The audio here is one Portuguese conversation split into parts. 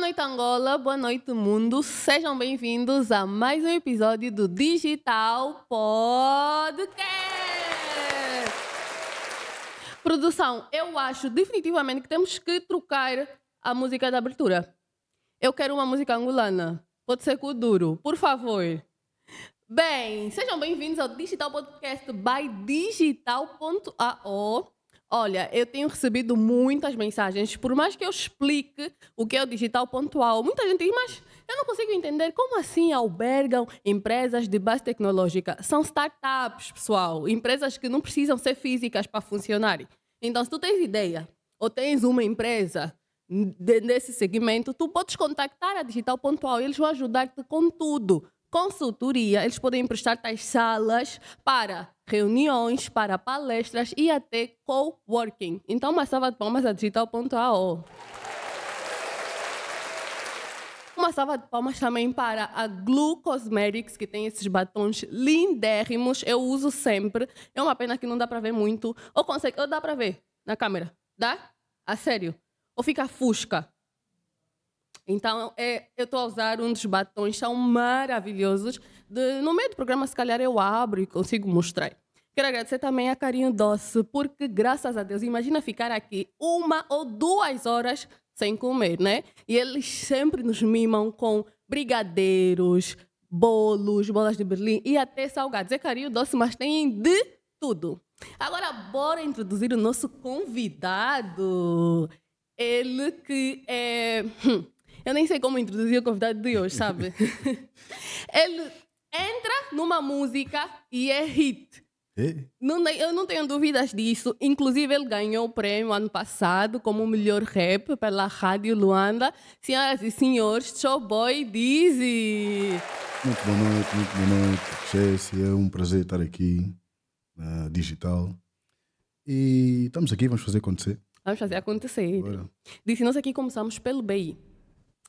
noite, Angola. Boa noite, mundo. Sejam bem-vindos a mais um episódio do Digital Podcast. Produção, eu acho definitivamente que temos que trocar a música da abertura. Eu quero uma música angolana. Pode ser com duro, por favor. Bem, sejam bem-vindos ao Digital Podcast by Digital.ao. Olha, eu tenho recebido muitas mensagens, por mais que eu explique o que é o digital pontual. Muita gente diz, mas eu não consigo entender como assim albergam empresas de base tecnológica. São startups, pessoal, empresas que não precisam ser físicas para funcionarem. Então, se tu tens ideia ou tens uma empresa nesse segmento, tu podes contactar a Digital Pontual e eles vão ajudar-te com tudo consultoria, eles podem emprestar tais salas para reuniões, para palestras e até coworking. Então, uma salva de palmas a digital.ao. Uma salva de palmas também para a Glue Cosmetics, que tem esses batons lindérrimos. Eu uso sempre. É uma pena que não dá para ver muito. Ou consegue. Ou dá para ver na câmera? Dá? A sério? Ou fica fusca? Então, é, eu estou a usar um dos batons são maravilhosos. De, no meio do programa, se calhar, eu abro e consigo mostrar. Quero agradecer também a Carinho Doce, porque graças a Deus, imagina ficar aqui uma ou duas horas sem comer, né? E eles sempre nos mimam com brigadeiros, bolos, bolas de Berlim e até salgados. É Carinho Doce, mas tem de tudo. Agora, bora introduzir o nosso convidado. Ele que é. Hum, eu nem sei como introduzir o convidado de hoje, sabe? Ele entra numa música e é hit. É? Não, eu não tenho dúvidas disso. Inclusive, ele ganhou o prêmio ano passado como melhor rap pela Rádio Luanda. Senhoras e senhores, Showboy Dizzy. Muito boa noite, muito boa noite. Jesse. é um prazer estar aqui na Digital. E estamos aqui, vamos fazer acontecer. Vamos fazer acontecer. Disse, nós aqui começamos pelo BI.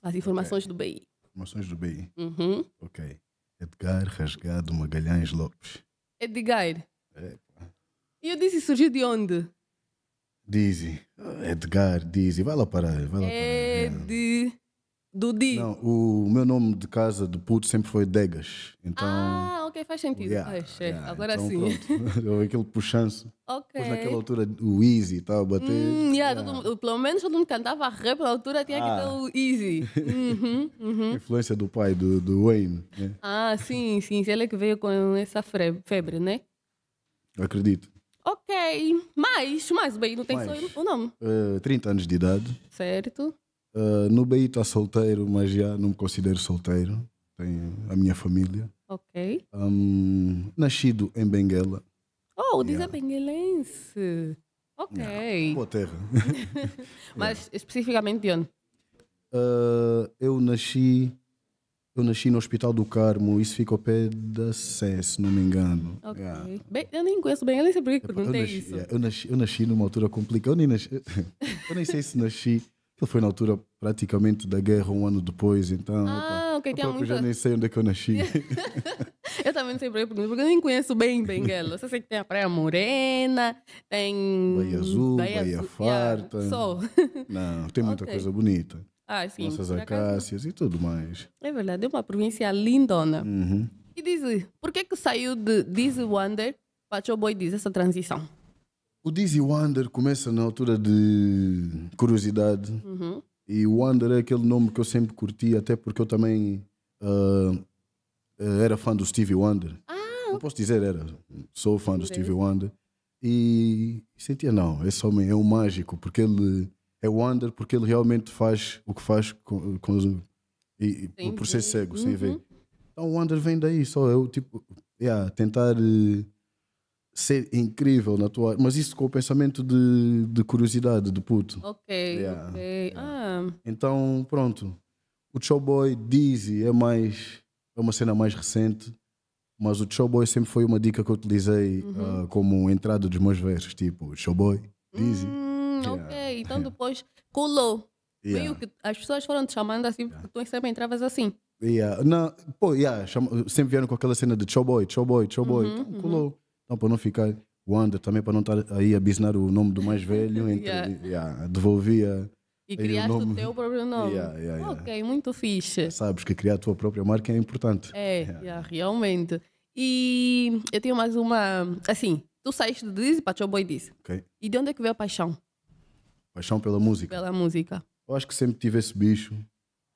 As informações okay. do BI. Informações do BI. Uhum. Ok. Edgar Rasgado Magalhães Lopes. Edgar. É. E o Dizzy surgiu de onde? Dizzy. Ah, Edgar, Dizzy. Vai lá parar. Vai lá é de... Do Di. Não, o meu nome de casa de puto sempre foi Degas. Então... Ah ok, faz sentido. Yeah, Ai, é, yeah, agora então, sim. Houve aquele puxanço. Ok. Depois naquela altura o easy estava tá a bater. Hum, yeah, yeah. pelo menos eu mundo cantava rap na altura, tinha ah. o easy. Uhum, uhum. Influência do pai, do, do Wayne. Né? Ah, sim, sim. Ele é que veio com essa febre, né? Eu acredito. Ok. Mais, mais, bem, não tem mais. só o nome. Uh, eh, 30 anos de idade. Certo. Uh, no Bahia está solteiro, mas já não me considero solteiro. Tenho a minha família. Ok. Um, nascido em Benguela. Oh, diz yeah. a benguelense. Ok. Yeah. Boa terra. Mas yeah. especificamente de onde? Uh, eu nasci eu nasci no Hospital do Carmo, isso fica ao pé da Sé, se não me engano. Ok. Yeah. Bem, eu nem conheço bem, eu nem sei por é que perguntei isso. Yeah, eu, nasci, eu nasci numa altura complicada, eu nem, nasci, eu nem sei se nasci ele foi na altura praticamente da guerra, um ano depois, então. Ah, opa, ok, tem Eu já nem sei onde é que eu nasci. eu também não sei por porque eu nem conheço bem Benguela. Só sei que tem a Praia Morena, tem. Bahia Azul, Bahia, Farta. Yeah, Não, tem muita okay. coisa bonita. Ah, sim. Nossas acácias e tudo mais. É verdade, é uma província lindona. Uhum. E diz, por que é que saiu de Dizzy Wonder para Boy Diz essa transição? O Dizzy Wonder começa na altura de curiosidade. Uhum. E Wonder é aquele nome que eu sempre curti, até porque eu também uh, era fã do Stevie Wonder. Ah. Não posso dizer era, sou fã do Stevie Wonder. E sentia, não, esse homem é um mágico, porque ele é Wonder, porque ele realmente faz o que faz com, com e, e, por ser cego, uhum. sem ver. Uhum. Então o Wonder vem daí, só eu, tipo, yeah, tentar. Uh, ser incrível na tua. Mas isso com o pensamento de, de curiosidade, de puto. Ok. Yeah, Yeah. Ah. Então, pronto. O Showboy Dizzy é mais. É uma cena mais recente. Mas o Showboy sempre foi uma dica que eu utilizei uhum. uh, como entrada dos meus versos. Tipo, Showboy, Dizzy. Hum, yeah. Ok. Então depois colou. Yeah. que as pessoas foram te chamando assim porque tu sempre entravas assim. Yeah. Não, pô, yeah, sempre vieram com aquela cena de Showboy, Showboy, Showboy. Uhum, então, uhum. colou. Uhum. Então, para não ficar Wanda, também para não estar tá aí a bisnar o nome do mais velho, entre, yeah. Yeah, devolvia. E criaste o, nome. o teu próprio nome. Yeah, ok, muito fixe. Sabes que criar a tua própria marca é importante. É, realmente. E eu tenho mais uma. Assim, tu saíste de Dizzy para Boy Dizzy. Okay. E de onde é que veio a paixão? Paixão pela música. Pela música. Eu acho que sempre tive esse bicho,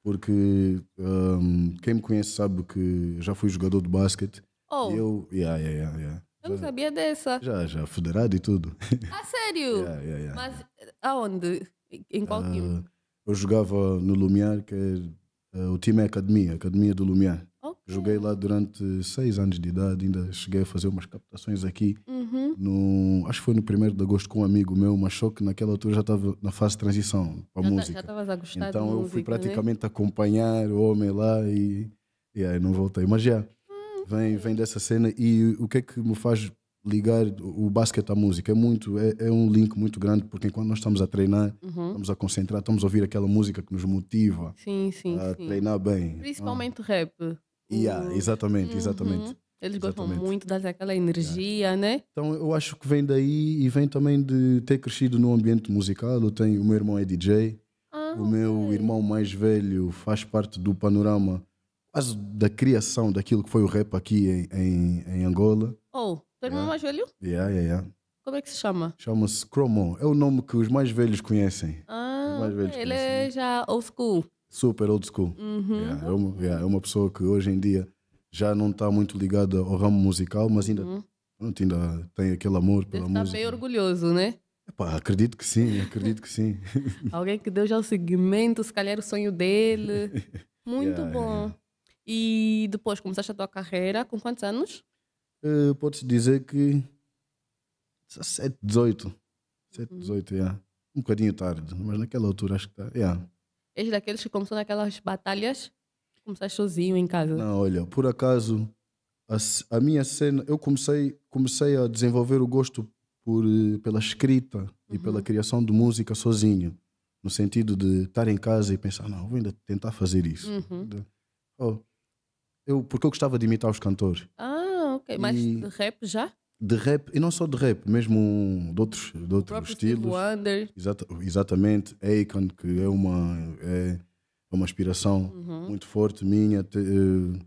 porque um, quem me conhece sabe que já fui jogador de basquete. Oh. eu, yeah, yeah, yeah, yeah. Eu não sabia dessa. Já, já, federado e tudo. Ah, sério? yeah, yeah, yeah, Mas eh, aonde? Em qual ah, time? Eu jogava no Lumiar, que é, eh, o time é Academia, Academia do Lumiar. Okay. Joguei lá durante seis anos de idade, ainda cheguei a fazer umas captações aqui. Uhum. No, acho que foi no primeiro de agosto com um amigo meu, mas só que naquela altura já estava na fase de transição para a tá, música. Já já a gostar então eu música, fui né? praticamente né? acompanhar o homem lá e, e aí não voltei. Mas já vem, vem dessa cena. E o que é que me faz ligar o basquete à música? É, muito, é, é um link muito grande, porque enquanto nós estamos a treinar, uhum. estamos a concentrar, estamos a ouvir aquela música que nos motiva sim, sim, a sim. treinar bem. Principalmente ah. rap. Yeah, exatamente, uhum. exatamente. Uhum. Eles gostam Exatamente. muito daquela energia, né? Então eu acho que vem daí e vem também de ter crescido no ambiente musical. Eu tenho, o meu irmão é DJ, ah, o meu irmão mais velho faz parte do panorama mas da criação daquilo que foi o rap aqui em, em, em Angola. Oh, teu irmão é yeah. mais velho? Yeah, yeah, yeah. Como é que se chama? Chama-se Cromo. É o nome que os mais velhos conhecem. Ah, mais velhos ele é conhecem. é já old school. Super old school. Uhum. Yeah, é, uma, yeah, é uma pessoa que hoje em dia já não está muito ligada ao ramo musical, mas ainda, uhum. pronto, ainda tem aquele amor pela Deve tá música. Está bem orgulhoso, né? Epá, acredito que sim, acredito que sim. Alguém que deu já o segmento, se calhar o sonho dele. Muito yeah, bom. E depois começaste a tua carreira com quantos anos? Uh, Podes dizer que 17, 18. 17, uhum. 18, yeah. um bocadinho tarde, mas naquela altura acho que está. Yeah. És daqueles que começou naquelas batalhas? Começaste sozinho em casa? Não, olha, por acaso a, a, minha cena, eu comecei, comecei a desenvolver o gosto por, eh, pela escrita uhum. e pela uhum. criação de música sozinho. No sentido de estar em casa e pensar, não, vou ainda tentar fazer isso. Uhum. oh, eu, porque eu gostava de imitar os cantores. Ah, ok. E Mas de rap já? De rap, e não só de rap, mesmo de outros, de outros estilos. Wonder. Exata, exatamente. Akon, que é uma, é uma inspiração uhum. muito forte minha. Te, uh,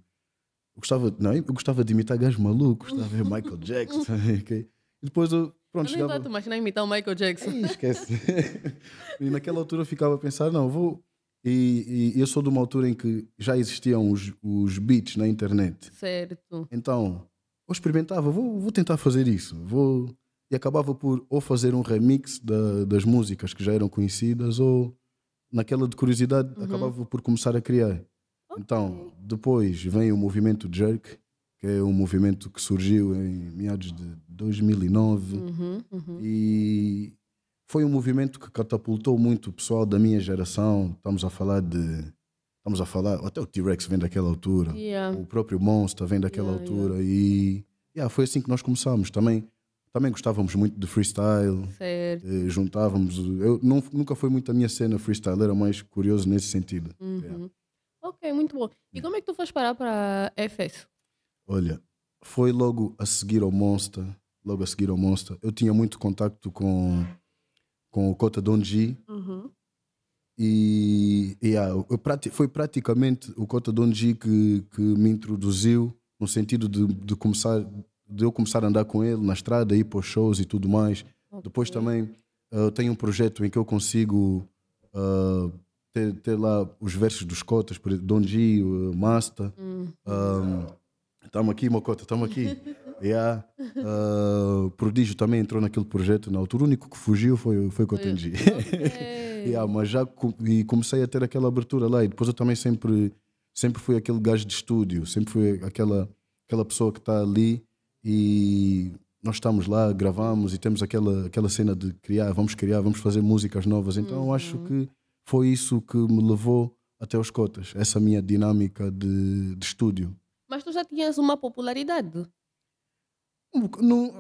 gostava, não, eu gostava de imitar gajos malucos, estava a Michael Jackson. okay? E depois eu, Pronto, eu chegava... nem chegava... imitar o Michael Jackson. Ih, esquece. e naquela altura eu ficava a pensar, não, vou, e, e, eu sou de uma altura em que já existiam os, os beats na internet. Certo. Então, eu experimentava, vou, vou tentar fazer isso. Vou... E acabava por ou fazer um remix da, das músicas que já eram conhecidas, ou naquela de curiosidade, uhum. acabava por começar a criar. Okay. Então, depois vem o movimento Jerk, que é um movimento que surgiu em meados de 2009. Uhum, uhum. E foi um movimento que catapultou muito o pessoal da minha geração. Estamos a falar de. Estamos a falar. Até o T-Rex vem daquela altura. Yeah. O próprio Monster vem daquela yeah, altura. Yeah. E yeah, foi assim que nós começámos também. Também gostávamos muito de freestyle. Certo. Eh, juntávamos. Eu, não, nunca foi muito a minha cena freestyle, era mais curioso nesse sentido. Uhum. Ok, muito bom. E como é que tu foste parar para FS? Olha, foi logo a seguir ao Monster. Logo a seguir ao Monster. Eu tinha muito contacto com com o Kota Donji. Uhum. E yeah, eu, foi praticamente o Kota Donji que, que me introduziu no sentido de, de, começar de eu começar a andar com ele na estrada, ir para os shows e tudo mais. Okay. Depois também ah, eu tenho um projeto em que eu consigo uh, ter, ter, lá os versos dos Cotas, por exemplo, Donji, Masta. Um, uhum. Estamos ah, aqui, Mocota, estamos aqui. Yeah. É, uh, Prodígio também entrou naquele projeto na altura. O único que fugiu foi, foi Kotenji. Okay. yeah, mas já e comecei a ter aquela abertura lá. E depois eu também sempre, sempre fui aquele gajo de estúdio, sempre fui aquela, aquela pessoa que está ali e nós estamos lá, gravamos e temos aquela, aquela cena de criar, vamos criar, vamos fazer músicas novas. Então uhum. acho que foi isso que me levou até os cotas, essa minha dinâmica de, de estúdio. Mas tu já tinhas uma popularidade? Não,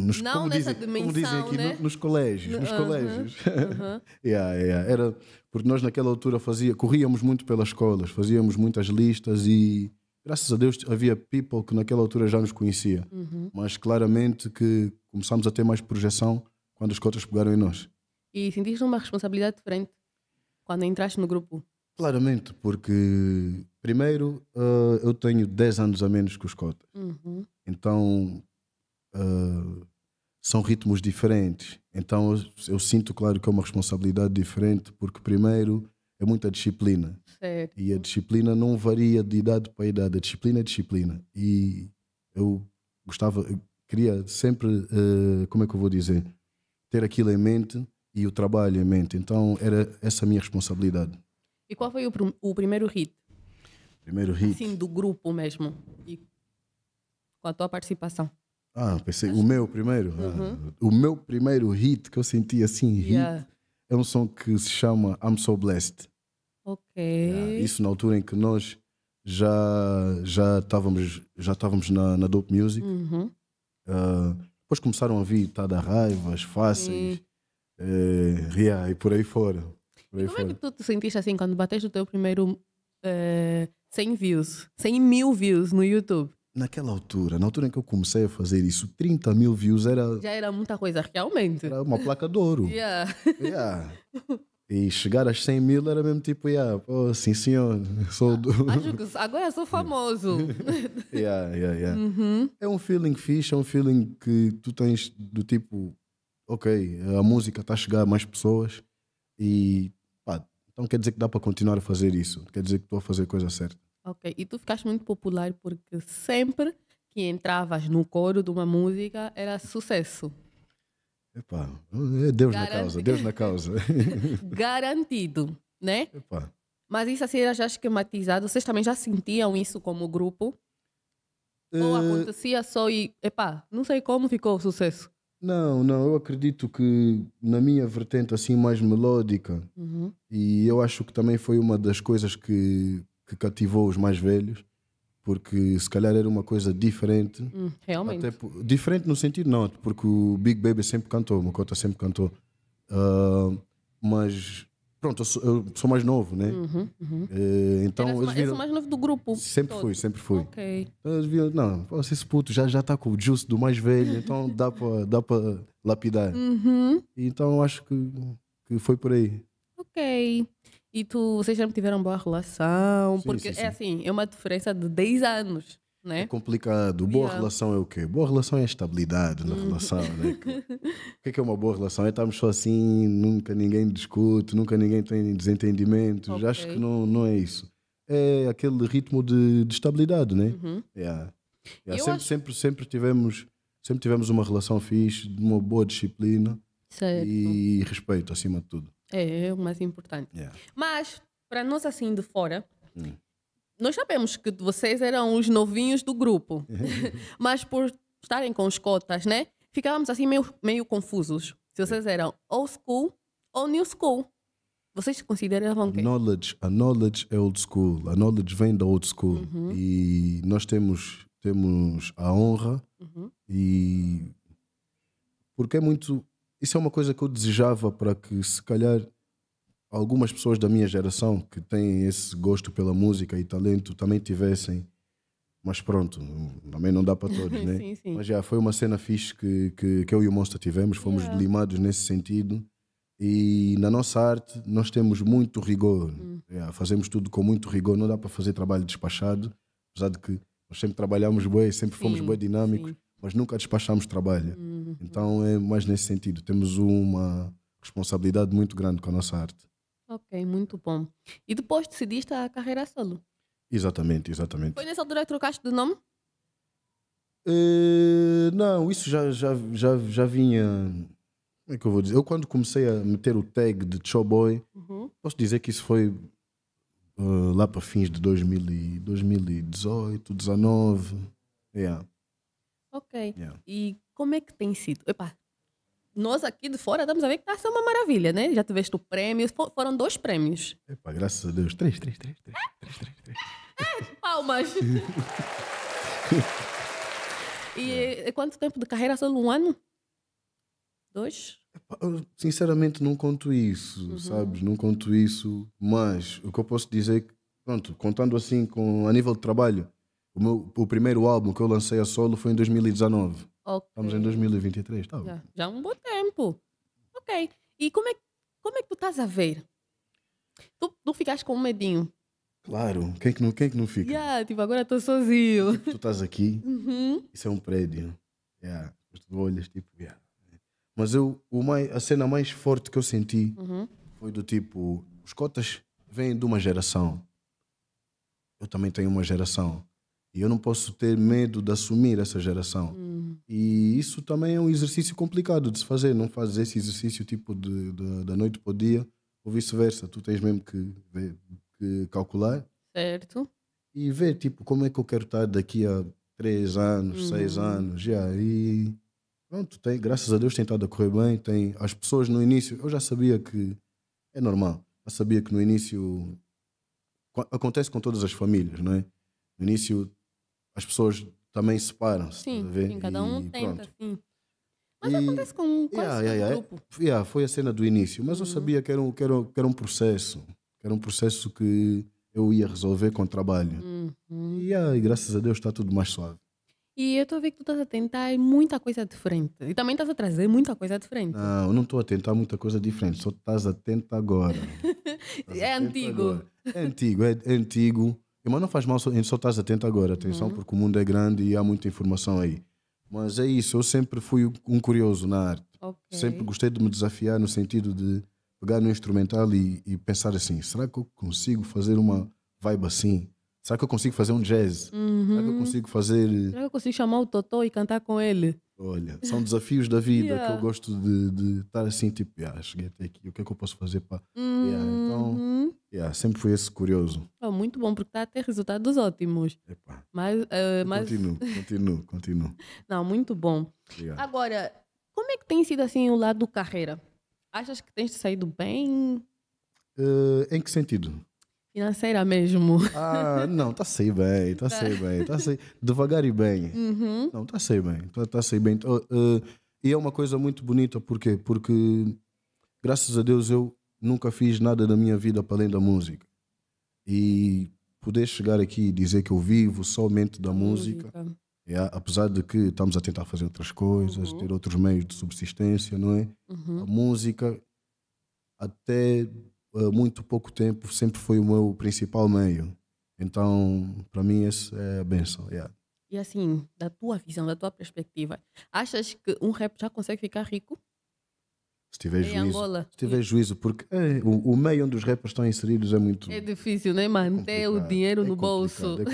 nos, não como nessa dizem, dimensão, como dizem aqui, né? no, nos colégios, nos uh -huh, colégios. Uh -huh. yeah, yeah. Era porque nós naquela altura fazia, corríamos muito pelas escolas, fazíamos muitas listas e graças a Deus havia people que naquela altura já nos conhecia, uh uhum. -huh. mas claramente que começámos a ter mais projeção quando as cotas pegaram em nós. E sentiste uma responsabilidade diferente quando entraste no grupo? Claramente, porque Primeiro, uh, eu tenho 10 anos a menos que os cotas. Uhum. Então, uh, são ritmos diferentes. Então, eu, eu, sinto, claro, que é uma responsabilidade diferente, porque, primeiro, é muita disciplina. Certo. E a disciplina não varia de idade para idade. A disciplina é disciplina. E eu gostava, eu queria sempre, uh, como é que eu vou dizer, ter aquilo em mente e o trabalho em mente. Então, era essa a minha responsabilidade. E qual foi o, pr o primeiro hit Primeiro hit? Sim, do grupo mesmo. E com a tua participação. Ah, pensei, Acho... o meu primeiro. Ah, uhum. Ah, o meu primeiro hit que eu senti assim, hit, yeah. é um som que se chama I'm So Blessed. Ok. Yeah, isso na altura em que nós já já estávamos já estávamos na, na Dope Music. Uhum. Uh, depois começaram a vir Tá da Raiva, As Fáceis, uhum. yeah, e por aí fora. Por aí como fora. é que tu te sentiste assim quando bateste o teu primeiro uh, 100 views, 100 mil views no YouTube. Naquela altura, na altura em que eu comecei a fazer isso, 30 mil views era. Já era muita coisa, realmente. Era uma placa de ouro. yeah. yeah. E chegar às 100 mil era mesmo tipo, yeah, pô, sim senhor, sou do... Acho ah, que agora sou famoso. yeah, yeah, yeah. Uhum. É um feeling fixe, é um feeling que tu tens do tipo, ok, a música está a chegar a mais pessoas e então quer dizer que dá para continuar a fazer isso. Quer dizer que estou a fazer a coisa certa. Ok. E tu ficaste muito popular porque sempre que entravas no coro de uma música era sucesso. Epá, é Deus na causa, Deus na causa. Garantido, né? Epá. Mas isso assim era já esquematizado. Vocês também já sentiam isso como grupo? Uh... Ou eh, acontecia só e, epá, não sei como ficou o sucesso? Não, não, eu acredito que na minha vertente assim mais melódica, uhum. e eu acho que também foi uma das coisas que, que cativou os mais velhos, porque se calhar era uma coisa diferente. Hum, realmente. Até, diferente no sentido não, porque o Big Baby sempre cantou, o Makota sempre cantou. Uh, mas Pronto, eu sou, eu sou, mais novo, né? Uhum, uhum. É, então, Era, viram... sou mais novo do grupo. Sempre todo. fui, sempre fui. Ok. Então, eles viram, não, esse puto já, já tá com o juice do mais velho, então dá para dá lapidar. Uhum. Então, eu acho que, que foi por aí. Ok. E tu, vocês sempre tiveram boa relação? Sim, porque sim, é sim. é assim, é uma diferença de 10 anos. Né? É complicado. Boa yeah. relação é o quê? Boa relação é estabilidade na uhum. relação. Né? o é que é uma boa relação? É estarmos só assim, nunca ninguém discute, nunca ninguém tem desentendimentos. Okay. Acho que não, não é isso. É aquele ritmo de, de estabilidade, né? Uhum. Yeah. Yeah. Sempre, acho... sempre, sempre, tivemos, sempre tivemos uma relação fixe, de uma boa disciplina certo. e respeito acima de tudo. É, é o mais importante. Mas, para nós assim de fora, hum nós sabemos que vocês eram os novinhos do grupo, mas por estarem com os cotas, né? Ficávamos assim meio, meio confusos. Se vocês é. eram old school ou new school. Vocês consideravam que? Knowledge. A knowledge é old school. A knowledge vem da old school. Uhum. E nós temos, temos a honra uhum. e. Porque é muito. Isso é uma coisa que eu desejava para que, se calhar, algumas pessoas da minha geração que têm esse gosto pela música e talento também tivessem. Mas pronto, também não dá para todos, né? sim, sim. Mas já foi uma cena fixe que, que, que eu e o Monster tivemos, fomos yeah. limados nesse sentido. E na nossa arte nós temos muito rigor, hum. yeah, fazemos tudo com muito rigor, não dá para fazer trabalho despachado, apesar de que nós sempre trabalhamos bem, sempre sim, fomos bem dinâmicos, sim. mas nunca despachamos trabalho. Uhum. Então é mais nesse sentido, temos uma responsabilidade muito grande com a nossa arte. Ok, muito bom. E depois decidiste a carreira solo. Exatamente, exatamente. Foi nessa altura que trocaste de nome? Eh, não, isso já, já, já, já vinha. Como é que eu vou dizer? Eu, quando comecei a meter o tag de Showboy, uhum. posso dizer que isso foi uh, lá para fins de 2000 2018, 2019, Yeah. Ok. Yeah. E como é que tem sido? Epá, nós aqui de fora damos a ver que está a ser uma maravilha, né? Já tiveste o prêmio, foram dois prêmios. Epa, graças a Deus. Três, três, três, três, três, três, três. É, palmas. e é. quanto tempo de carreira? Só um ano? Dois? Eu, sinceramente, não conto isso, uhum. sabes? Não conto isso, mas o que eu posso dizer é que, pronto, contando assim com a nível de trabalho, o, meu, o primeiro álbum que eu lancei a solo foi em 2019. Okay. Estamos em 2023, tá? Já, já há é um bom tempo. Ok. E como é, como é que tu estás a ver? Tu, tu ficaste com um medinho. Claro, quem é que não, quem é que não fica? Yeah, tipo, agora estou sozinho. Tipo, tu estás aqui, uhum. isso é um prédio. Yeah. Tu olhas, tipo, yeah. Mas eu, o mais, a cena mais forte que eu senti uhum. foi do tipo: os cotas vêm de uma geração. Eu também tenho uma geração. E eu não posso ter medo de assumir essa geração. Uhum. E isso também é um exercício complicado de se fazer. Não fazes esse exercício tipo de, de da noite para o dia ou vice-versa. Tu tens mesmo que, que calcular. Certo. E ver tipo como é que eu quero estar daqui a três anos, uhum. seis anos. já E pronto, tem, graças a Deus tem estado a correr bem. Tem, as pessoas no início, eu já sabia que é normal. Eu sabia que no início acontece com todas as famílias, não é? No início as pessoas também separam-se. Sim, sim, cada um e tenta, pronto. sim. Mas e, acontece com quase yeah, yeah, yeah, grupo. Yeah, foi a cena do início, mas uhum. eu sabia que era, um, que, era, que era um processo, que era um processo que eu ia resolver com trabalho. Uhum. E, yeah, e graças a Deus está tudo mais suave. E eu estou a ver que tu estás a tentar muita coisa diferente. E também estás a trazer muita coisa diferente. Não, eu não estou a tentar muita coisa diferente, só estás atento agora. é antigo. Agora. É antigo, é, é antigo mas não faz mal a gente só estás atento agora, atenção, uhum. porque o mundo é grande e há muita informação aí. Mas é isso, eu sempre fui um curioso na arte. Okay. Sempre gostei de me desafiar no sentido de pegar no instrumental e, e, pensar assim: será que eu consigo fazer uma vibe assim? Será que eu consigo fazer um jazz? Uhum. Será que eu uhum. consigo fazer. Será que eu consigo chamar o Totó e cantar com ele? Olha, são desafios da vida yeah. que eu gosto de, de estar assim, tipo, ah, cheguei até aqui, o que é que eu posso fazer para. Mm -hmm. yeah, então, uhum. yeah, sempre fui esse curioso. Oh, muito bom, porque está a ter resultados ótimos. Epa. Mas, uh, mas... Continuo, continuo, continuo. Não, muito bom. Agora, como é que tem sido assim o lado carreira? Achas que tens saído bem? Uh, em que sentido? Financeira mesmo. Ah, não, tá sei bem, tá, tá. sei bem, tá sei devagar e bem. Uhum. Não, tá sei bem, tá, tá sei bem. Uh, e é uma coisa muito bonita, por quê? Porque, graças a Deus, eu nunca fiz nada da minha vida para além da música. E poder chegar aqui e dizer que eu vivo somente da música, música. É, apesar de que estamos a tentar fazer outras coisas, uhum. ter outros meios de subsistência, não é? Uhum. A música até eh, muito pouco tempo sempre foi o meu principal meio. Então, para mim, essa é a benção. Yeah. E assim, da tua visão, da tua perspectiva, achas que um rap já consegue ficar rico? Se tiver em juízo. Angola. Se tiver juízo, porque é, o, o, meio onde os rappers estão inseridos é muito. É difícil, né? Manter o é dinheiro é no bolso. É complicado,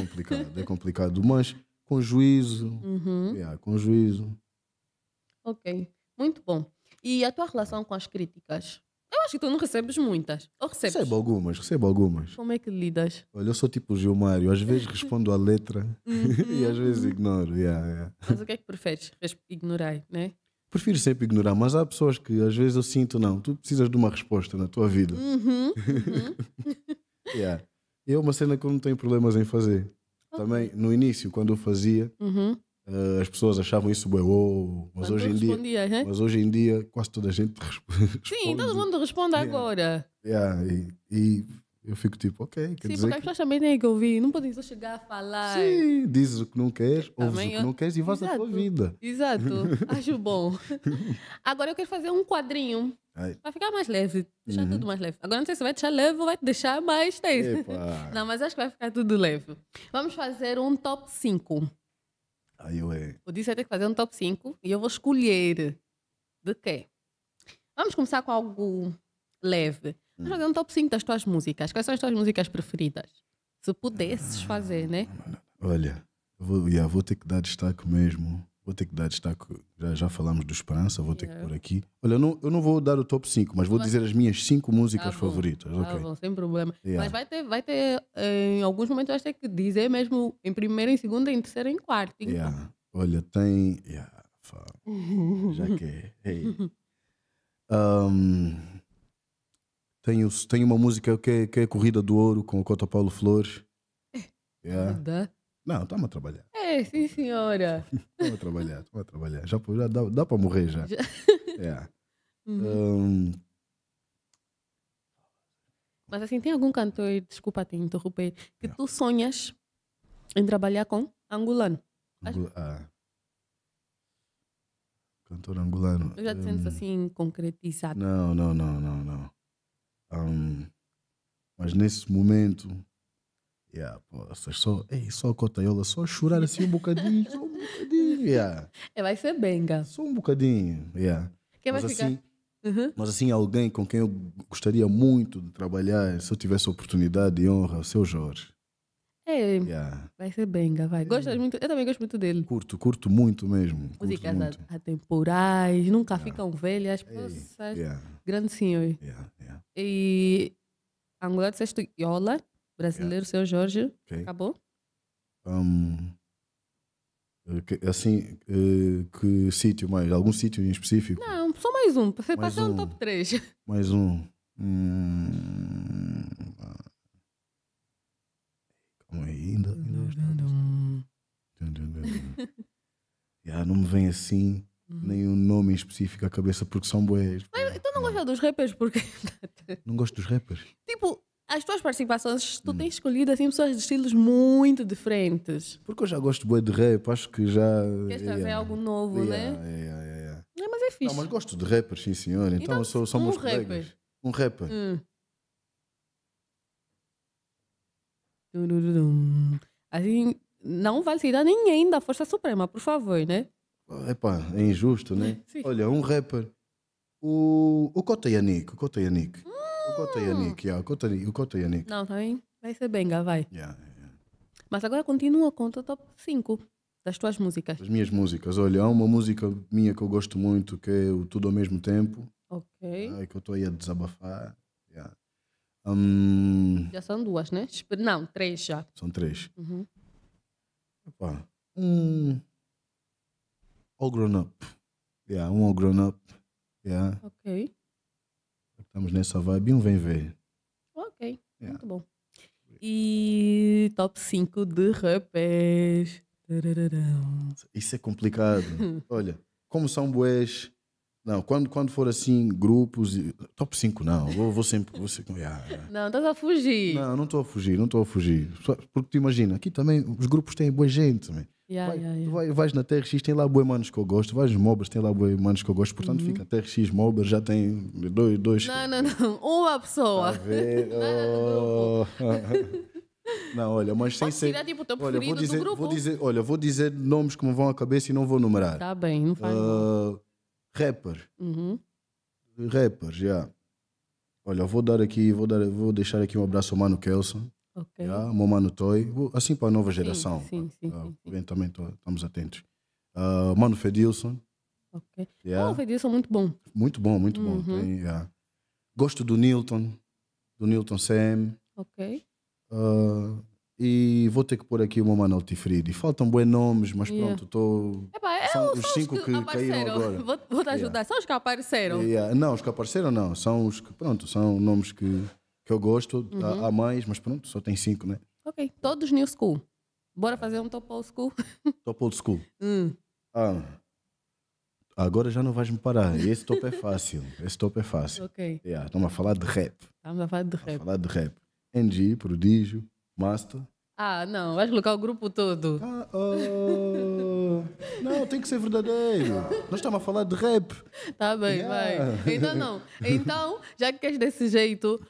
é complicado. mas com juízo. Uhum. Yeah, com juízo. Ok, muito bom. E a tua relação com as críticas? Eu acho que tu não recebes muitas. Ou recebes? Recebo algumas, recebo algumas. Como é que lidas? Olha, eu sou tipo o Gilmário. Às vezes respondo à letra e às vezes uhum. ignoro. Yeah, yeah. Mas o que é que preferes? Ignorar, né? Prefiro sempre ignorar, mas há pessoas que às vezes eu sinto, não, tu precisas de uma resposta na tua vida. Uhum, uhum. yeah. é uma cena que eu não tenho problemas em fazer. Okay. Também, no início, quando eu fazia, uhum. Uh, as pessoas achavam isso bem, mas, hoje em dia, hein? mas hoje em dia quase toda a gente responde. Sim, todo mundo responde yeah. agora. Yeah, e, e, eu fico tipo, ok. Quer Sim, porque as pessoas também têm que ouvir, não podem só chegar a falar. Sim, dizes o que não queres, ouve ouves eu... o que não queres e vais a tua vida. Exato, acho bom. agora eu quero fazer um quadrinho. Vai ficar mais leve, deixar uhum. tudo mais leve. Agora não sei se vai deixar leve ou vai deixar mais tenso. Não, mas acho que vai ficar tudo leve. Vamos fazer um top 5. Aí eu é. O disse ter que fazer um top 5 e eu vou escolher de quê? Vamos começar com algo leve. Vamos hum. fazer um top 5 das tuas músicas. Quais são as tuas músicas preferidas? Se pudesses ah, fazer, né? Olha, vou, yeah, vou ter que dar destaque mesmo Vou ter que dar destaque. Já, já falamos do Esperança, vou ter yeah. que é. pôr aqui. Olha, eu não, eu não vou dar o top 5, mas vou mas, dizer as minhas 5 músicas tá favoritas. ok tá okay. bom, sem problema. Yeah. Mas vai ter, vai ter, em alguns momentos, vais ter é que dizer mesmo em primeiro, em segundo, em terceiro, em quarto. Em yeah. Olha, tem. Yeah, já que é. Hey. Um, tem, uma música que é, que é Corrida do Ouro com o Cota Paulo Flores. Yeah. Não, estamos tá, a trabalhar. É, sim, senhora. Estamos a trabalhar, estamos a trabalhar. Já, já dá, dá para morrer já. já. É. Uhum. Um... Mas assim, tem algum cantor, desculpa te interromper, que Não. tu sonhas em trabalhar com angolano? Angol... Ah. Cantor angolano. Eu já te um... assim concretizado. Não, não, não, não, não. Um... Mas nesse momento Yeah, poças, só, ei, só a Cotaiola, só chorar assim um bocadinho, só um bocadinho. Yeah. É, vai ser benga. Só um bocadinho. Yeah. Quem mas, vai ficar? Assim, uhum. mas assim, alguém com quem eu gostaria muito de trabalhar, se eu tivesse oportunidade e honra, o seu Jorge. É, yeah. vai ser benga, vai. Gostas muito, eu também gosto muito dele. Curto, curto muito mesmo. Músicas muito. atemporais, nunca yeah. ficam velhas, Ei, poças. Yeah. Grande senhor. Yeah, yeah. E Angola disseste Iola brasileiro, yeah. É. seu Jorge. Okay. Acabou? Um, assim, eh, que sítio mais? Algum sítio em específico? Não, só mais um. Você mais um, um top 3. Mais um. Hum, calma aí, ainda. ainda yeah, não me vem assim nenhum nome em específico à cabeça porque são boés. então não gosta dos rappers porque. não gosto dos rappers? Tipo, as tuas participações, tu hum. tens escolhido assim pessoas de estilos muito diferentes. Porque eu já gosto de de rap, acho que já. Queres trazer yeah. algo novo, yeah, né? Yeah, yeah, é, mas é fixe. Não, mas gosto de rappers, sim senhor. Então, então eu sou, sou um rapper. Um rapper. Hum. Assim, não vai tirar ninguém da Força Suprema, por favor, né? Epá, é injusto, né? Sim. Olha, um rapper. O, o Cota Yannick, o Cota Yannick. Hum conta ah. Yannick, yeah, conta, eu conto Yannick. Não, também vai ser Benga, vai. Yeah, yeah. Mas agora continua, conta top 5 das tuas músicas. Das minhas músicas. Olha, há uma música minha que eu gosto muito, que é o Tudo ao Mesmo Tempo. Ok. Ah, que eu estou aí a desabafar. Yeah. Um... Já são duas, né? Não, três já. São três. Uhum. Opa, um... All Grown Up. Yeah, um All Grown Up. Yeah. Ok. Estamos nessa vibe, um vem ver. Ok, yeah. É. muito bom. E top 5 de rapés. Isso é complicado. Olha, como são boés. Não, quando, quando for assim, grupos. Top 5, não. Vou, vou sempre. Vou sempre Não, estás a fugir. Não, não estou a fugir, não estou a fugir. Porque tu imagina, aqui também os grupos têm boa gente. Também. Yeah, vai, yeah, yeah. Vai, vais na TRX, tem lá boi manos que eu gosto, vais nos Mobers, tem lá boi manos que eu gosto, portanto uhum. fica TRX, Mobers, já tem dois. dois não, não, não, uma pessoa. Tá oh. não, olha, mas sem ser. Tirar, tipo, teu olha, vou dizer, vou dizer, olha, vou dizer nomes que me vão à cabeça e não vou numerar. Tá bem, não faz. Uh, rapper. Uhum. Rapper, já. Yeah. Olha, vou dar aqui, vou, dar, vou deixar aqui um abraço ao Mano Kelson. Okay. Yeah, Mano Toy, assim para a nova geração. Sim, sim, uh, sim, Também tô, estamos atentos. Uh, Mano Fedilson. Ok. Yeah. Oh, Fedilson, é muito bom. Muito bom, muito uhum. bom. Tem, yeah. Gosto do Newton, do Newton Sam. Ok. Uh, e vou ter que pôr aqui o Mama Altifridi. Faltam bons nomes, mas yeah. pronto, estou. É, são os cinco que, que caíram agora. Vou, vou te ajudar. Yeah. São os que apareceram. Yeah. Não, os que apareceram não. São os que, pronto, são nomes que que eu gosto, uhum. há mais, mas pronto, só tem cinco, né? Ok, todos new school. Bora fazer um top old school? top old school. Hum. Ah, agora já não vais me parar. Esse top é fácil. Esse top é fácil. Ok. Yeah, estamos a falar de rap. Estamos a falar de rap. A falar de rap. NG, Prodígio, Master. Ah, não, vais colocar o grupo todo. Ah, oh. não, tem que ser verdadeiro. Nós estamos a falar de rap. Tá bem, yeah. vai. Então não. Então, já que és desse jeito,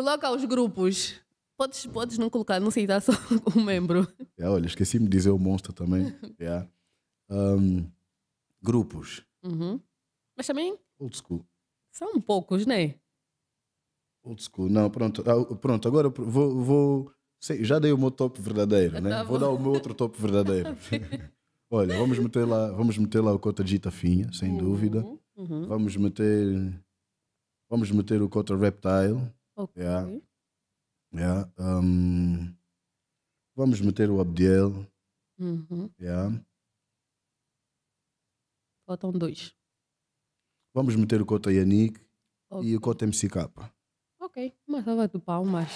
Coloca os grupos. Podes, podes não colocar, não sei, dá só um membro. é olha, esqueci-me de dizer o monstro também. é Um, grupos. Uhum. Mas também. Old school. São poucos, né? Old school. Não, pronto. Ah, pronto, agora vou. vou sei, já dei o meu top verdadeiro, ah, né? Tá vou dar o meu outro top verdadeiro. olha, vamos meter lá, vamos meter lá o Cota Gita Finha, sem uhum. dúvida. Uhum. Vamos meter. Vamos meter o Cota Reptile. Ok. Yeah. É. É, yeah. Um, vamos meter o Abdiel. Uhum. Yeah. É. Faltam dois. Vamos meter o Cota Yannick okay. e o Cota MCK. Ok, uma salva de palmas.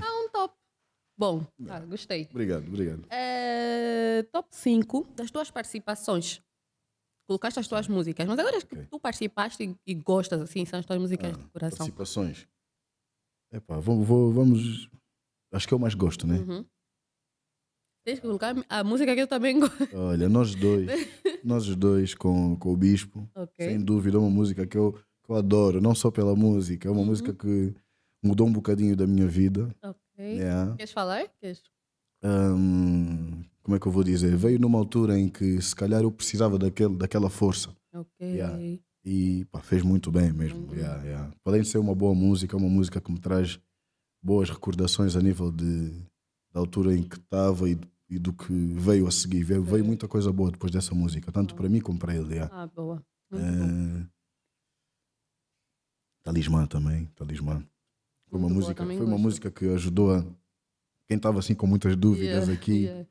Ah, um top. Bom, tá, gostei. Obrigado, obrigado. Eh, top 5 das tuas participações colocaste as tuas músicas, mas agora okay. que tu participaste e, e, gostas, assim, são as tuas músicas ah, de coração. Participações. é vou, vou, vamos. Acho que eu é mais gosto, né? Uhum. Tens que colocar a música que eu também gosto. Olha, nós dois, nós dois com, com o Bispo, okay. sem dúvida, é uma música que eu, que eu adoro, não só pela música, é uma uhum. música que mudou um bocadinho da minha vida. Ok. Yeah. Queres falar? Queres? Um, como é que eu vou dizer? Veio numa altura em que se calhar eu precisava daquele, daquela força. Ok. Yeah. E pá, fez muito bem mesmo. Uhum. Yeah, yeah. Além de ser uma boa música, é uma música que me traz boas recordações a nível de, da altura em que estava e, e, do que veio a seguir. Veio, veio, muita coisa boa depois dessa música, tanto ah. para mim como para ele. Yeah. Ah, boa. Eh, Talismã também, Talismã. Foi uma, música, foi uma música que ajudou a quem estava assim com muitas dúvidas yeah, aqui. Yeah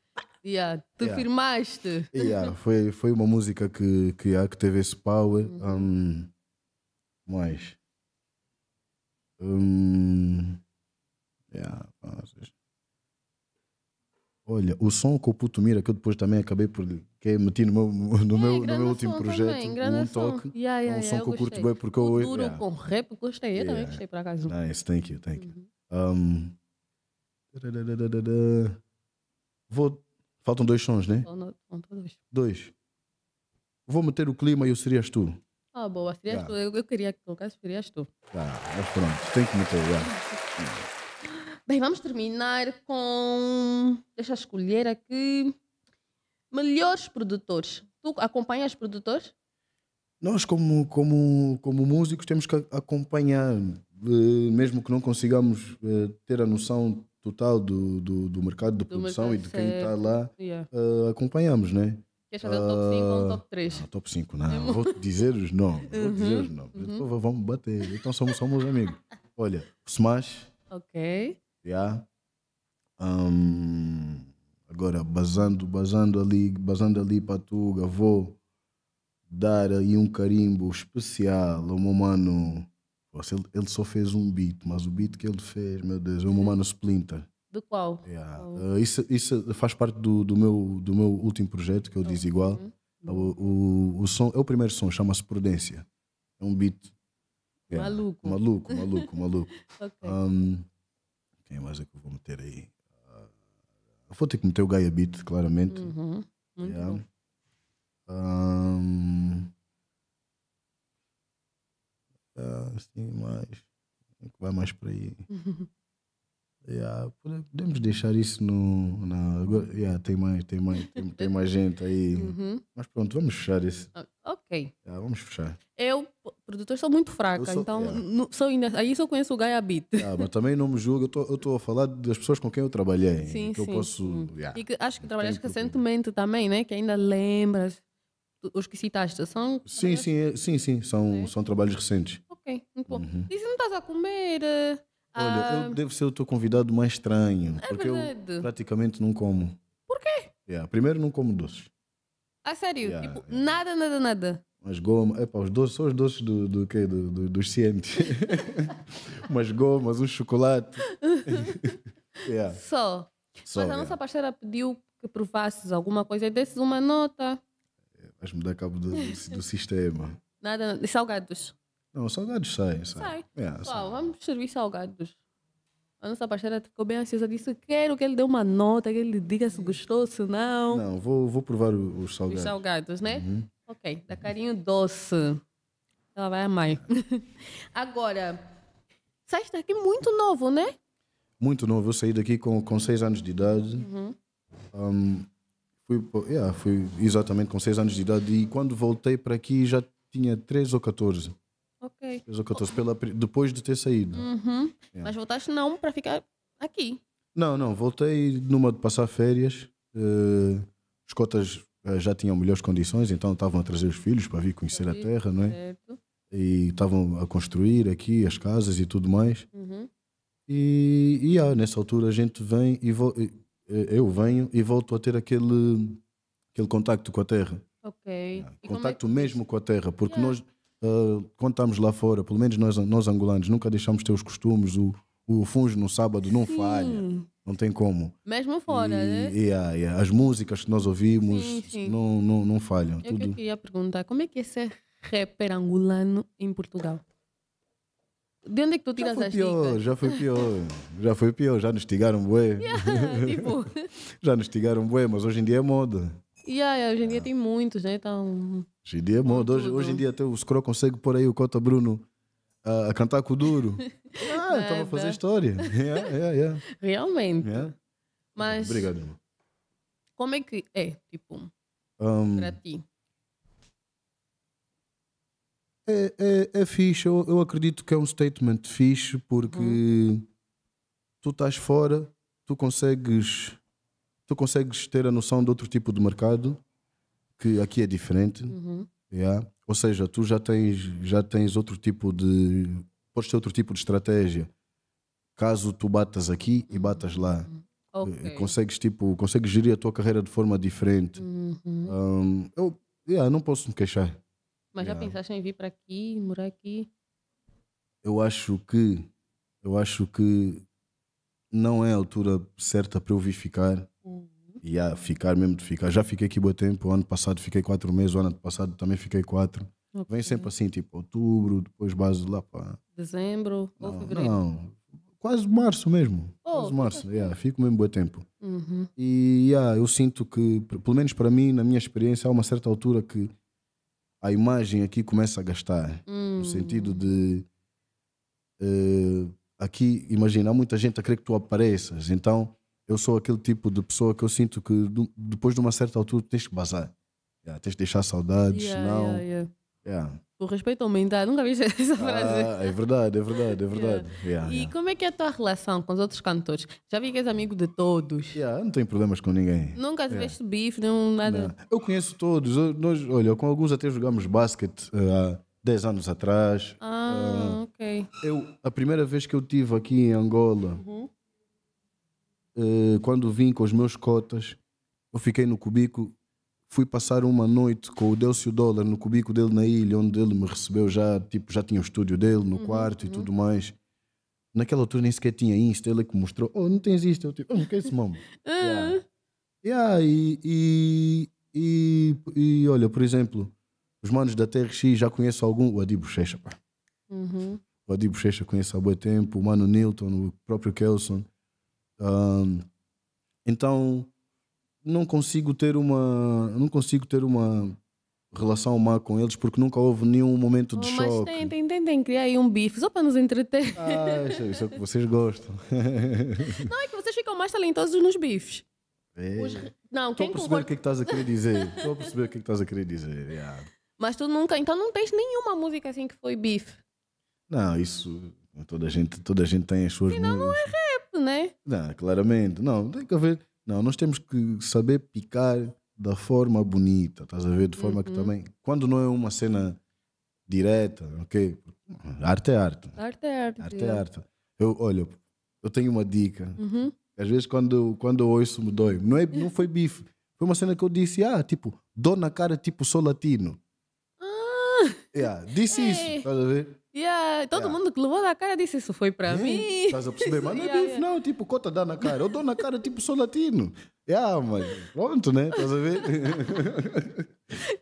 Yeah, tu yeah. firmaste. Yeah, foi, foi uma música que, que, yeah, que teve esse power. Uhum. Um, mas. Um, yeah, Olha, o som com o Puto Mira, que eu depois também acabei por que é meti no meu, no é, meu, no meu último projeto, também, um toque. Yeah, yeah, é um som yeah, que eu, curto bem, porque o eu. Duro yeah. com rap, gostei, eu também gostei por acaso. Nice, thank you, thank you. Uhum. Um, Vou Faltam dois sons, né? Faltam dois. Dois. Vou meter o clima e o Serias Tu. Ah, boa. Serias tá. Tu. Eu, eu, queria que tocasse Serias Tu. Tá, mas pronto. Tem que meter, yeah. Bem, vamos terminar com... Deixa eu escolher aqui. Melhores produtores. Tu acompanhas produtores? Nós, como, como, como músicos, temos que acompanhar, eh, mesmo que não consigamos eh, ter a noção total do, do, do mercado de do produção mercado e de quem tá certo. está lá, yeah. uh, acompanhamos, né? Queres fazer uh, o top 5 ou o top 3? Ah, não, top 5, não. Vou-te dizer os nomes. Uhum. vou dizer os nomes. Uhum. Então, vamos bater. Então somos, somos amigos. Olha, Smash. Ok. Yeah. Um, agora, basando, basando ali, basando ali para tu, vou dar aí um carimbo especial ao meu mano ele, ele só fez um beat, mas o beat que ele fez, meu Deus, é o mano Splinter. Do qual? Yeah. Uh, isso, isso faz parte do, do, meu, do meu último projeto, que eu diz uhum. igual. Uhum. O, o, o, som, é o primeiro som, chama-se Prudência. É um beat. Yeah. Maluco. Maluco, maluco, maluco. okay. um, quem mais é que eu vou meter aí? Uh, vou ter que meter o Gaia Beat, claramente. Uhum. Muito yeah. um, sim então, assim, mas. Vai mais por aí. Yeah, podemos deixar isso no. Na, yeah, tem, mais, tem, mais, tem, tem mais gente aí. Uhum. Mas pronto, vamos fechar isso. Ah, ok. Yeah, vamos fechar. Eu, produtor, sou muito fraca, sou, então yeah. sou ainda, aí só conheço o Gaia Beat. Yeah, mas também não me julgo, eu estou a falar das pessoas com quem eu trabalhei. Sim, que sim. Eu posso, E que acho que trabalhaste recentemente também, né? Que ainda lembras. Os que citaste são. Sim, sim, é, sim, sim, são, é. são trabalhos recentes. Ok, muito bom. Uhum. se não estás a comer? Eh, Olha, eu ah, devo ser o teu convidado mais estranho. É porque verdade. eu praticamente não como. Por quê? Yeah, primeiro, não como doces. Ah, sério? Yeah, tipo, yeah. nada, nada, nada. Umas gomas, para os doces, só os doces do, do quê? Do, do, dos cientes. umas gomas, um chocolate. yeah. Só. Mas a nossa parceira pediu que provasses alguma coisa e desses uma nota. É, vais mudar cabo do, do sistema. Nada, e salgados. Não, salgados sai. Sai. É, assim. vamos servir salgados. A nossa pastora ficou bem ansiosa, disse: quero que ele dê uma nota, que ele diga se gostou, se não. Não, vou, vou provar os salgados. Os salgados, né? Uhum. Ok, dá carinho doce. Ela vai amar. Agora, sai daqui muito novo, né? Muito novo. Eu saí daqui com, com seis anos de idade. Uhum. Um, fui, yeah, fui exatamente com seis anos de idade. E quando voltei para aqui já tinha três ou 14 foi. Fez o 14 pela, depois de ter saído. Uhum. É. Mas voltaste não para ficar aqui. Não, não. Voltei numa de passar férias. Uh, eh, os cotas uh, já tinham melhores condições, então estavam a trazer os filhos para vir conhecer a terra, não é? Certo. E estavam a construir aqui as casas e tudo mais. Uhum. E, e ah, nessa altura a gente vem e eh, eu venho e volto a ter aquele, aquele contacto com a terra. Ok. Ah, contacto é que... mesmo com a terra, porque yeah. É. nós ah, quando estamos lá fora, pelo menos nós, nós angolanos, nunca deixamos ter os costumes, o, o fungo no sábado não sim. falha. Não tem como. Mesmo fora, e, né? E yeah. As músicas que nós ouvimos sim, sim. Não, não, não falham. Eu tudo... perguntar, como é que é ser rapper angolano em Portugal? De onde é que tu tiras as pior, dicas? Já foi pior, já foi pior, já nos tigaram bué. Yeah, tipo... já nos tigaram bué, mas hoje em dia é moda. Yeah, yeah, hoje em yeah. dia tem muitos, né? Então, Hoje em dia Hoje, hoje, em dia até os Cro consegue pôr aí o Cota Bruno a, ah, a cantar com o duro. Ah, estava a fazer história. Yeah, yeah, yeah. Realmente. É. Mas. Obrigado, irmão. Como é que é, tipo, um, para ti? É, é, é fixe. Eu, eu acredito que é um statement fixe porque hum. tu estás fora, tu consegues, tu consegues ter a noção de outro tipo de mercado que aqui é diferente. Uhum. Yeah. Ou seja, tu já tens, já tens outro tipo de. Podes ter outro tipo de estratégia. Caso tu batas aqui e uhum. batas lá. Eh, okay. Consegues, tipo, consegues gerir a tua carreira de forma diferente. Uhum. Um, eu yeah, não posso me queixar. Mas yeah. já pensaste em vir para aqui, morar aqui? Eu acho que. Eu acho que não é a altura certa para eu vir ficar ia ficar mesmo de ficar. Já fiquei aqui bom tempo, ano passado fiquei quatro meses, ano passado também fiquei quatro. Okay. Vem sempre assim, tipo outubro, depois base lá para. Dezembro não, ou fevereiro? Não, quase março mesmo. Oh, quase março, yeah, fico mesmo bom tempo. Uhum. E yeah, eu sinto que, pelo menos para mim, na minha experiência, há uma certa altura que a imagem aqui começa a gastar. Hum. No sentido de. Uh, aqui, imagina, há muita gente a querer que tu apareças. Então, eu sou aquele tipo de pessoa que eu sinto que depois de uma certa altura tens que bazar. Yeah, tens de deixar saudades, yeah, não. Yeah, yeah. Yeah. O respeito aumentar, nunca vi essa ah, frase. Ah, é verdade, é verdade, é verdade. Yeah. e como é que é a tua relação com os outros cantores? Já vi que és amigo de todos. não tenho problemas com ninguém. Nunca tiveste bife, nenhum nada. Não. Eu conheço todos. Eu, nós, olha, com alguns até jogamos basquete. Uh, eh, 10 anos atrás. Ah, uh, ok. Eu, a primeira vez que eu estive aqui em Angola, uhum. Eh, quando vim com os meus cotas, eu fiquei no cubico, fui passar uma noite com o Delcio Dólar no cubico dele na ilha, onde ele me recebeu já, tipo, já tinha o estúdio dele no uhum, quarto uhum. e tudo mais. Naquela altura nem sequer tinha Insta, ele é que mostrou, oh, não tens isto, eu tipo, oh, hum, não que é isso, ah. yeah. yeah e, e, e, e, olha, por exemplo, os manos da TRX já conheço algum, o Adi Bochecha, pá. Uhum. O Adi Bochecha conheço há muito tempo, o Mano Newton, o próprio Kelson. Um, então não consigo ter uma não consigo ter uma relação má com eles porque nunca houve nenhum momento de oh, mas choque. Mas tem, tem, tem, tem, criar aí um bife só para nos entreter. Ah, isso, é, isso é o que vocês gostam. Não, é que vocês ficam mais talentosos nos bifes. É. Os... Não, Estou quem a perceber concorda... o que, é que estás a querer dizer. Estou a perceber o que, é que estás a querer dizer. Yeah. Mas tu nunca, então não tens nenhuma música assim que foi bife. Não, isso toda a gente, toda a gente tem as suas músicas. não é rap né? Não, claramente. Não, tem que haver. Não, nós temos que saber picar da forma bonita, estás a ver? De forma uhum. que também. Quando não é uma cena direta, ok? Arte é arte. Né? Arte é arte. Arte é, arte. Eu, olha, eu tenho uma dica. Uhum. Às vezes quando, quando eu ouço me dói. Não, é, não foi bife. Foi uma cena que eu disse, ah, tipo, dou na cara, tipo, sou latino. Ah. Yeah, disse Ei. É. isso, estás a ver? Yeah, todo yeah. É. mundo que levou na cara disse isso foi para yeah. É, mim. Estás a perceber? Mas não é bife, não. Tipo, cota dá na cara. Eu dou na cara, tipo, sou latino. Yeah, é, mas pronto, né? Estás a ver?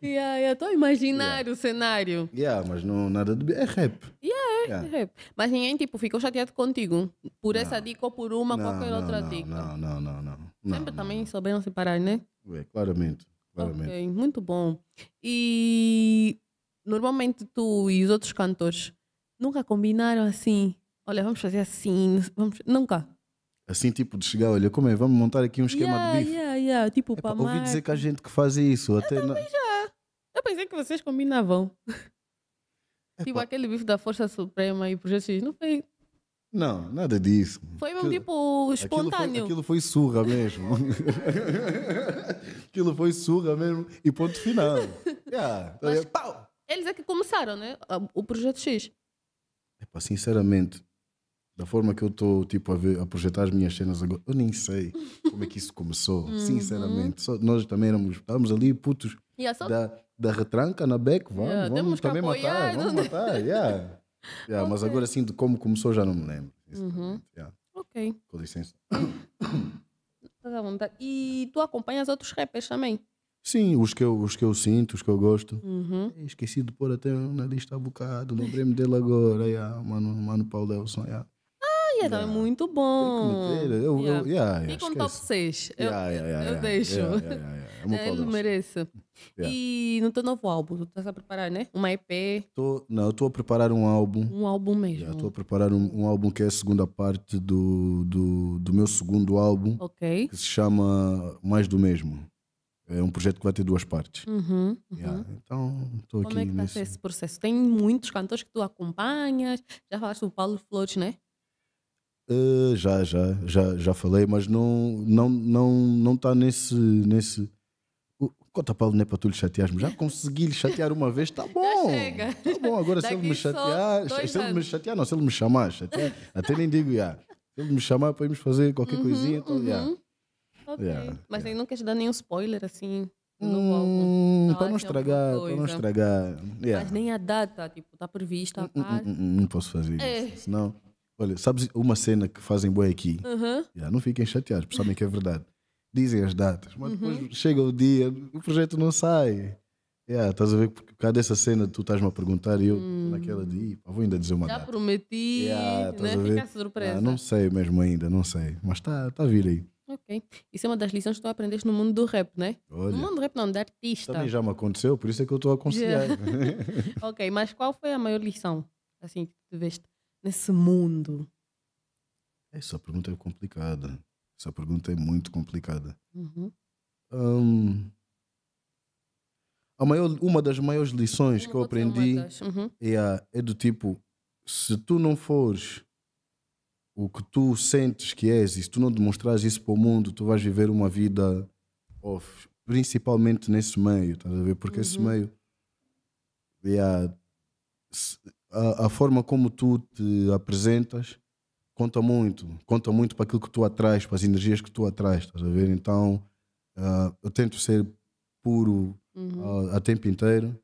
yeah, yeah. Estou a imaginar o cenário. Yeah, mas não nada de... É rap. Yeah, é rap. Mas ninguém, tipo, ficou chateado contigo por não. essa dica ou por uma, não, qualquer não, outra dica. Não, não, não, não. Sempre também souberam separar, né? É, claramente, claramente. muito bom. E normalmente tu e os outros cantores Nunca combinaram assim. Olha, vamos fazer assim. Vamos... Nunca. Assim, tipo, de chegar, olha, como é? Vamos montar aqui um esquema yeah, de bife. Yeah, yeah. Tipo, Epa, é ouvi dizer que há gente que faz isso. Eu também na... já. Eu pensei que vocês combinavam. Epa. É tipo, aquele bife da Força Suprema e Projeto X. Não foi. Não, nada disso. Foi mesmo tipo espontâneo. Aquilo foi, aquilo foi surra mesmo. aquilo foi surra mesmo e ponto final. Yeah. Mas, Eles é que começaram, né? O Projeto X. Epá, sinceramente, da forma que eu estou tipo, a, ver, a projetar as minhas cenas agora, eu nem sei como é que isso começou, uhum. sinceramente. Só, nós também éramos, estávamos ali putos yeah, é só... da, da retranca na beco, vamos, yeah, vamos também matar, vamos matar, yeah. yeah okay. Mas agora assim de como começou já não me lembro. Uhum. Yeah. Ok. Com licença. Tá tá. E tu acompanhas outros rappers também? Sim, os que, eu, os que eu sinto, os que eu gosto. Uhum. Esqueci de pôr até na lista há bocado, lembrei-me dele agora, yeah, mano, mano Paulo Elson. Ah. É yeah. Ah, então yeah. é muito bom. Tem eu, yeah. Eu, yeah, Fica um top 6. eu, é, eu deixo. É, ele merece. E no teu novo álbum, tu estás a preparar, né? Uma EP? Tô, não, eu estou a preparar um álbum. Um álbum mesmo. Estou a preparar um, um, álbum que é a segunda parte do, do, do meu segundo álbum. Ok. Que se chama Mais do Mesmo. É um projeto que vai ter duas partes. Uhum, uhum. Yeah, então, estou aqui. Como é que tá nesse... está esse processo? Tem muitos cantores que tu acompanhas. Já falaste do Paulo Flores, né? Uh, já, já, já, já falei, mas não não não não está nesse nesse Conta Paulo não é para tu lhe chatear, mas já consegui lhe chatear uma vez, tá bom. Já chega. Tá bom, agora se ele me chatear, se ele me chatear, não, se ele me chamar, chatear, até nem digo, já. Se ele me chamar para irmos fazer qualquer uhum, coisinha, então, uhum. já. Ok. Yeah, é, Mas yeah. É. não te dar nenhum spoiler assim? Hum, para não estragar, para não estragar. Yeah. Mas nem a data, tipo, está prevista. Não, não, não posso fazer é. isso. Senão, olha, sabes uma cena que fazem boa aqui? Uhum. Yeah, não fiquem chateados, porque sabem que é verdade. Dizem as datas, mas depois uhum. chega o dia, o projeto não sai. Yeah, estás a ver? Por causa dessa cena, tu estás-me a perguntar e eu hum. naquela de vou ainda dizer uma Já data. prometi, yeah, né? surpresa. Ah, não sei mesmo ainda, não sei. Mas está tá a vir aí. Ok. Isso é uma das lições que tu aprendeste no mundo do rap, né? Olha, no mundo do rap, não, da artista. Também já me aconteceu, por isso é que eu estou a aconselhar. ok, mas qual foi a maior lição, assim, que tu veste nesse mundo? Essa pergunta é complicada. Essa pergunta é muito complicada. Uhum. Um, a maior, uma das maiores lições não hum, que eu aprendi uhum. é, a, é do tipo: se tu não fores o que tu sentes que és, e se tu não demonstrares isso para o mundo, tu vais viver uma vida off, principalmente nesse meio, estás a ver? Porque uhum. esse meio. Yeah, a, a forma como tu te apresentas conta muito, conta muito para aquilo que tu atrás, para as energias que tu atrás, estás a ver? Então uh, eu tento ser puro uhum. a, ah, a tempo inteiro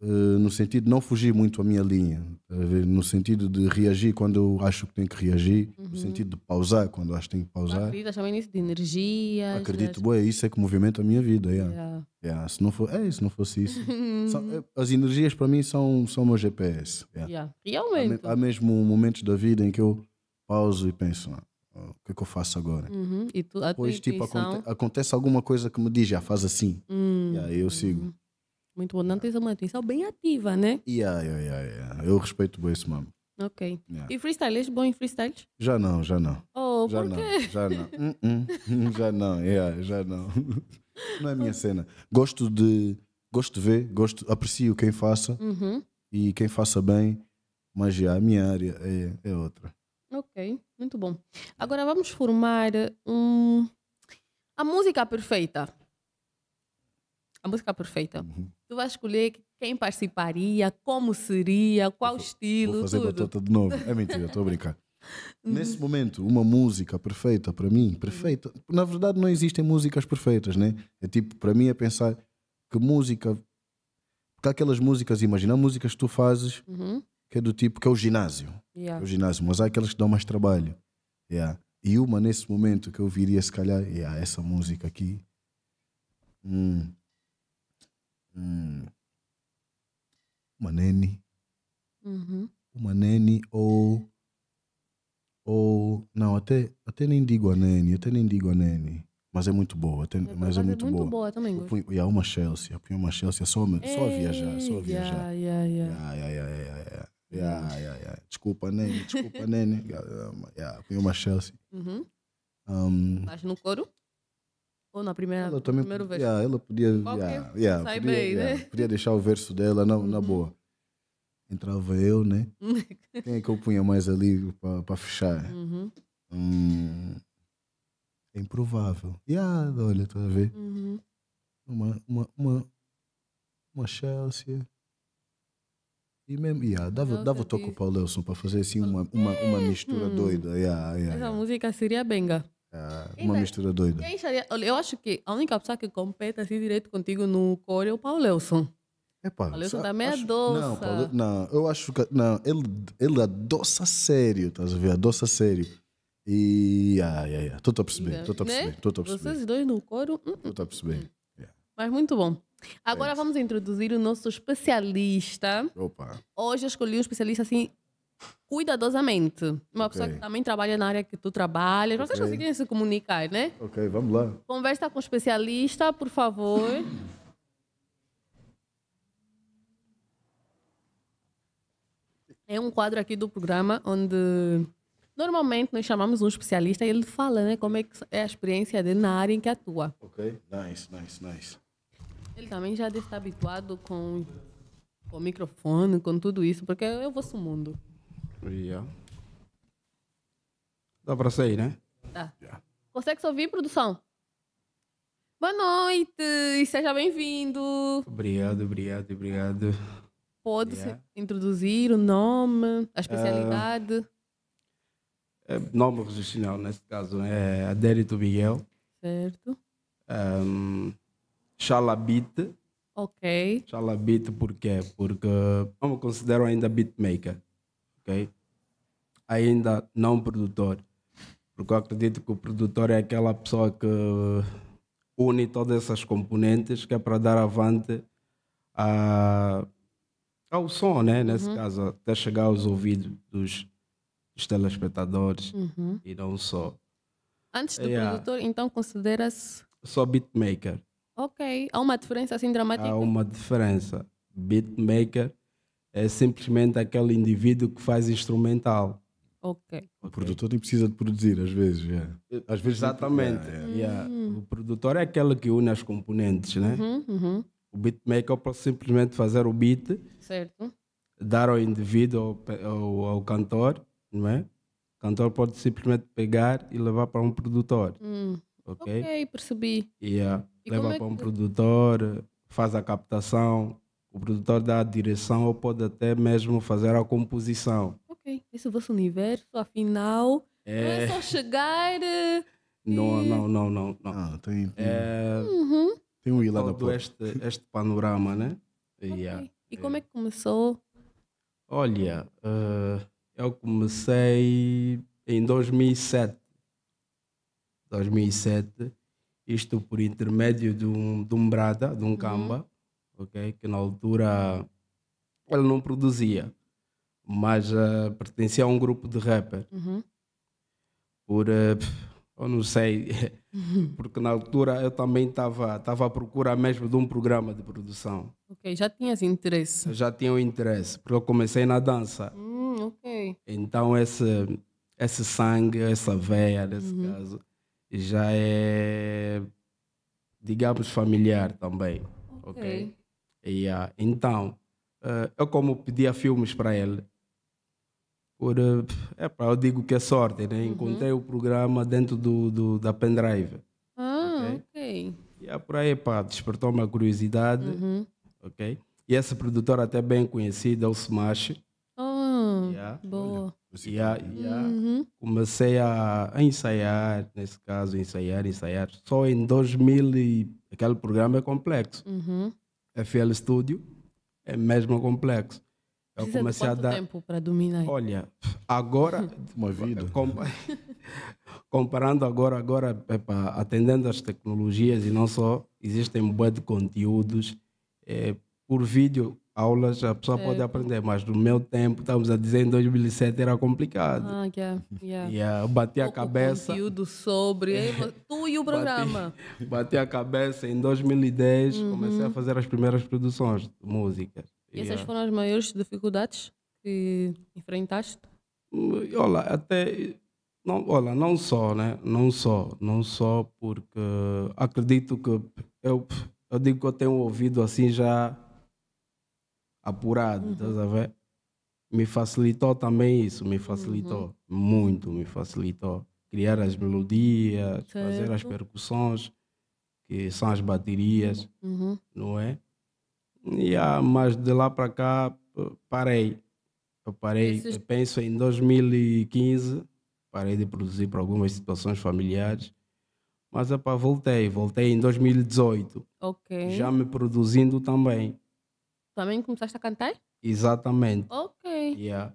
eh, no sentido de não fugir muito à minha linha, tá no sentido de reagir quando eu acho que tenho que reagir, uhum. no sentido de pausar quando acho que tenho que pausar. Acreditas também nisso de energia? Acredito, boa, isso é que movimenta a minha vida. Yeah. Yeah. Yeah, se não for, é, se não fosse isso. são, eh, as energias para mim são, são meu GPS. Realmente. É há, há mesmo momentos da vida em que eu pauso e penso, ah, o que é que eu faço agora? Uhum. E tu, Depois, tipo, aconte, acontece alguma coisa que me diz, já faz assim. Uhum. E aí eu sigo. Uhum muito bom Não tens uma atenção bem ativa, né? Yeah, yeah, yeah, yeah. Eu respeito bem isso mano Ok. Yeah. E freestyle, és bom em freestyles? Já não, já não. Oh, já por quê? não, já não. uh -uh. já não, yeah, já não. não é a minha cena. Gosto de, gosto de ver, gosto, aprecio quem faça uhum. e quem faça bem, mas já a minha área é, é outra. Ok, muito bom. Agora vamos formar eh, um... a música perfeita. A música perfeita. Uhum tu vais escolher quem participaria, como seria, qual vou, estilo. Vou fazer tudo. batata de novo. É mentira, estou a brincar. Uhum. Nesse momento, uma música perfeita para mim, perfeita. Na verdade, não existem músicas perfeitas, né? É tipo, para mim é pensar que música. Porque aquelas músicas, imagina, músicas que tu fazes, uhum. que é do tipo, que é o ginásio. Yeah. É o ginásio, mas há aquelas que dão mais trabalho. Yeah. E uma nesse momento que eu viria, se calhar, yeah, essa música aqui. Hum, hum, uma nene, uhum. uma nene ou ou não até até nem digo a nene, até nem digo a nene, mas é muito boa, até, é, mas é muito, é muito boa. boa também. Gosto. E há uma Chelsea, há uma Chelsea é só Ei, só a viajar, só a viajar. Yeah, yeah, yeah. Yeah, yeah, yeah, yeah, yeah. yeah Desculpa, Nene, desculpa, Nene. Yeah, yeah, uma Chelsea. Uhum. Um, mas no couro? Ou na primeira, ela também primeiro podia, verso. ela podia, yeah, yeah, sai podia, bem, yeah, né? podia deixar o verso dela na, na uhum. boa. Entrava eu, né? Quem é que eu punha mais ali para fechar? Uhum. Hum, é improvável. Yeah, olha, estás a ver? Uhum. Uma, uma, uma, uma Chelsea. E mesmo, yeah, dava, dava toco para o Lelson para fazer assim uma, uhum. uma, uma mistura hum. doida. Yeah, yeah, Essa música seria benga. É uma mistura doida. eu acho que a única pessoa que compete assim direito contigo no coro é o Paulo Leuson. Epa, Paulilson também é acho, é Não, Paulo, não, eu acho que. Não, ele, ele adoça sério, estás a ver? Adoça sério. E. Ah, ai, ai. Estou a perceber, né? estou a perceber, né? a perceber. Vocês dois no coro. Hum, hum. Estou uh, a perceber. Hum. Yeah. Mas muito bom. Agora é vamos introduzir o nosso especialista. Opa. Hoje eu escolhi um especialista assim cuidadosamente. Uma okay. pessoa que também trabalha na área que tu trabalhas. Okay. Vocês conseguem se comunicar, né? Ok, vamos lá. Conversa com o especialista, por favor. é um quadro aqui do programa onde normalmente nós chamamos um especialista e ele fala, né, como é que é a experiência dele na área em que atua. Ok, nice, nice, nice. Ele também já deve estar habituado com, com o microfone, com tudo isso, porque eu vou o mundo. Yeah. Dá para sair, né? Dá. Yeah. Consegue ouvir, produção? Boa noite e seja bem-vindo. Obrigado, obrigado, obrigado. Pode yeah. É. introduzir o nome, a especialidade. Uh, é, nome regional, nesse caso, né? é Adérito Miguel. Certo. Um, Xalabite. Ok. Xalabite por quê? Porque eu me considero ainda beatmaker. Ainda não produtor, porque eu acredito que o produtor é aquela pessoa que une todas essas componentes que é para dar avante a, ao som, né? Uhum. Nesse uhum. caso, até chegar aos ouvidos dos, dos telespectadores uhum. e não só. Antes do yeah. produtor, então considera-se? Só beatmaker. Ok. Há uma diferença assim dramática? Há uma diferença. Beatmaker é simplesmente aquele indivíduo que faz instrumental. Okay. O produtor nem precisa de produzir, às vezes. Yeah. Às vezes Exatamente. Yeah, yeah. Hum. O produtor é aquele que une as componentes, né? Uhum, uhum. O beatmaker pode simplesmente fazer o beat, certo. dar ao indivíduo, ao, ao, ao cantor, não é? O cantor pode simplesmente pegar e levar para um produtor. Hum. Okay? ok, percebi. Yeah. E Leva é para é que... um produtor, faz a captação, o produtor dá a direção ou pode até mesmo fazer a composição. Ok, esse é o vosso universo, afinal. É... é só chegar. Eh, e... Não, não, não, não. não. Ah, então tem, tem... É... Uhum. tem um hilado Todo este, este panorama, né? Okay. Yeah. E é. como é que começou? Olha, uh, eu comecei em 2007. 2007, isto por intermédio de um, de um brada, de um uhum. camba, ok? Que na altura ele não produzia, mas uh, pertencia a um grupo de rapper. Uhum. Por, uh, eu não sei, porque na altura eu também estava à procura mesmo de um programa de produção. Ok, já tinhas interesse? Eu já tinha um interesse, porque eu comecei na dança. Hum, ok. Então esse, esse sangue, essa veia, nesse uhum. caso, já é, digamos, familiar também. Ok. okay? Yeah. Então, uh, eu como pedia filmes para ele, por, uh, é, eu digo que é sorte, né? Uhum. Encontrei uhum. o programa dentro do, do da pendrive. Ah, ok. okay. E aí, é por aí, pá, despertou-me a curiosidade, uhum. ok? E esse produtor até bem conhecido é o Smash. Oh, yeah. boa. Yeah, yeah. Uhum. Comecei a, a, ensaiar, nesse caso, ensaiar, ensaiar. Só em 2000, e, aquele programa é complexo. Uhum. FL Studio, é mesmo complexo. Eu Precisa comecei de quanto a dar. tempo para dominar? Olha, agora. Uma vida. Com... comparando agora, agora epa, atendendo às tecnologias e não só, existem boas de conteúdos. É, por vídeo, aulas a pessoa é. pode aprender, mas no meu tempo, estamos a dizer, em 2007 era complicado. Ah, yeah, yeah. yeah bati a cabeça. conteúdo sobre tu e o programa. Bati, bati a cabeça em 2010, uhum. comecei a fazer as primeiras produções de música. E essas ah, foram as maiores dificuldades que enfrentaste? Olha, até não, olha, não só, né? Não só, não só porque acredito que eu, eu digo que eu tenho ouvido assim já apurado, uhum. estás a ver? Me facilitou também isso, me facilitou. Uhum. Muito me facilitou. Criar as melodias, certo. fazer as percussões, que são as baterias, uhum. não é? E, ah, mas de lá para cá, parei. Eu parei, Esses... eu penso em 2015, parei de produzir por algumas situações familiares. Mas, opa, voltei. Voltei em 2018. Já me produzindo também também começaste a cantar? Exatamente. Ok. Yeah.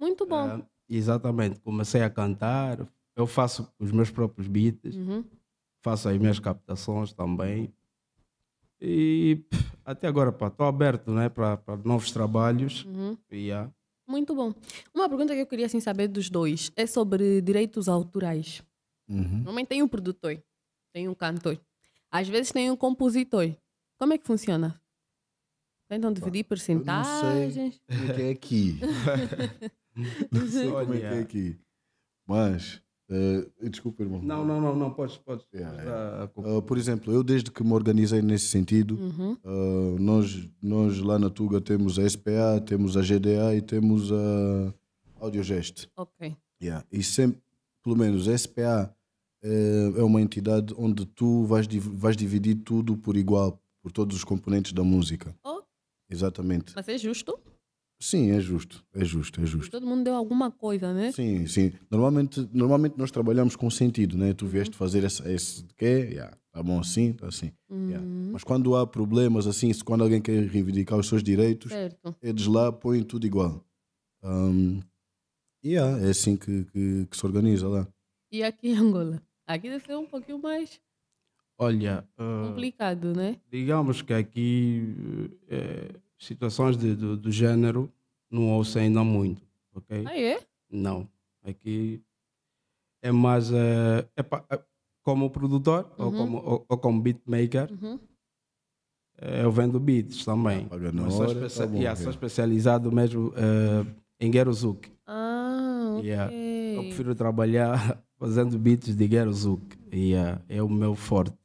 Muito bom. Ah, exatamente. Comecei a cantar. Eu faço os meus próprios beats. Uhum. Faço as minhas captações também. E até agora, estou aberto né, para novos trabalhos. Uhum. Yeah. Muito bom. Uma pergunta que eu queria assim, saber dos dois é sobre direitos autorais. Uhum. Normalmente tem um produtor, tem um cantor. Às vezes tem um compositor. Como é que funciona? Tentam dividir porcentagens? Eu não sei o que é aqui. não sei Olha. como é que é aqui. É é Mas, uh, desculpa, irmão. Não, não, não, não, podes, podes. Uh, por exemplo, eu desde que me organizei nesse sentido, uhum. uh, nós, nós lá na Tuga temos a SPA, temos a GDA e temos a Audiogest. Ok. Yeah. E sempre, pelo menos, a SPA eh, é uma entidade onde tu vais, vais dividir tudo por igual, por todos os componentes da música. Ok. Exatamente. Mas é justo? Sim, é justo, é justo, é justo. Todo mundo deu alguma coisa, né? Sim, sim. Normalmente, normalmente nós trabalhamos com sentido, né? Tu vieste uhum. fazer esse, esse quê? Yeah, tá bom assim, tá assim. Uhum. Yeah. Mas quando há problemas assim, quando alguém quer reivindicar os seus direitos, certo. eles lá põem tudo igual. Um, yeah, é assim que, que, que, se organiza lá. E aqui em Angola? Aqui deve ser um pouquinho mais... Olha... Uh, complicado, né? Digamos que aqui... Uh, situações de, do, do gênero não ouço ainda muito, ok? Ah, é? Não. Aqui é mais uh, como produtor uhum. ou, como, ou, ou como beatmaker. Uhum. Eh, eu vendo beats também. Ah, não, sou, tá bom, yeah, sou especializado mesmo uh, em Gerozuk. Ah, yeah. Eu prefiro trabalhar fazendo beats de Gerozuk. Yeah. É o meu forte.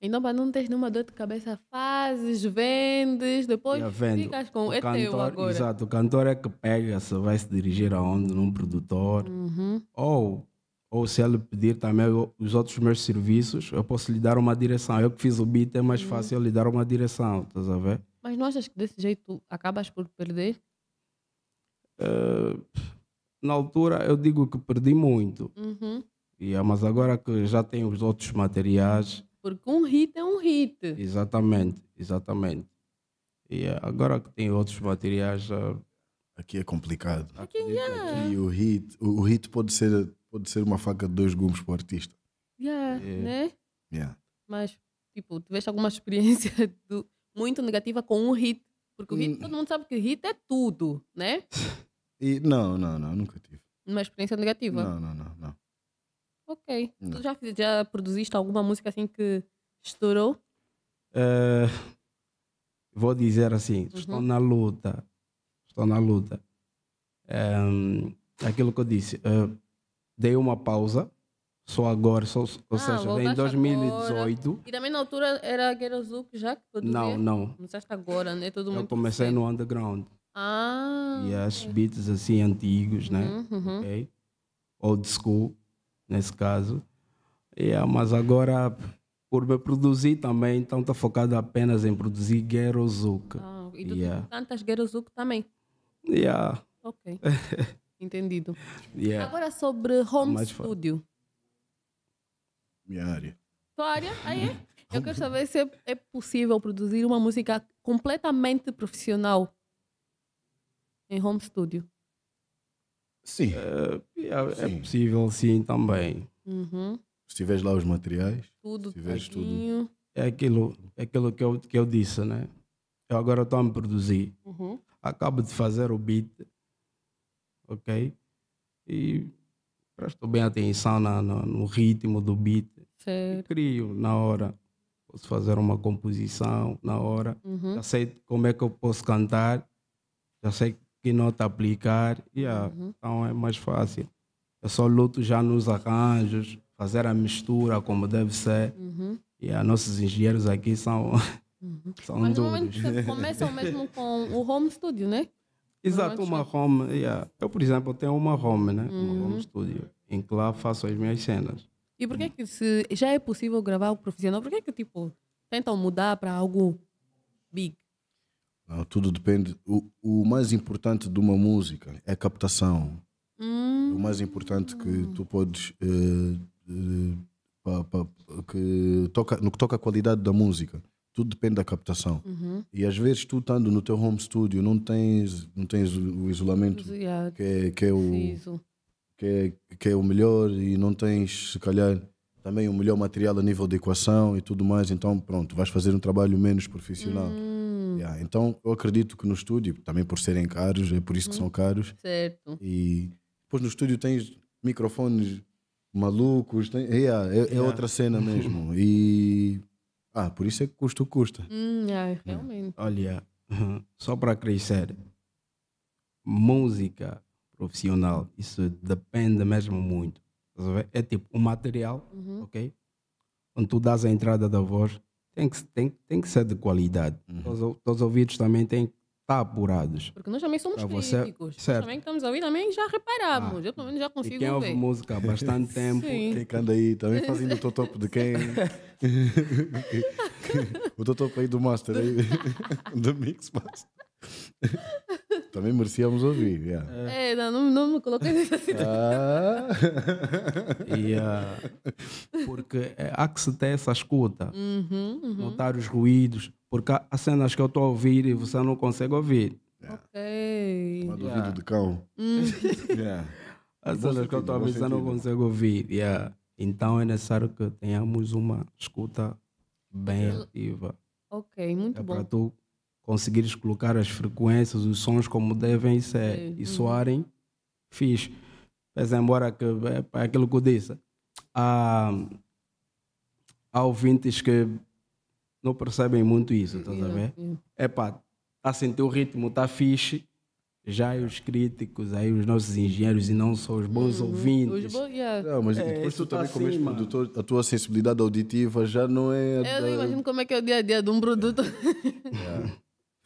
Então, para não teres nenhuma dor de cabeça, fazes, vendes, depois ficas com. O é cantor, teu agora. Exato, o cantor é que pega se vai se dirigir aonde, num produtor. Uhum. Ou, ou se ele pedir também os outros meus serviços, eu posso lhe dar uma direção. Eu que fiz o beat, é mais uhum. fácil eu lhe dar uma direção, estás a ver? Mas não achas que desse jeito acabas por perder? Uh, na altura, eu digo que perdi muito. Uhum. Yeah, mas agora que já tenho os outros materiais porque um hit é um hit. Exatamente, exatamente. E eh, agora que tem outros materiais. Aqui é complicado. Aqui, é. Aqui, o hit, o, o, hit pode ser, pode ser uma faca de dois gumes para o artista. Yeah, é. né? Yeah. Mas, tipo, tiveste alguma experiência do, muito negativa com um hit? Porque o hit, hum. todo mundo sabe que hit é tudo, né? E, não, não, não, nunca tive. Uma experiência negativa? Não, não, não. Ok. Tu já, já produziste alguma música assim que estourou? Uh, vou dizer assim, uhum. estou na luta. Estou na luta. Um, eh, aquilo que eu disse, uh, dei uma pausa, só agora, só, ou ah, seja, em 2018. Agora. E também na altura era Guerra Azul que já que produzia? Não, não. Começaste agora, né? Todo mundo. Eu comecei no underground. Ah. E as beats assim antigos, né? Uhum. uhum. Ok? Old school nesse caso. Yeah, mas agora, por me produzir também, então está focado apenas em produzir Gerozuka. Ah, e tu yeah. cantas Gerozuka também? Yeah. Ok. Entendido. Yeah. Agora sobre home mas studio. Minha área. Tua área? Aí é? Eu quero saber se é, é possível produzir uma música completamente profissional em home studio. Sim. Uh, é, sim. é, possível, sim, também. Uhum. Se tiveres lá os materiais, tudo, se tudo. É aquilo, é aquilo que, eu, que eu disse, né? Eu agora estou a me produzir. Uhum. Acabo de fazer o beat, ok? E presto bem atenção na, no, no ritmo do beat. Certo. crio na hora. Posso fazer uma composição na hora. Uhum. Já sei como é que eu posso cantar. Já sei que nota aplicar. Yeah, é. uhum. Então é mais fácil. Eu só luto já nos arranjos, fazer a mistura como deve ser. Uhum. E yeah, nossos engenheiros aqui são. Uhum. são Mas no duros. momento que começam mesmo com o home studio, né? Exato, uma é. home. Yeah. Eu, por exemplo, tenho uma home, né? Uhum. Uma home uhum. studio, em que lá faço as minhas cenas. E por que, é que se já é possível gravar o profissional, por que, que tipo, tentam mudar para algo big? Não, tudo depende. O, o, mais importante de uma música é a captação. Hum. O mais importante que tu podes. Uh, uh, pa, pa, que toca, no que toca à qualidade da música. Tudo depende da captação. Uhum. E às vezes tu estando no teu home studio não tens, não tens o isolamento que, é, que, é o, que, é, que é o melhor e não tens, se calhar, também o melhor material a nível de equação e tudo mais. Então, pronto, vais fazer um trabalho menos profissional. Hum. Yeah, então eu acredito que no estúdio, também por serem caros, é por isso que uhum. são caros. Certo. E depois no estúdio tens microfones malucos, yeah, é, é yeah. é, outra cena mesmo. e ah, por isso é que custa custa. Mm, yeah, realmente. É. Olha, só para crescer, música profissional, isso depende mesmo muito. É tipo o um material, uhum. ok? Quando tu dás a entrada da voz, tem que, tem, tem que ser de qualidade. Uhum. Os, os ouvidos também têm que estar apurados. Porque nós também somos pra você, críticos. Certo. Nós também estamos ouvindo também já reparamos. Ah. Eu também já consigo e quem ouve música há bastante tempo. Sim. Quem aí também fazendo o topo de quem? o topo aí do Master, aí. do Mix Master. Também merecíamos ouvir. Yeah. É, não, não, não me coloquei nessa situação. Ah. ah. Porque eh, há que se ter essa escuta, uhum, uhum. notar os ruídos, porque há cenas que eu estou a ouvir e você não consegue ouvir. Yeah. É. Ok. Uma do yeah. de cão. Hum. yeah. Há cenas que eu estou a ouvir e você não consegue ouvir. Yeah. Então é necessário que tenhamos uma escuta bem ativa. Ok, muito é bom. Para tu conseguires colocar as frequências, os sons como devem ser é, uhum. e soarem, fiz. Mas embora que, é, é aquilo que eu disse, há, há ouvintes que não percebem muito isso, estás a uhum. ver? É uhum. pá, está a sentir o ritmo, está fixe, já os críticos, aí os nossos engenheiros e não só os bons uhum. ouvintes. Os bons, yeah. não, mas é, depois tu tá também, assim, como és produtor, a tua sensibilidade auditiva já não é. Eu da... imagino como é que é o dia a dia de um produtor.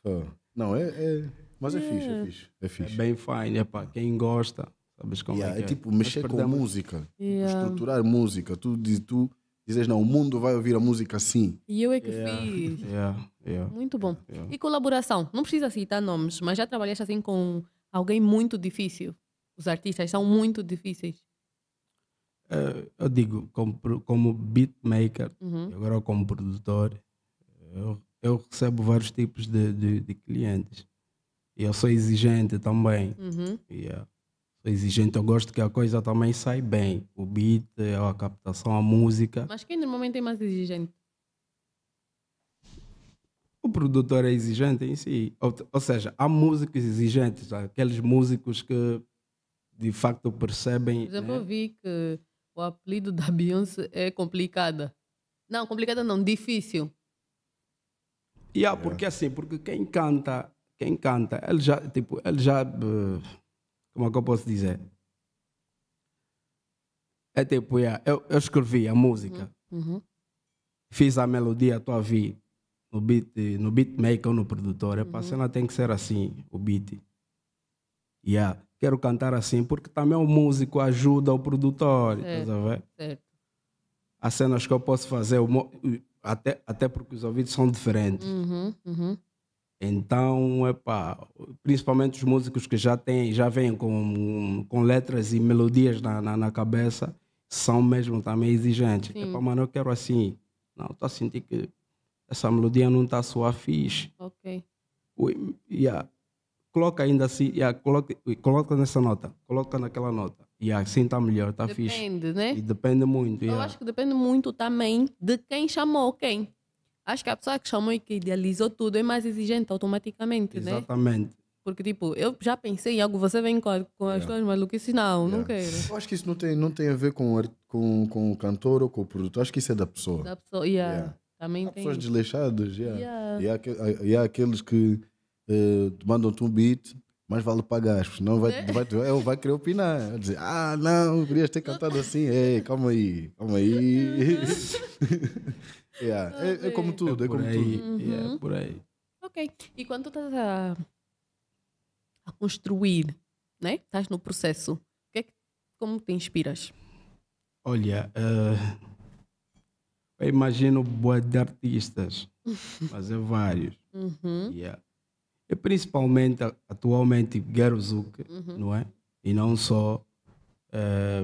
Ah. Não, é, é. Mas é, fixe, é, é fixe. É fixe. É bem fine, é para quem gosta. Sabes como é yeah, é, é, tipo mexer com música, tipo, yeah. estruturar música. Tu, tu dizes, não, o mundo vai ouvir a música assim. E eu é que yeah. fiz. Yeah. Muito bom. E colaboração? Não precisa citar nomes, mas já trabalhaste assim com alguém muito difícil. Os artistas são muito difíceis. Uh, eu digo, como, como beatmaker, uhum. agora como produtor, eu eu recebo vários tipos de, de, de clientes. E eu sou exigente também. Uhum. Yeah. Sou exigente, eu gosto que a coisa também saia bem. O beat, a captação, a música. Mas quem normalmente é mais exigente? O produtor é exigente em si. Ou, ou seja, há músicos exigentes, há aqueles músicos que de facto percebem. Por exemplo, né? eu vi que o apelido da Beyoncé é complicada. Não, complicada não, difícil. Yeah, yeah. É. Porque assim, porque quem canta, quem canta, ele já, tipo, ele já, eh, como é que eu posso dizer? É tipo, yeah, eu, eu escrevi a música, uhum. uhum. fiz a melodia, estou a vir no beat, no beatmaker ou no produtor, uhum. a cena tem que ser assim, o beat. Yeah. Quero cantar assim, porque também o músico ajuda o produtor, certo, a ver? Certo. As cenas que eu posso fazer, até, até porque os ouvidos são diferentes. Uhum, uhum. Então, principalmente os músicos que já têm, já vêm com, com letras e melodias na, na, na cabeça, são mesmo também exigentes. é pá, mano, eu quero assim. Não, estou a sentir que essa melodia não está a soar fixe. Ok. Ui, yeah. Coloca ainda assim, yeah, coloca, coloca nessa nota, coloca naquela nota. Yeah, assim está melhor, está fixe. Depende, né? E depende muito. Eu yeah. acho que depende muito também de quem chamou quem. Acho que a pessoa que chamou e que idealizou tudo é mais exigente automaticamente, Exatamente. né? Exatamente. Porque, tipo, eu já pensei em algo, você vem com, com as yeah. tuas maluquices, não, yeah. não quero. Eu acho que isso não tem, não tem a ver com, com, com o cantor ou com o produto, acho que isso é da pessoa. Da pessoa, yeah. yeah. Também Há tem. pessoas desleixadas, yeah. Yeah. E, há, e há aqueles que uh, eh, mandam-te um beat mais vale pagar, senão vai, né? vai, vai, é, vai querer opinar. Vai dizer, ah, não, querias ter cantado assim. Ei, calma aí, calma aí. yeah. é, é, como tudo, é, é como aí. tudo. É uhum. por aí. Ok. E quando tu estás a, a construir, né? Estás no processo, que é que, como te inspiras? Olha, uh, eu imagino boa de artistas, mas é vários. Uhum. Yeah e principalmente atualmente Gerozuk, uhum. não é? E não só. É,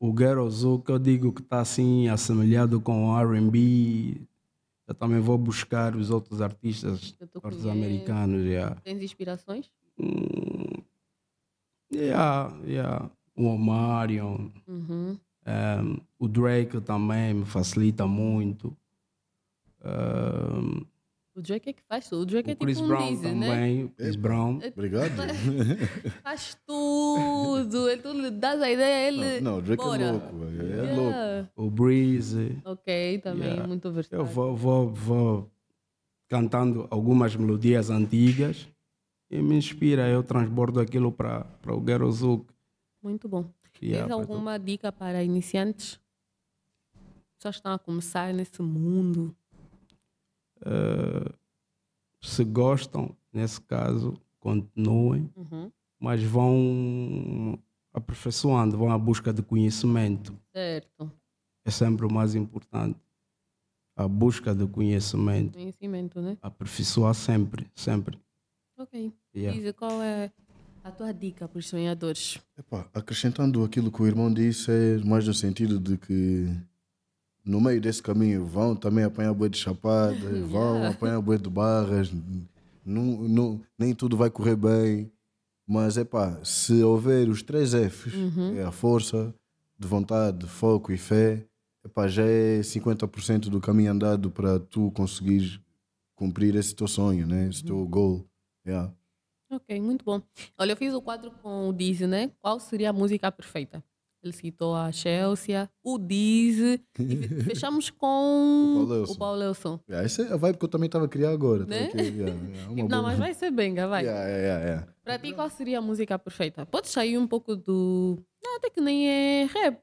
o Gerozuk, eu digo que está assim assemelhado com o RB. Eu também vou buscar os outros artistas norte-americanos. Yeah. Tens inspirações? Hum, yeah, yeah. O Omarion. Uhum. Um, eh, o Drake também me facilita muito. Um, eh, o Drake é que faz tudo. O Drake é o tipo né? é, é tipo Chris um Brown também. Né? Chris Brown. Obrigado. Faz tudo. Ele, tu lhe dás a ideia, ele... Não, não o Drake é Bora. é louco. É yeah. louco. O Breeze. Ok, também. Yeah. Muito versátil. Eu vou, vou, vou cantando algumas melodias antigas e me inspira. Eu transbordo aquilo para o Gerozuk. Muito bom. Yeah, Tens alguma tu... dica para iniciantes? Pessoas que estão a começar nesse mundo ah, se gostam, nesse caso, continuem, uhum. mas vão aperfeiçoando, vão à busca de conhecimento. Certo. É sempre o mais importante. A busca de conhecimento. Conhecimento, né? Aperfeiçoar sempre, sempre. Ok. Yeah. Diz, qual é a tua dica para os sonhadores? Epá, acrescentando aquilo que o irmão disse, é mais no sentido de que no meio desse caminho vão também apanhar boi de chapada, vão ah. apanhar boi de barras, não, não, nem tudo vai correr bem. Mas é pá, se houver os três Fs, uhum. é a força, de vontade, foco e fé, epá, já é 50% do caminho andado para tu conseguir cumprir esse teu sonho, né? esse uhum. teu goal. Yeah. Ok, muito bom. Olha, eu fiz o quadro com o Dizzy, né? Qual seria a música perfeita? ele citou a Chelsea, o Diz, e fechamos com o Paulo Leuson. Yeah, essa é a é vibe que eu também estava a criar agora. Tá? Né? Aqui, yeah, yeah, não, boa... mas vai ser benga, vai. Para ti, qual seria a música perfeita? Pode sair um pouco do. Não, até que nem é rap.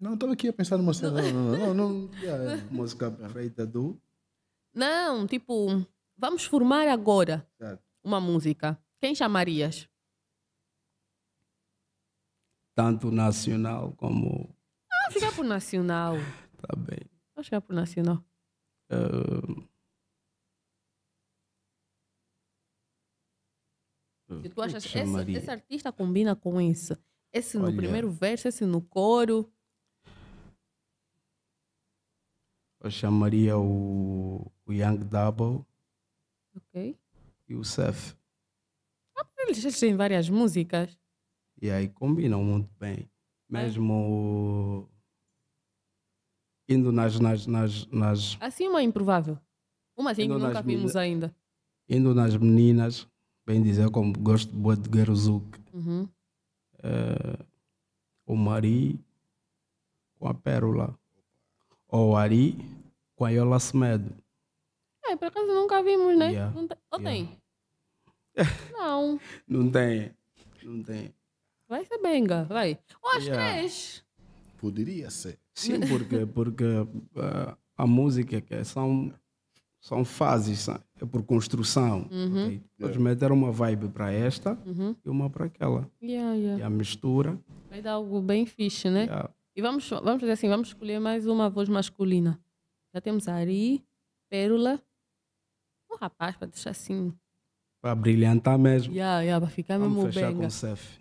Não, estava aqui a pensar numa cena. Não, não, não. É música perfeita do. Não, tipo, vamos formar agora uma música. Quem chamarias? tanto nacional como. Ah, ficar por nacional. tá bem. Vamos ficar por nacional. Uh... Se tu achas que esse, esse, artista combina com esse? Esse no Olha. primeiro verso, esse no coro? Eu chamaria o, o Young Double. Ok. E o Seth. Ah, eles têm várias músicas. E aí combinam muito bem. É. Mesmo é. indo nas, nas, nas, nas. Assim uma é improvável. Uma assim indo que nunca vimos men... ainda. Indo nas meninas, bem dizer, como gosto boa de Geruzuk. Uhum. É, o Mari com a Pérola. Ou o Ari com a Yola Semedo. É, por acaso nunca vimos, né? Yeah. Não te... Ou yeah. tem? Não. Não tem. Não tem. Vai ser benga, vai. Ou as Yeah. três. Poderia ser. Sim, porque, porque ah, a música é que é, são, são fases, é por construção. Uhum. ok? Eles meteram uma vibe para esta uhum. e uma para aquela. Yeah, yeah. E a mistura. Vai dar algo bem fixe, né? yeah. E vamos, vamos fazer assim, vamos escolher mais uma voz masculina. Já temos Ari, Pérola, um rapaz para deixar assim, Para brilhantar mesmo. yeah, yeah, para ficar Vamos mesmo fechar com benga. o Cef.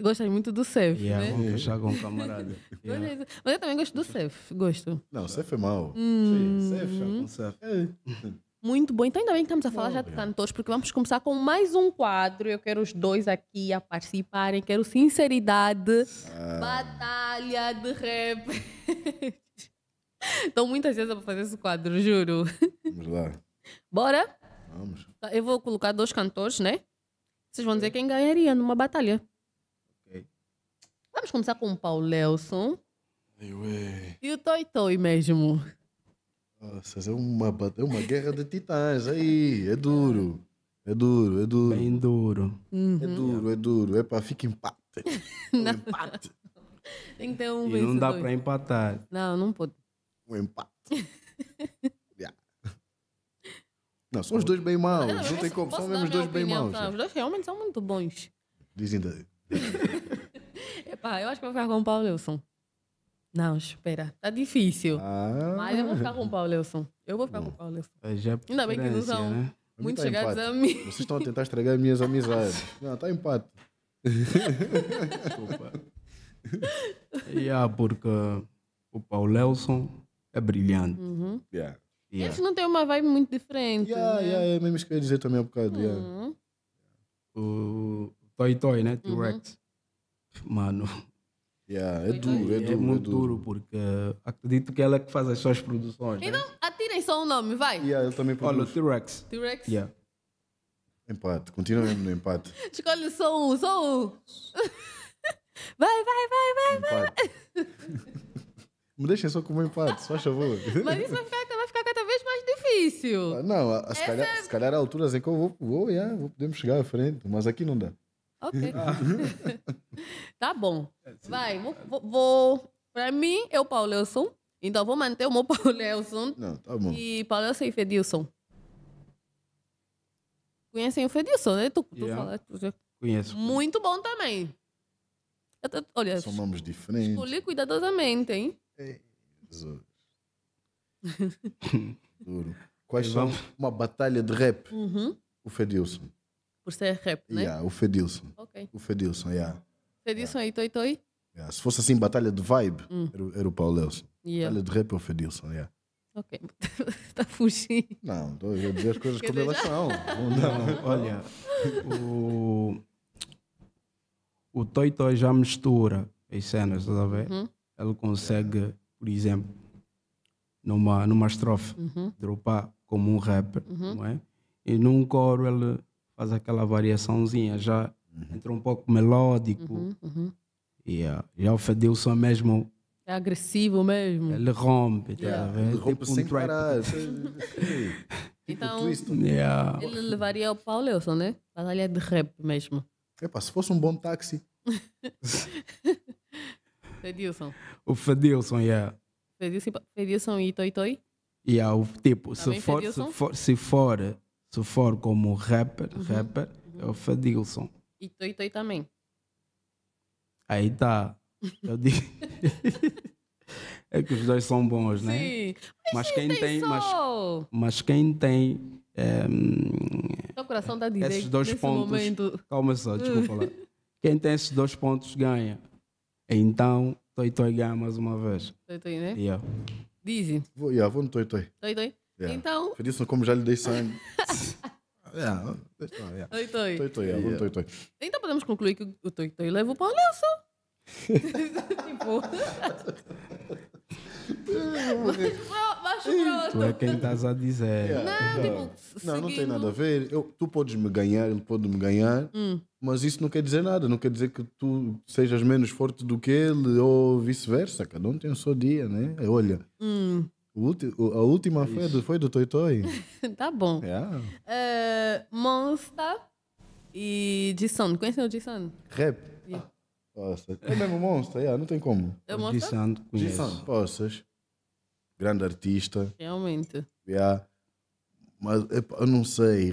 Gostas muito do Cef, yeah, é né? Vamos fechar com o camarada. yeah. Mas eu também gosto do Cef, gosto. Não, Cef é mau. Hum. Sim, surf, com é, é. Muito bom. Então, ainda bem que estamos a falar já de cantores, porque vamos começar com mais um quadro. Eu quero os dois aqui a participarem. Quero sinceridade. Ah. Batalha de rap. Estou muito ansiosa para fazer esse quadro, juro. Vamos lá. Bora? Vamos. Eu vou colocar dois cantores, né? Vocês vão dizer quem ganharia numa batalha. Vamos começar com o Paulo Nelson. É. E o Toy Toy mesmo. Nossa, é uma, é uma guerra de titãs aí. É duro. É duro, é duro. Bem duro. Uhum. É duro, é duro. É para ficar empate. não. empate. Tem que ter um e não dá para empatar. Não, não pode. Um empate. Não, são os dois bem maus. Não, não tem como. São mesmo os dois bem maus. Tá? Os dois realmente são muito bons. Dizem daí. Ah, eu acho que vou ficar com o Paulo Wilson. Não, espera. Tá difícil. Ah. Mas eu vou ficar com o Paulo Wilson. Eu vou ficar com o Paulo é, Já. É Ainda bem que não são né? muito tá chegados empate. a mim. Vocês estão a tentar estragar minhas amizades. Não, tá empate. Desculpa. yeah, porque o Paulo Nelson é brilhante. Uhum. Yeah. Yeah. não tem uma vibe muito diferente. Yeah, né? yeah, é mesmo queria dizer também um bocado. Uhum. Yeah. O Toy Toy, né? T-Rex. Uhum. Mano. Yeah, é duro, é. é, duro. É muito é duro. duro. porque acredito que ela é que faz as suas produções. Né? Então, né? atirem só um nome, vai. Yeah, ele também Olha, o T-Rex. T-Rex? Yeah. Empate, continua no empate. Escolhe só um, só um. Vai, vai, vai, vai, empate. vai. Me deixem só com um empate, só favor. Mas isso vai ficar, vai ficar cada vez mais difícil. Ah, não, a, ah, a, se, calhar, é... se calhar há alturas em que eu vou, vou, yeah, vou podemos chegar à frente, mas aqui não dá. Ok. tá bom. É, Vai, vou, vou. Pra mim, eu, Paulo Elson. Então, vou manter o meu Paulo Elson. Não, tá bom. E Paulo Elson e Fedilson. Conhecem o Fedilson, né? Tu, tu yeah. fala, tu... Conheço. Muito bom também. Eu, olha, São nomes diferentes. Escolhi cuidadosamente, hein? Jesus. Duro. Quais são? Uma batalha de rap. Uhum. O Fedilson. Por ser rap, né? Yeah, o Fedilson. O Fedilson, yeah. Fedilson yeah. e Toi Toi? Yeah. Se fosse assim, batalha de vibe, hum. era, era, o Paulo Elson. Yeah. Batalha de rap é o Fedilson, yeah. Ok, está fugindo. Não, estou a dizer as coisas como elas são. Olha, o, o Toy Toy já mistura as cenas, estás a ver? Uhum. Ele consegue, por exemplo, numa, numa estrofe, uhum. dropar como um rapper, uhum. não é? E num coro ele faz aquela variaçãozinha, já uhum. entra um pouco melódico. Uhum, uhum. Yeah. Já o Fedilson mesmo. É agressivo mesmo. Ele rompe, tá yeah. tá Ele rompe tipo sem um parar. Tipo então, yeah. ele levaria o Paulo Leoson, né? Batalha de rap mesmo. Epa, se fosse um bom táxi. Fedilson. O Fedilson, yeah. Fedilson, Fedilson e Toi Toi? Yeah, o, tipo, tá se for, se, for, se for se for como rapper, uhum, rapper, uhum. é o Fadilson. E Toi Toi também. Aí tá. Eu digo. é que os dois são bons, Sim. né? Sim. Mas, quem tem. Mas, mas quem tem. o ehm, coração tá direito esses dois pontos. Momento. Calma só, desculpa lá. Quem tem esses dois pontos ganha. Então, Toi Toi ganha mais uma vez. Toi Toi, né? Yeah. Dizem. Vou, yeah, vou no Toi Toi. Toi Toi? Yeah. É. Então. Por isso, como já lhe dei sangue. toi. Toi, Então podemos concluir que o toi, toi leva o pão tipo. Tu é quem estás a dizer. Yeah. É, então. tipo, não, não, tipo, não, seguindo... não tem nada a ver. Eu, tu podes me ganhar, ele pode me ganhar, hum. mas isso não quer dizer nada. Não quer dizer que tu sejas menos forte do que ele ou vice-versa. Cada um tem o seu dia, né? Olha, hum a última foi do, foi do Toy Toy? tá bom. Yeah. É. Uh, é, Monster e Disson. Conhecem o Disson? Rap. Yeah. Ah, é mesmo Monster, yeah, não tem como. É o Disson, conheço. Poças. Grande artista. Realmente. Yeah. Mas epa, eu não sei.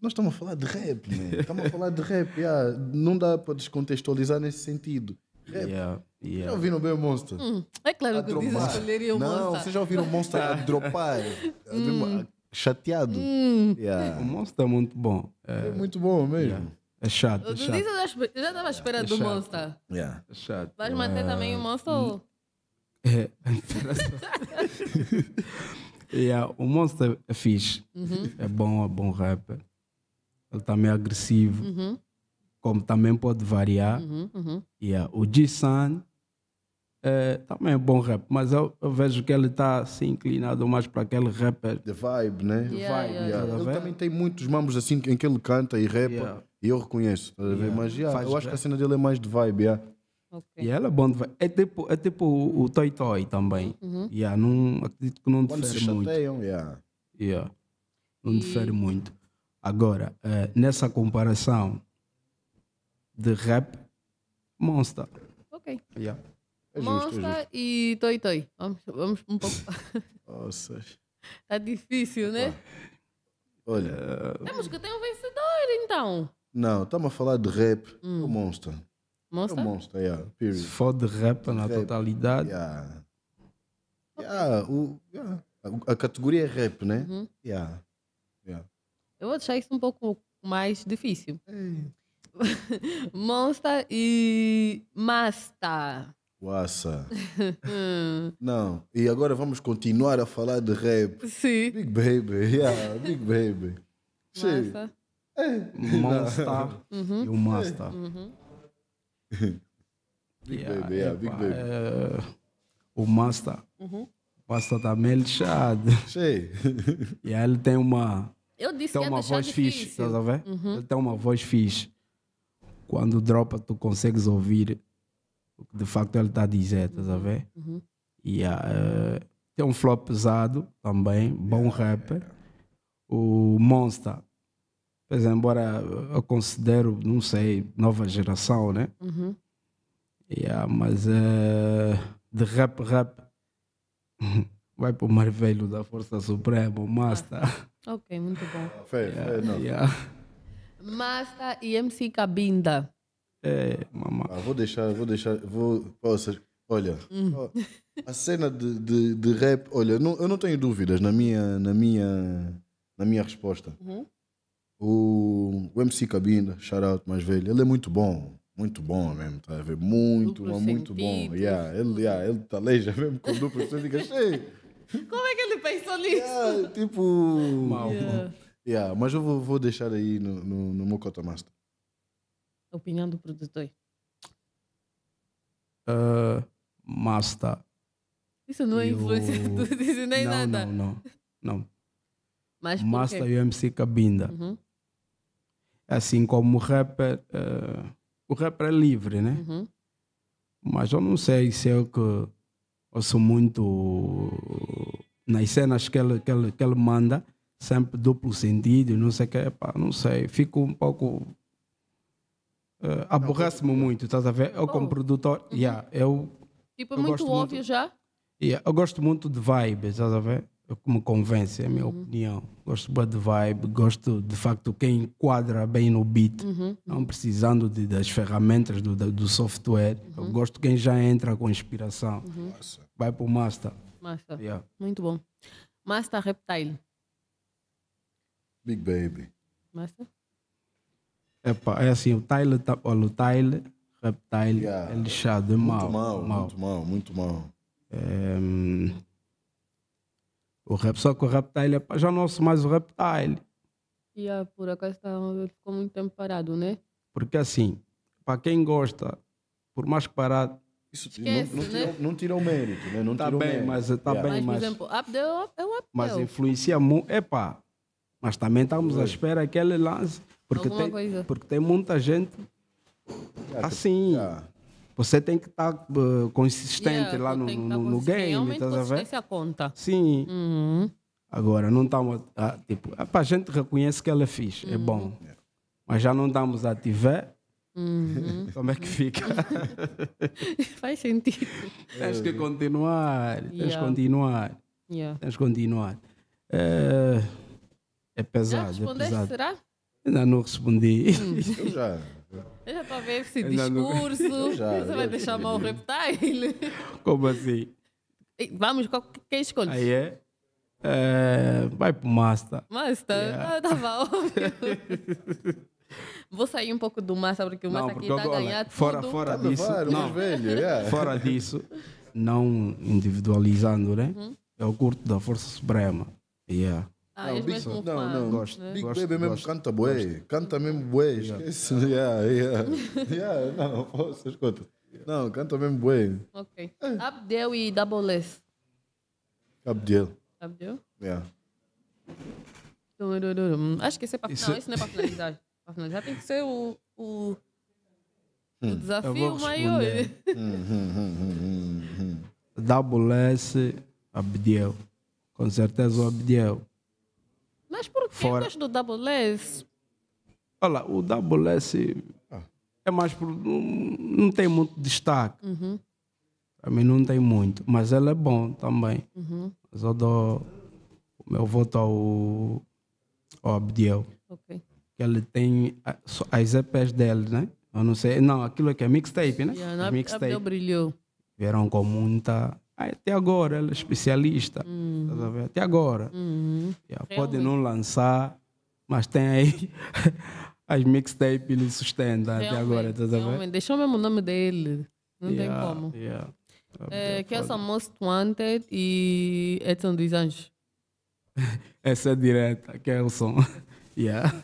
Nós estamos a falar de rap, né? Estamos a falar de rap. Yeah. Não dá para descontextualizar nesse sentido. Rap. Yeah. Yeah. Já é. ouviram bem o Monster? Hum, é claro a que dropar. diz escolheria o Monster. Não, vocês já ouviram o Monster a ah. dropar? hum. Chateado. Hum. Yeah. O Monster é muito bom. É, é muito bom mesmo. Yeah. É chato, é chato. já estava à espera é do Monster. Yeah. É chato. Vais manter também o é. Monster? Ou? É, yeah, o Monster é fixe. Uhum. É bom, é bom rapper. Ele também tá é agressivo. Uhum. Como também pode variar. Uhum, uhum. Yeah. O G-San é, também é bom rap, mas eu, eu vejo que ele está assim inclinado mais para aquele rapper. Eh, The vibe, né? The yeah, vibe. Yeah. Yeah. Ele também tem muitos mambos assim em que ele canta e rapa e eu reconheço. Mas eu acho que a cena dele é mais de vibe. Okay. E ela é bom de vibe. É tipo, é tipo o, o Toy Toy também. Uhum. Yeah, não, acredito que não Quando difere muito. Chateiam, yeah. Yeah. Não difere muito. Agora, uh, nessa comparação de rap, Monster. Ok. Yeah. É justo, é e toi toi. Vamos, vamos um pouco. Nossa. Tá difícil, né? Olha. Temos que ter um vencedor, então. Não, estamos a falar de rap. É hum. O Monster. Monster? É o Monster, yeah. Period. Se for de rap na rap, totalidade. Yeah. Yeah, o, yeah. A, a, categoria é rap, né? Uhum. Yeah. Yeah. Eu vou deixar isso um pouco mais difícil. Monster e Master. Uaça. Não. E agora vamos continuar a falar de rap. Sim. Big Baby. Yeah, Big Baby. Massa. É. Monster uhum. e o Master. Uhum. Big yeah, Baby, yeah, epa, Big Baby. Uh, o Master. Uhum. Pasta da tá Melchad. Sei. E aí ele tem uma. Eu disse tem que uma voz difícil. fixe, estás a ver? Uhum. Ele tem uma voz fixe. Quando dropa, tu consegues ouvir o que de facto ele está a dizer, estás a uhum, ver? Uhum. Yeah, uh, eh, tem um flop pesado também, bom yeah, rapper. Yeah. O Monster, pois embora eu considero, não sei, nova geração, né? Uhum. Yeah, mas uh, de rap, rap, vai para o marvelo da Força Suprema, o Master. Ah. Ok, muito bom. Feio, yeah, feio, yeah. Master e MC Cabinda. É, mamãe. Ah, vou deixar, vou deixar, vou. Posso, olha, hum. a cena de, de, de rap, olha, não, eu não tenho dúvidas na minha, na minha, na minha resposta. Uhum. O, o, MC cabinda shout out mais velho, ele é muito bom. Muito bom mesmo, tá a ver? Muito, duplo muito sentido. bom. Yeah, ele, yeah, ele taleja tá mesmo com duplo sentido. Como é que ele pensou nisso? Yeah, tipo. Mal. Yeah. yeah. mas eu vou, vou deixar aí no, no, no meu Cotomaster. A opinião do produtor. Uh, ah, master. Tá. Isso não é eu... influência, tu dizes nem não, nada. Não, não, não. Mas master e o MC Cabinda. Uhum. Assim como o rapper, uh, o rapper é livre, né? Uhum. Mas eu não sei se é o que eu sou muito nas cenas que ele, que ele, que ele manda sempre duplo sentido, não sei o que, pá, não sei, fico um pouco uh, aborrece-me muito, estás a ver? Eu, como oh. produtor, uhum. yeah, eu. Tipo, é eu muito gosto óbvio muito, já? Yeah, eu gosto muito de vibe, estás a ver? Eu, me convence, é a minha uhum. opinião. Gosto bem de vibe, gosto de facto quem enquadra bem no beat, uhum. uhum. não precisando de, das ferramentas do, do software. Uhum. Eu gosto quem já entra com inspiração. Uhum. Vai para o Master. Master. Yeah. Muito bom. Master Reptile. Big Baby. Master? Epá, é assim, o Tyler, tá, olha, o Tyler, reptile, yeah. é lixado, é muito mau, mal, mal. Muito mal, muito mal. É, hum, o rap, só que o rap já não ouço mais o reptile. E yeah, por acaso tá, ele ficou muito tempo parado, né? Porque assim, para quem gosta, por mais que parado, isso Esquece, não, não, né? tira, não, o mérito, né? Não tá tira bem, o mérito. Mas, tá yeah. bem, mas... Por exemplo, Abdel é o Abdel. Mas influencia muito... Epá, mas também estamos à espera aquele lance porque, tem, coisa. porque tem muita gente assim. Yeah. Você tem que estar tá, uh, consistente yeah, lá no, tá no, no game. Tá consistência conta. Sim. Uhum. Agora, não estamos. A, tipo, é a, gente reconhece que ela é fixe, uhum. é bom. Uhum. Mas já não estamos a tiver. Uhum. Como é que fica? Faz sentido. Tens que continuar. Yeah. Tens que continuar. Yeah. Tens que continuar. É, é pesado. É já é pesado. será? Ainda não respondi. Hum. Eu então já. Eu já estou a ver esse discurso. Não... Já, Você vai deixar mal o reptile. Como assim? Vamos, quem escolhe? Aí é. é vai pro Master. Master? Yeah. Ah, óbvio. Tá Vou sair um pouco do master porque o master não, porque aqui está a ganhar fora, tudo. Fora tá disso, não, velho, yeah. fora disso, não individualizando, né? Uhum. É o curto da Força Suprema. Yeah. Ah, não, Big, não, não, gosto, né? Big gosto, Baby mesmo gosto, canta bué, gosto. canta mesmo bué, esquece. Yeah, yeah. yeah não, posso, escuta. Não, canta mesmo bué. Ok. É. Abdel e Double S. Abdel. Abdel? Yeah. Acho que esse é para finalizar. Isso... Esse é- não é para finalizar. para finalizar tem que ser o, o, o hum. desafio maior. Hum, hum, Double S, Abdiel. Com certeza o Abdiel. Mas por que Fora. do Double S? Olha, o Double S ah. é mais por, não tem muito destaque. Uhum. Para mim não tem muito, mas ele é bom também. Uhum. Mas eu dou o meu voto ao, ao Abdiel. Ok. Que ele tem as EPs dele, né? Eu não sei, não, aquilo que é mixtape, né? Yeah, é Abdiel mixtape. brilhou. Vieram com muita até agora ela é especialista. Uhum. Até agora. Uhum. pode não lançar, mas tem aí as mixtapes, ele sustenta Realmente. até agora. Tá o Deixou mesmo o nome dele. Não yeah, tem como. Yeah. É, tá que é essa Most Wanted e Edson dos Anjos. essa é direta, Kelson. É yeah.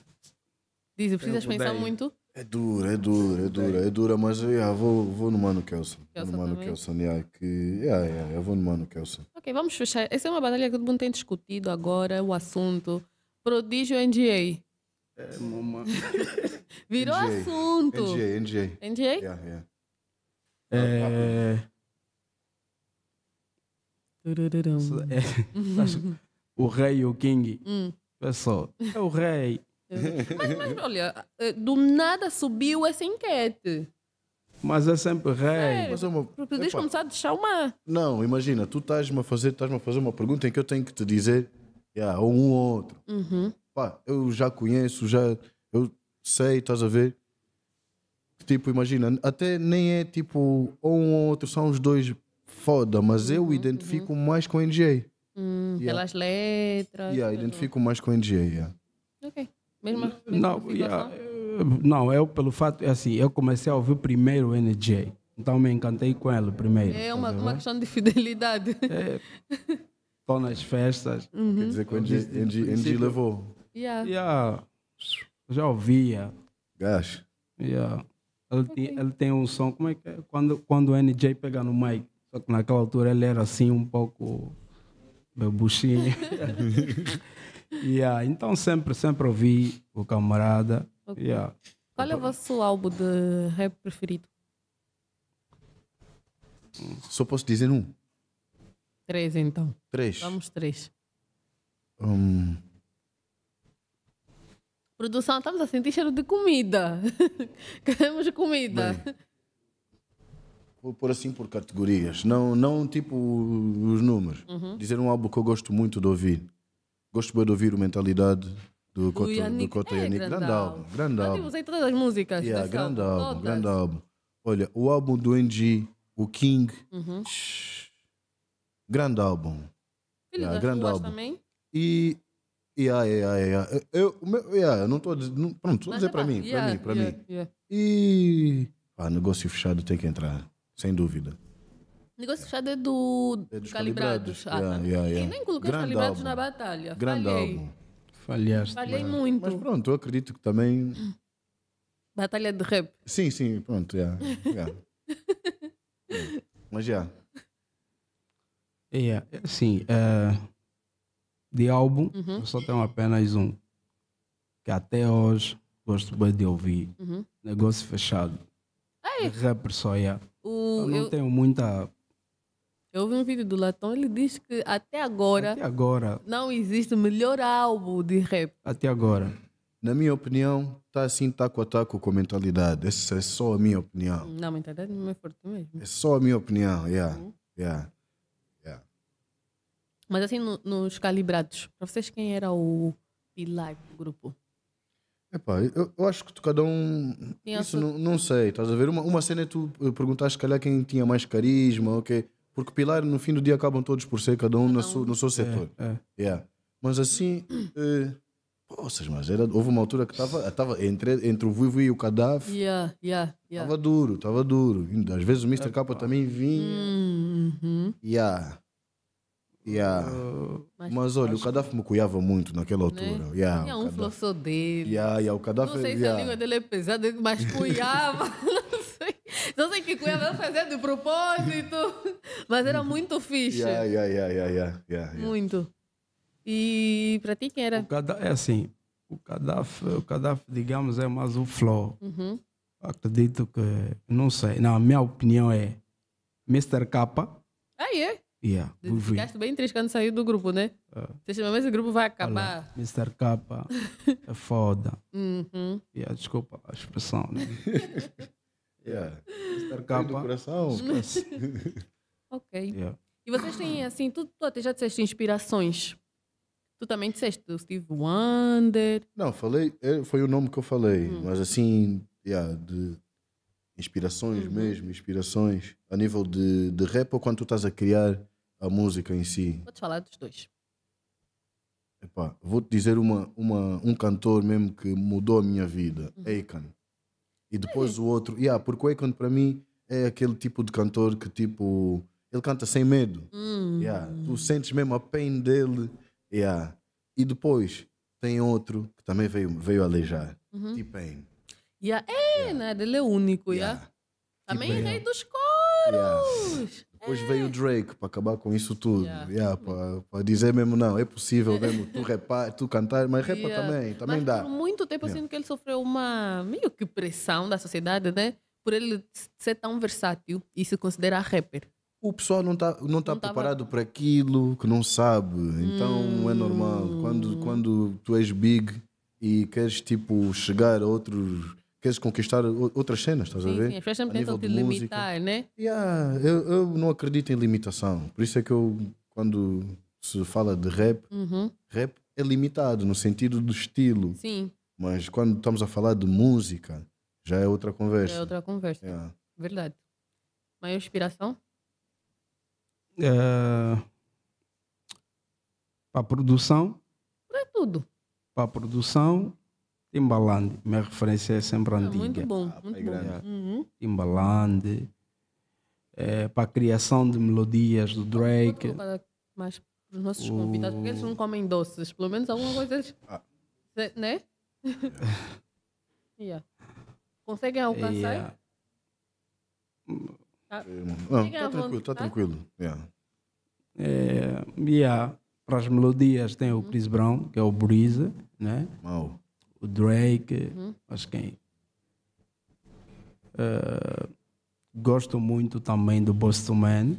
Diz, precisas pensar muito? É dura, é dura, é dura, é dura, mas yeah, vou, vou no Mano Kelson. Kelson vou no Mano também. Kelson, yeah, que, yeah, yeah, eu vou no Mano Kelson. Ok, vamos fechar. Essa é uma batalha que todo mundo tem discutido agora, o assunto. Prodígio NGA. É, mama. Virou NGA. assunto. NGA, NGA. NGA? Yeah, yeah. É... Tá é... o rei o king. Hum. Pessoal, é o rei mas, mas, olha, eh, do nada subiu essa enquete. Mas é sempre rei. Mas é começar a deixar uma. Não, imagina, tu estás-me a, fazer, estás a fazer uma pergunta em que eu tenho que te dizer yeah, ou um ou outro. Uhum. Pá, eu já conheço, já eu sei, estás a ver? Tipo, imagina, até nem é tipo ou um ou outro, são os dois foda, mas uhum, eu uhum. hum, identifico mais com NGA. Hum, yeah. Pelas letras. Yeah, identifico mais com NGA. Yeah. Ok. Mesmo, mesma não, yeah, eh, não, eu pelo fato, é assim, eu comecei a ouvir primeiro o NJ. Então me encantei com ele primeiro. É uma, uma questão de fidelidade. Estou é, nas festas. Uhum. Quer dizer que o NJ levou. Yeah. Yeah. Já ouvia. Gosh. Yeah. Ele, okay. tem, ele tem um som, como é que é? Quando, quando o NJ pega no mic, só que naquela altura ele era assim um pouco bebuchinho. yeah, então sempre, sempre ouvi o camarada. Okay. Yeah. Qual é o vosso álbum de rap preferido? Só posso dizer um. Três então. Três. Vamos três. Um... Produção, estamos a sentir cheiro de comida. Queremos comida. Bem, vou pôr assim por categorias, não, não tipo os números. Uhum. Dizer um álbum que eu gosto muito de ouvir. Gosto bem de ouvir o Mentalidade do Cota Yannick. Do Cota é, Grande, grande álbum. Grande álbum. Usei todas as músicas. Yeah, grande álbum, álbum grande álbum. Olha, o álbum do NG, o King. Uhum. Grande álbum. Filho yeah, grande álbum. também? E. Yeah, yeah, yeah, yeah. Eu, meu, yeah, não estou a dizer. Não, pronto, estou a dizer é para mim, para mim, para mim. E. Pá, negócio fechado tem que entrar, sem dúvida. Negócio fechado é do, é dos Calibrados. calibrados. yeah, yeah, yeah. E nem coloquei os Calibrados álbum. na batalha. Grande Falhei. álbum. Falhaste. Falhei mas... muito. Mas pronto, eu acredito que também. Batalha de rap. Sim, sim, pronto, já. Yeah, yeah. mas já. Yeah. yeah. Sim, uh, de álbum, eu uhum. só tenho apenas um. Que até hoje gosto bem de ouvir. Uhum. Negócio fechado. Ai. Ah, é? De rapper só, yeah. eu não eu... tenho muita eu vi um vídeo do Latão, ele diz que até agora, até agora não existe melhor álbum de rap. Até agora. Na minha opinião, está assim taco a taco com mentalidade. Essa é só a minha opinião. Não, a mentalidade não é forte mesmo. É só a minha opinião, yeah. Uhum. yeah. yeah. Mas assim, no, nos calibrados, para vocês quem era o pilar do grupo? Epá, eu, eu acho que cada um. Tinha isso sua... não, não sei, estás a ver? Uma, uma cena é tu eh, perguntaste, se calhar, quem tinha mais carisma, ok? Porque pilar, no fim do dia, acabam todos por ser, cada um no, seu, no seu setor. É, é. Yeah. Mas assim, eh, poças, mas era, houve uma altura que estava entre, entre o Vivo e o Cadáver. Yeah, yeah, yeah. Tava duro, estava duro. Às vezes o Mr. Capa também vinha. Hum, uhum. Yeah. Yeah. Uh, mas, mas, olha, o cadáver me cuidava muito naquela né? altura. Né? Yeah, Tinha um flow dele. Yeah, yeah, o Gaddafi, Não sei yeah. É, se a língua dele é pesada, mas cuidava. Não sei que coisa ele fazer de propósito, mas era muito fixe. Yeah, yeah, yeah, yeah, Muito. E para ti quem era? O é assim, o Gaddafi, o Gaddafi, digamos, é mais o flow. Uhum. Acredito que, não sei, não, a minha opinião é Mr. Kappa. Ah, é? Yeah, Ficaste bem triste quando saiu do grupo, né? Uh, Você mas esse grupo vai acabar. Olha, Mr. Kappa é foda. Uhum. Yeah, desculpa a expressão, né? Yeah. É. Estar capa. coração. ok. Yeah. É. E vocês têm, assim, tu, tu até já disseste inspirações. Tu também disseste do Steve Wonder. Não, falei, é, foi o nome que eu falei, hum. mas assim, yeah, de inspirações hum. mesmo, inspirações. A nível de, de rap ou quando tu estás a criar a música em si? Podes falar dos dois. Epá, vou-te dizer uma, uma, um cantor mesmo que mudou a minha vida, hum e depois o outro. Yeah, porque o Akon para mim é aquele tipo de cantor que tipo. Ele canta sem medo. Hum. Yeah, tu sentes mesmo a pain dele. Yeah. E depois tem outro que também veio, veio aleijar. Uhum. T-Pain. Yeah. É, yeah. nada, né? ele é único. Yeah. yeah. Também rei é. dos corpos. Yeah. Depois veio o é. Drake para acabar com isso tudo. Yeah. Yeah, para, dizer mesmo, não, é possível mesmo tu, repa, tu cantar, mas repa também, também mas dá. Por muito tempo eu sinto que ele sofreu uma meio que pressão da sociedade, né? Por ele ser tão versátil e se considerar rapper o pessoal não está não tá não preparado tava... para aquilo que não sabe. Então hum. é normal. Quando, hum. quando tu és big e queres tipo chegar a outros queres conquistar outras cenas, estás sim, a ver? Sim, as pessoas sempre tentam te limitar, música. né? Yeah, eu, eu não acredito em limitação. Por isso é que eu, quando se fala de rap, uhum. rap é limitado no sentido do estilo. Sim. Mas quando estamos a falar de música, já é outra conversa. Já é outra conversa. Yeah. Verdade. Maior inspiração? Uh, é, para produção. Para tudo. Para produção Timbaland, minha referência é sempre ah, antiga. muito bom, ah, muito bom. Uhum. Timbaland, é, para a criação de melodias do Drake. Mas para os nossos o... convidados, porque eles não comem doces, pelo menos alguma coisa eles... Ah. Né? yeah. Conseguem alcançar? Yeah. Tá. não, está tranquilo, está tá? tranquilo. Yeah. É, yeah, para as melodias tem o uhum. Chris Brown, que é o Brisa, né? Mal o Drake, uhum. que quem? Uh, gosto muito também do Boston Man.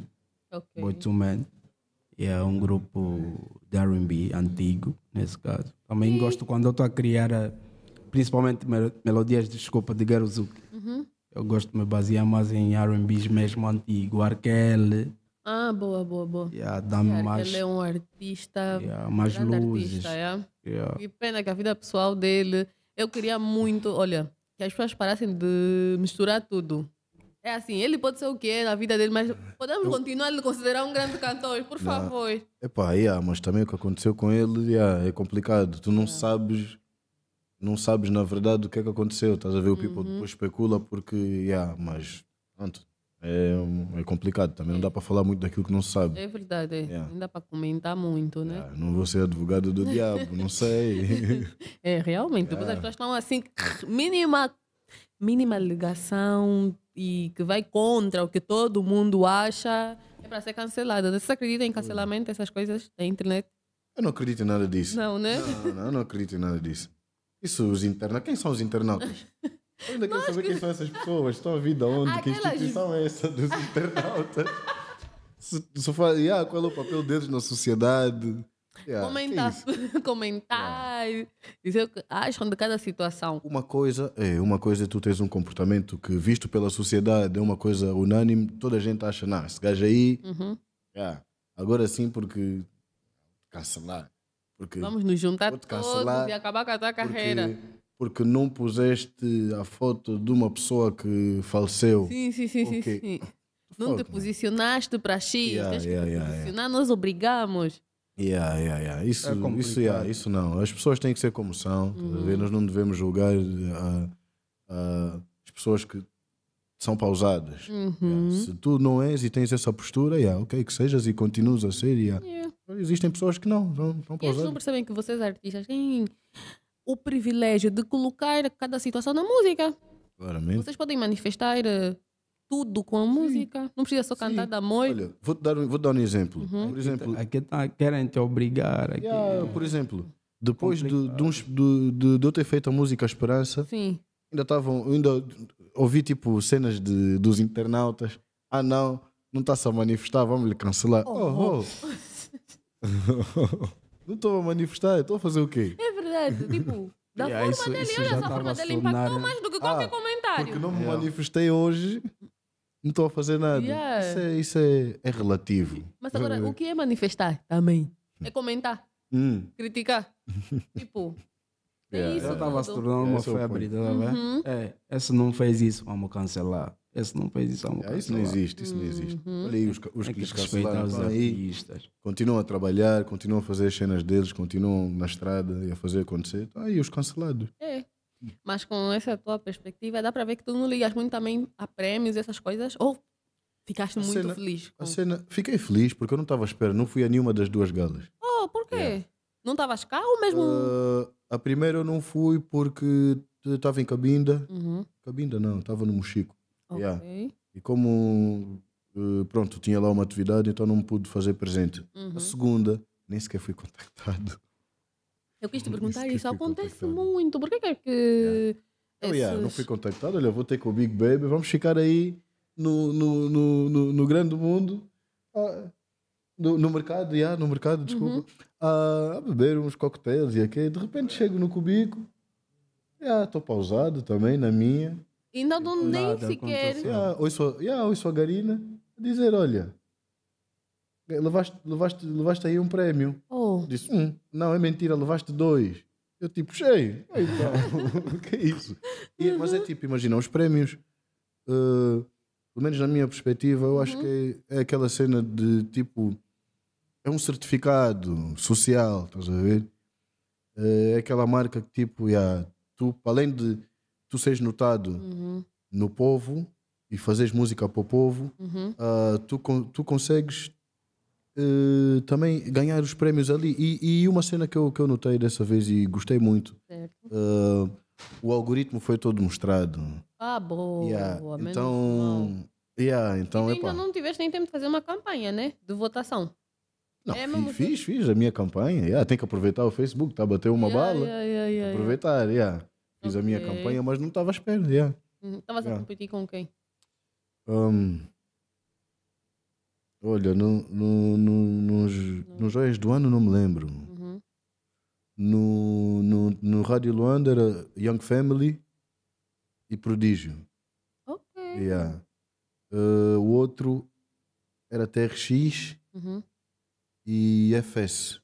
Okay. Boston Man. É um grupo de RB antigo, nesse caso. Também e... gosto quando eu estou a criar, a, eh, principalmente melodias, desculpa, de Garuzuki. Uhum. Eu gosto de me basear mais em RBs mesmo antigo, Arkele, ah, boa, boa, boa. Yeah, dá yeah, mais... Ele é um artista, é? yeah, mais luzes. Artista, yeah? Yeah. pena que a vida pessoal dele... Eu queria muito, olha, que as pessoas parassem de misturar tudo. É assim, ele pode ser o que é na vida dele, mas podemos eu... continuar a lhe considerar um grande cantor, por yeah. favor. Epá, yeah, mas também o que aconteceu com ele yeah, é complicado. Tu não yeah. sabes, não sabes na verdade o que é que aconteceu. Estás a ver o people uhum. depois especula porque, yeah, mas pronto, é, é complicado. Também não dá para falar muito daquilo que não se sabe. É verdade, é. é. não dá para comentar muito, né? É, não vou ser advogado do diabo, não sei. é, realmente, depois é. as pessoas estão assim, mínima, mínima ligação e que vai contra o que todo mundo acha, é para ser cancelada. Você acredita em cancelamento, hum. essas coisas da internet? Eu não acredito em nada disso. Não, né? Não, não, não acredito em nada disso. Isso, os internautas. Quem são os internautas? Ainda é quero saber quem são essas pessoas, estão a vida onde, Aquelas... que instituição é essa dos internautas? se, se fala, yeah, qual é o papel deles na sociedade? Yeah, comentar, é comentar yeah. dizer o que acham de cada situação. Uma coisa é, uma coisa é tu tens um comportamento que, visto pela sociedade, é uma coisa unânime, toda a gente acha, não, esse gajo aí, uhum. yeah. agora sim, porque cancelar. Porque Vamos nos juntar todos cancelar, e acabar com a tua carreira. Porque porque não puseste a foto de uma pessoa que faleceu. Sim, sim, sim, okay. sim, sim. Não te posicionaste para X, yeah, yeah, que yeah, posicionar, yeah. nós obrigamos. Yeah, yeah, yeah. Isso, é isso, yeah, isso não. As pessoas têm que ser como são. Tá uhum. Nós não devemos julgar a, ah, a, ah, as pessoas que são pausadas. Uhum. Se tu não és e tens essa postura, yeah, ok, que sejas e continuas a ser. Yeah. Existem pessoas que não, não, não pausadas. E eles não percebem que vocês artistas têm o privilégio de colocar cada situação na música. Claramente. Vocês podem manifestar eh, tudo com a música. Não precisa só cantar Sim. da amor. Olha, vou dar um, vou dar um exemplo. Uhum. Por exemplo aqui, tá, querem te obrigar. Aqui, yeah, por exemplo, é depois de, de, uns, de, de, de, eu ter feito a música Esperança, Sim. ainda estavam. Ainda ouvi tipo cenas de, dos internautas. Ah, não, não está-se a manifestar, vamos lhe cancelar. Oh, oh. oh. oh. não estou a manifestar, estou a fazer o quê? É verdade. Tipo, da Yeah, forma isso- dele, isso olha, essa forma dele impactou mais do que ah, qualquer comentário. Porque não me Yeah. manifestei hoje, não estou a fazer nada. Yeah. Isso, é, isso é- é relativo. Mas agora, o que é manifestar também? É hum. comentar, Hum, criticar. tipo, é Yeah. isso. Já estava tipo. se tornando uma é febre, tá vendo? Uhum. É, esse não fez isso, vamos cancelar. Esse não fez isso há um é, Isso não existe, isso não existe. Uhum. Olha aí os, os é que cancelaram. aí, continuam a trabalhar, continuam a fazer as cenas deles, continuam na estrada e a fazer acontecer. Então, aí os cancelados. É. Mas com essa tua perspectiva, dá para ver que tu não ligas muito também a prémios e essas coisas? Ou ficaste a muito cena, feliz? Com... A cena, fiquei feliz porque eu não estava à espera, não fui a nenhuma das duas galas. Oh, por quê? Yeah. Não estavas cá ou mesmo. Uh, a primeira eu não fui porque estava em Cabinda. Uhum. Cabinda não, estava no Mochico. Okay. Yeah. E como eh, pronto, tinha lá uma atividade, então não pude fazer presente. Uhum. A segunda, nem sequer fui contactado. Eu quis te perguntar, isso acontece muito. Por que é que. Yeah. Esses... Oh, yeah, não fui contactado, olha, vou ter com o Big Baby, vamos ficar aí no, no, no, no, no grande mundo. Ah, no, no, mercado, yeah, no mercado, desculpa, uhum. Ah, a, beber uns coquetéis e aqui. De repente chego no cubico, estou yeah, pausado também na minha, e não nem Nada sequer. aconteceu. Yeah, ouço, yeah, a Garina dizer: olha, levaste, levaste, levaste aí um prémio. Oh. Disse: "Hum, não, é mentira, levaste dois. Eu tipo, cheio. Então, que é isso? E- uhum. mas é tipo, imagina, os prémios, eh, pelo menos na minha perspectiva, eu acho uhum. que é, é aquela cena de tipo, é um certificado social, estás a ver? Eh, é aquela marca que tipo, yeah, tu, além de tu seres notado uhum. no povo e fazes música para o povo, uhum. uh, tu, tu consegues uh, também ganhar os prémios ali. E, e, uma cena que eu, que eu notei dessa vez e gostei muito, uh, o algoritmo foi todo mostrado. Ah, boa! Yeah. boa então, yeah, então e ainda epa. não tiveste nem tempo de fazer uma campanha, né? De votação. Não, é fiz, fiz, assim? fiz, a minha campanha. Yeah, tem que aproveitar o Facebook, tá? Bater uma yeah, bala. Yeah, aproveitar, yeah. Fiz okay. a minha campanha, mas não estava à espera. Yeah. Uhum. Estavas yeah. a competir com quem? Um, olha, no, no, no, nos, nos Joias do Ano não me lembro. Uhum. No, no, no Rádio Luanda era Young Family e Prodígio. Ok. Yeah. Uh, o outro era TRX uhum. e FS.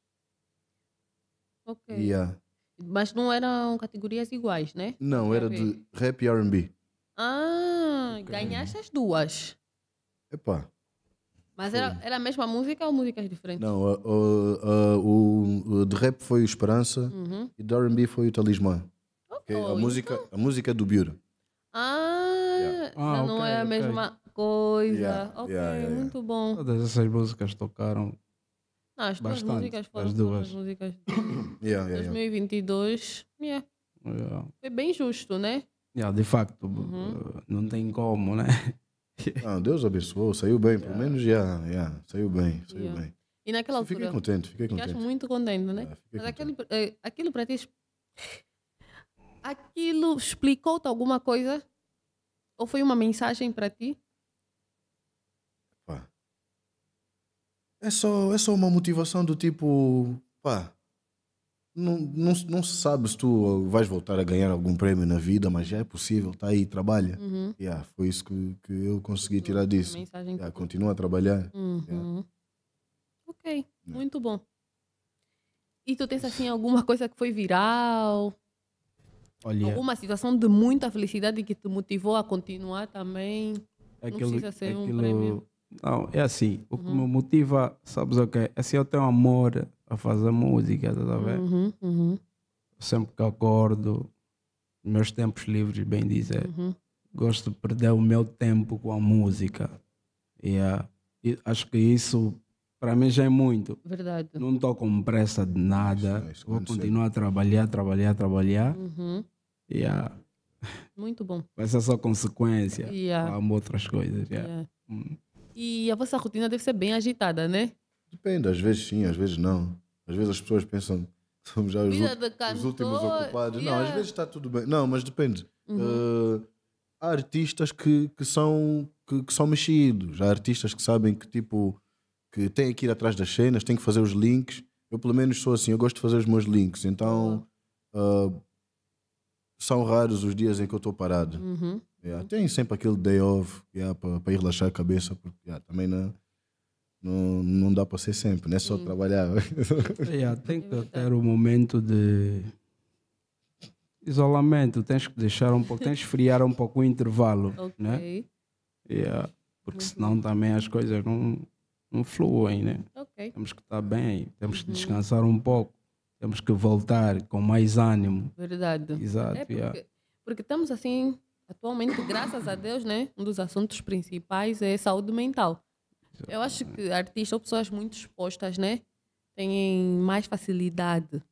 Ok. Yeah. Mas não eram categorias iguais, né? Não, era de rap e RB. Ah, okay. ganhaste as duas. Epá. Mas era, era a mesma música ou músicas diferentes? Não, uh, uh, uh, o, de rap foi o Esperança uhum. e de RB foi o Talismã. É okay, a, música, então a música do Biura. Ah, yeah. ah não okay, é a mesma coisa. Yeah, ok, yeah, muito bom. Todas essas músicas tocaram ah, as duas músicas foram as duas músicas. yeah, yeah, 2022, yeah. Yeah. Foi bem justo, né? Yeah, de facto, uhum. Eh, não tem como, né? Deus abençoou, saiu bem, pelo menos já, yeah, saiu bem, saiu bem. E naquela altura. Fiquei contente, fiquei contente. Fiquei muito contente, né? É, Mas contente. Eh, aquilo para ti. Aquilo explicou-te alguma coisa? Ou foi uma mensagem para ti? é só, é só uma motivação do tipo, pá, não, não, não se sabe se tu vais voltar a ganhar algum prêmio na vida, mas já é possível, tá aí, trabalha. Uhum. Yeah, foi isso que, que eu consegui tirar disso. Yeah, continua a trabalhar. Uhum. Yeah. Ok, yeah. muito bom. E tu tens assim alguma coisa que foi viral? Olha, alguma situação de muita felicidade que te motivou a continuar também? Aquilo, não precisa ser aquilo, um prêmio. Não, é assim. O que uhum. me motiva, sabes o que é? Assim, eu tenho amor a fazer música, estás a ver? Uhum, uhum. Sempre que acordo, meus tempos livres, bem dizer, uhum. gosto de perder o meu tempo com a música. Yeah. É, acho que isso, para mim, já é muito. Verdade. Não estou com pressa de nada. Isso, isso Vou continuar a trabalhar, trabalhar, trabalhar. Uhum. Yeah. É. Muito bom. Vai ser só consequência. Yeah. Há é. outras coisas. Yeah. yeah. Hum. E a vossa rotina deve ser bem agitada, né? Depende, às vezes sim, às vezes não. Às vezes as pessoas pensam que somos já os, os, últimos ocupados. Yeah. Não, às vezes está tudo bem. Não, mas depende. Uhum. Uh, há artistas que, que, são, que, que, são mexidos, há artistas que sabem que tipo que têm que ir atrás das cenas, têm que fazer os links. Eu pelo menos sou assim, eu gosto de fazer os meus links, então uhum. uh, são raros os dias em que eu estou parado. Uhum. Yeah. Tem sempre aquele day off yeah, para ir relaxar a cabeça, porque yeah, também não, não, não dá para ser sempre, não é só trabalhar. yeah, tem que é ter o um momento de isolamento, tens que deixar um pouco, tens que esfriar um pouco o intervalo, okay. né? Yeah, porque uhum. senão também as coisas não, não fluem, né? Okay. Temos que estar bem, temos que uhum. descansar um pouco, temos que voltar com mais ânimo. Verdade. Exato, é porque, yeah. porque estamos assim Atualmente, graças a Deus, né, um dos assuntos principais é saúde mental. Eu acho que artistas ou pessoas muito expostas, né, têm mais facilidade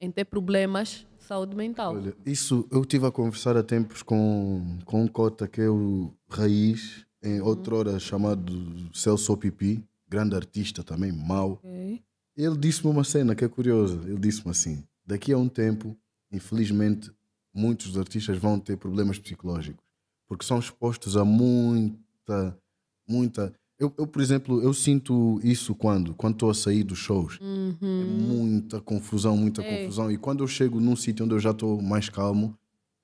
em ter problemas de saúde mental. Olha, isso eu tive a conversar há tempos com, com um cota que é o Raiz, em uhum. outrora hum. chamado Celso Pipi, grande artista também, mau. Okay. Ele disse-me uma cena que é curiosa. Ele disse-me assim: daqui a um tempo, infelizmente, muitos artistas vão ter problemas psicológicos porque são expostos a muita, muita. Eu, eu, por exemplo, eu sinto isso quando quando estou a sair dos shows. Uhum. É muita confusão, muita Ei. confusão. E quando eu chego num sítio onde eu já estou mais calmo,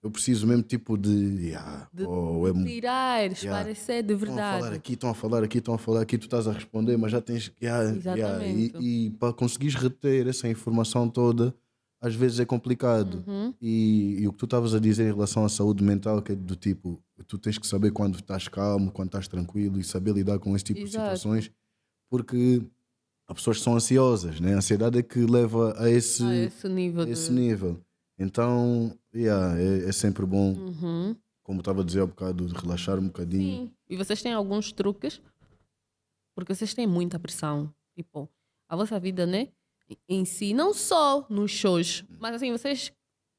eu preciso mesmo tipo de. Yeah, de oh, é, tirar, yeah, esparecer de verdade. Estão a falar aqui, estão a falar aqui, estão a falar aqui, tu estás a responder, mas já tens. Yeah, yeah. E, e para conseguires reter essa informação toda, às vezes é complicado. Uhum. E, e, o que tu estavas a dizer em relação à saúde mental, que é do tipo, tu tens que saber quando estás calmo, quando estás tranquilo e saber lidar com esse tipo Exato. de situações, porque há pessoas que são ansiosas, né? A ansiedade é que leva a esse, esse, nível, esse nível. Então, yeah, é, é sempre bom, uhum. como estava a dizer há um bocado, de relaxar um bocadinho. Sim. E vocês têm alguns truques, porque vocês têm muita pressão. Tipo, a vossa vida, né? em si, não só nos shows, mas assim, vocês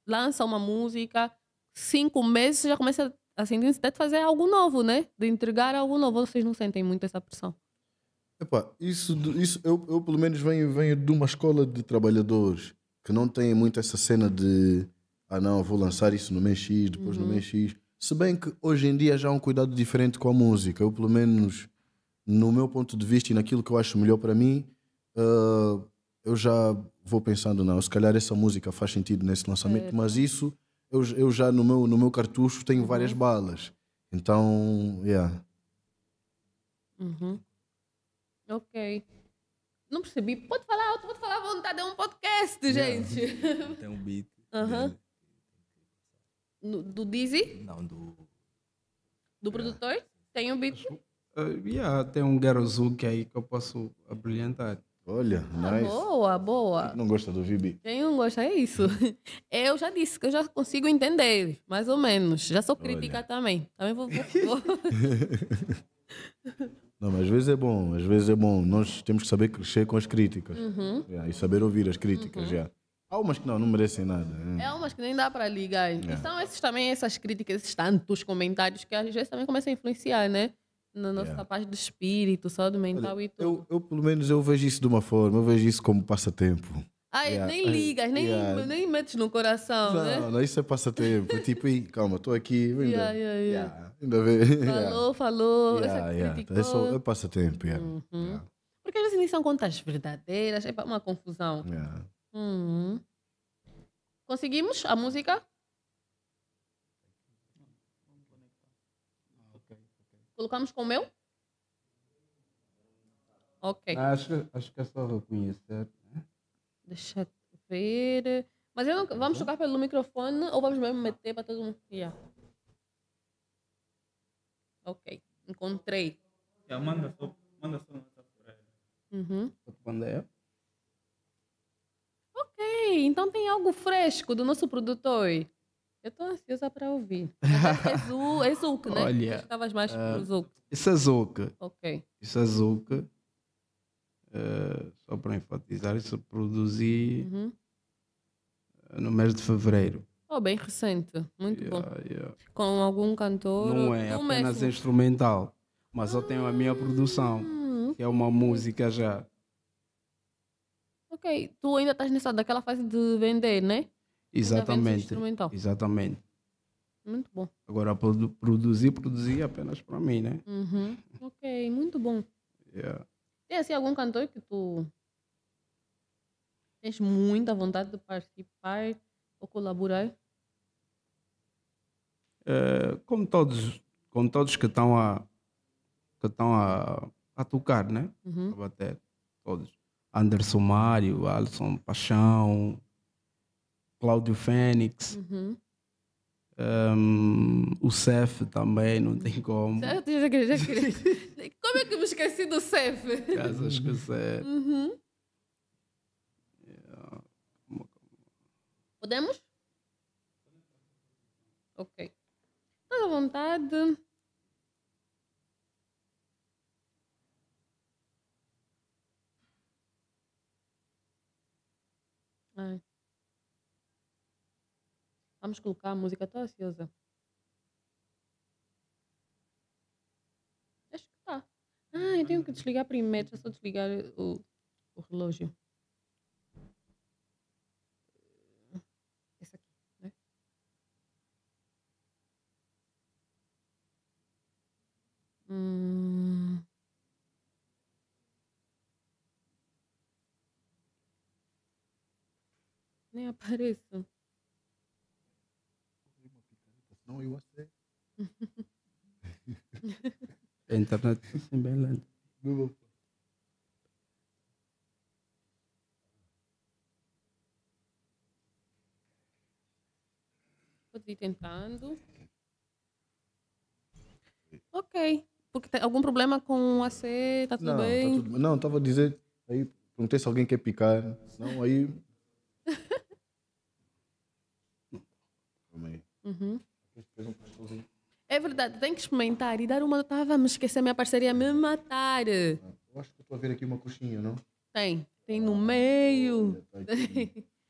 lançam uma música, cinco meses já começa assim, de fazer algo novo, né? De entregar algo novo. Vocês não sentem muito essa pressão? Epá, isso, isso eu, eu pelo menos venho, venho de uma escola de trabalhadores que não tem muito essa cena de ah não, vou lançar isso no mês X, depois uhum. no mês X. Se bem que hoje em dia já há um cuidado diferente com a música. Eu pelo menos, no meu ponto de vista e naquilo que eu acho melhor para mim, uh, eu já vou pensando, não, se calhar essa música faz sentido nesse lançamento, é. mas isso eu, eu já no meu, no meu cartucho tenho uhum. várias balas. Então, yeah. Uhum. Ok. Não percebi. Pode falar alto, pode falar à vontade. É um podcast, gente. Tem um beat. Uhum. Do, do Dizzy? Não, do. Do produtor? É. Eh, yeah. Tem um beat? Uh, yeah, tem um Garozuk aí que eu posso abrilhantar. Olha, ah, nice. Boa, boa. Não gosta do Vibe? Quem não gosta é isso. Eu já disse que eu já consigo entender, mais ou menos. Já sou crítica Olha. também. Também vou. vou, vou. não, mas às vezes é bom, às vezes é bom. Nós temos que saber crescer com as críticas uhum. yeah, e saber ouvir as críticas. Uhum. Yeah. Há umas que não, não merecem nada. É, é umas que nem dá para ligar. É. E são esses, também essas críticas, esses tantos comentários que às vezes também começam a influenciar, né? na nossa yeah. É. parte do espírito, só do mental Olha, e tudo. Eu, eu, pelo menos, eu vejo isso de uma forma, eu vejo isso como passatempo. Ai, yeah. nem ligas, nem, yeah. nem metes no coração, não, né? Não, isso é passatempo. tipo, e, calma, estou aqui. Ainda, yeah, yeah, yeah. ainda vê. Falou, falou. Então, é, só, é passatempo, uhum. Porque às vezes nem são contas verdadeiras, é uma confusão. Uhum. Conseguimos a música? Colocamos com o meu? Ok. Ah, acho, acho que é só reconhecer. Né? Deixa eu ver. Mas eu não, tá vamos tocar pelo microfone ou vamos mesmo meter para todo mundo? Yeah. Ok. Encontrei. Yeah, manda só. Manda só por aí. Uhum. Manda Ok. Então tem algo fresco do nosso produtor. Eu estou ansiosa para ouvir. É, é, é Zuka, né? Olha. Estavas mais uh, Zuka. Isso é Zuc. Ok. Isso é Zuc. Uh, ah, só para enfatizar, isso produzi uhum. Ah, no mês de fevereiro. Oh, bem recente. Muito yeah, bom. Yeah. Com algum cantor? Não é, não apenas mesmo. instrumental. Mas eu tenho a minha produção, que é uma música já. Ok, tu ainda estás nessa daquela fase de vender, né? Exatamente. Instrumental. Exatamente. Muito bom. Agora, produ produzir, produzir é apenas para mim, né? Uhum. Ok, muito bom. Yeah. Tem assim algum cantor que tu tens muita vontade de participar ou colaborar? É, como todos, como todos que estão a que estão a, a tocar, né? Uhum. A bater, todos. Anderson Mário, Alisson Paixão, Cláudio Fênix. Uhum. Um, o Cef também, não tem uhum. como. Já, já, já, já, como é que me esqueci do Cef? Caso esquecer. Uhum. Podemos? Ok. Estás à vontade. Ai. Vamos colocar a música, estou ansiosa. Acho que está. Ah, eu tenho que desligar primeiro, deixa só desligar o, o relógio. Esse aqui, né? Hum. Nem apareço. Não, eu a internet está assim bem Pode ir tentando. É. Ok. Porque tem algum problema com o AC? Tá tudo não, tá bem? Tá tudo... Não, estava a dizer. Aí perguntei se alguém quer picar. Senão aí. Calma aí. Uhum. É verdade, tem que experimentar e dar uma. Estava a me esquecer, minha parceria me matar. Eu acho que estou a ver aqui uma coxinha, não? Tem, tem no meio. Tá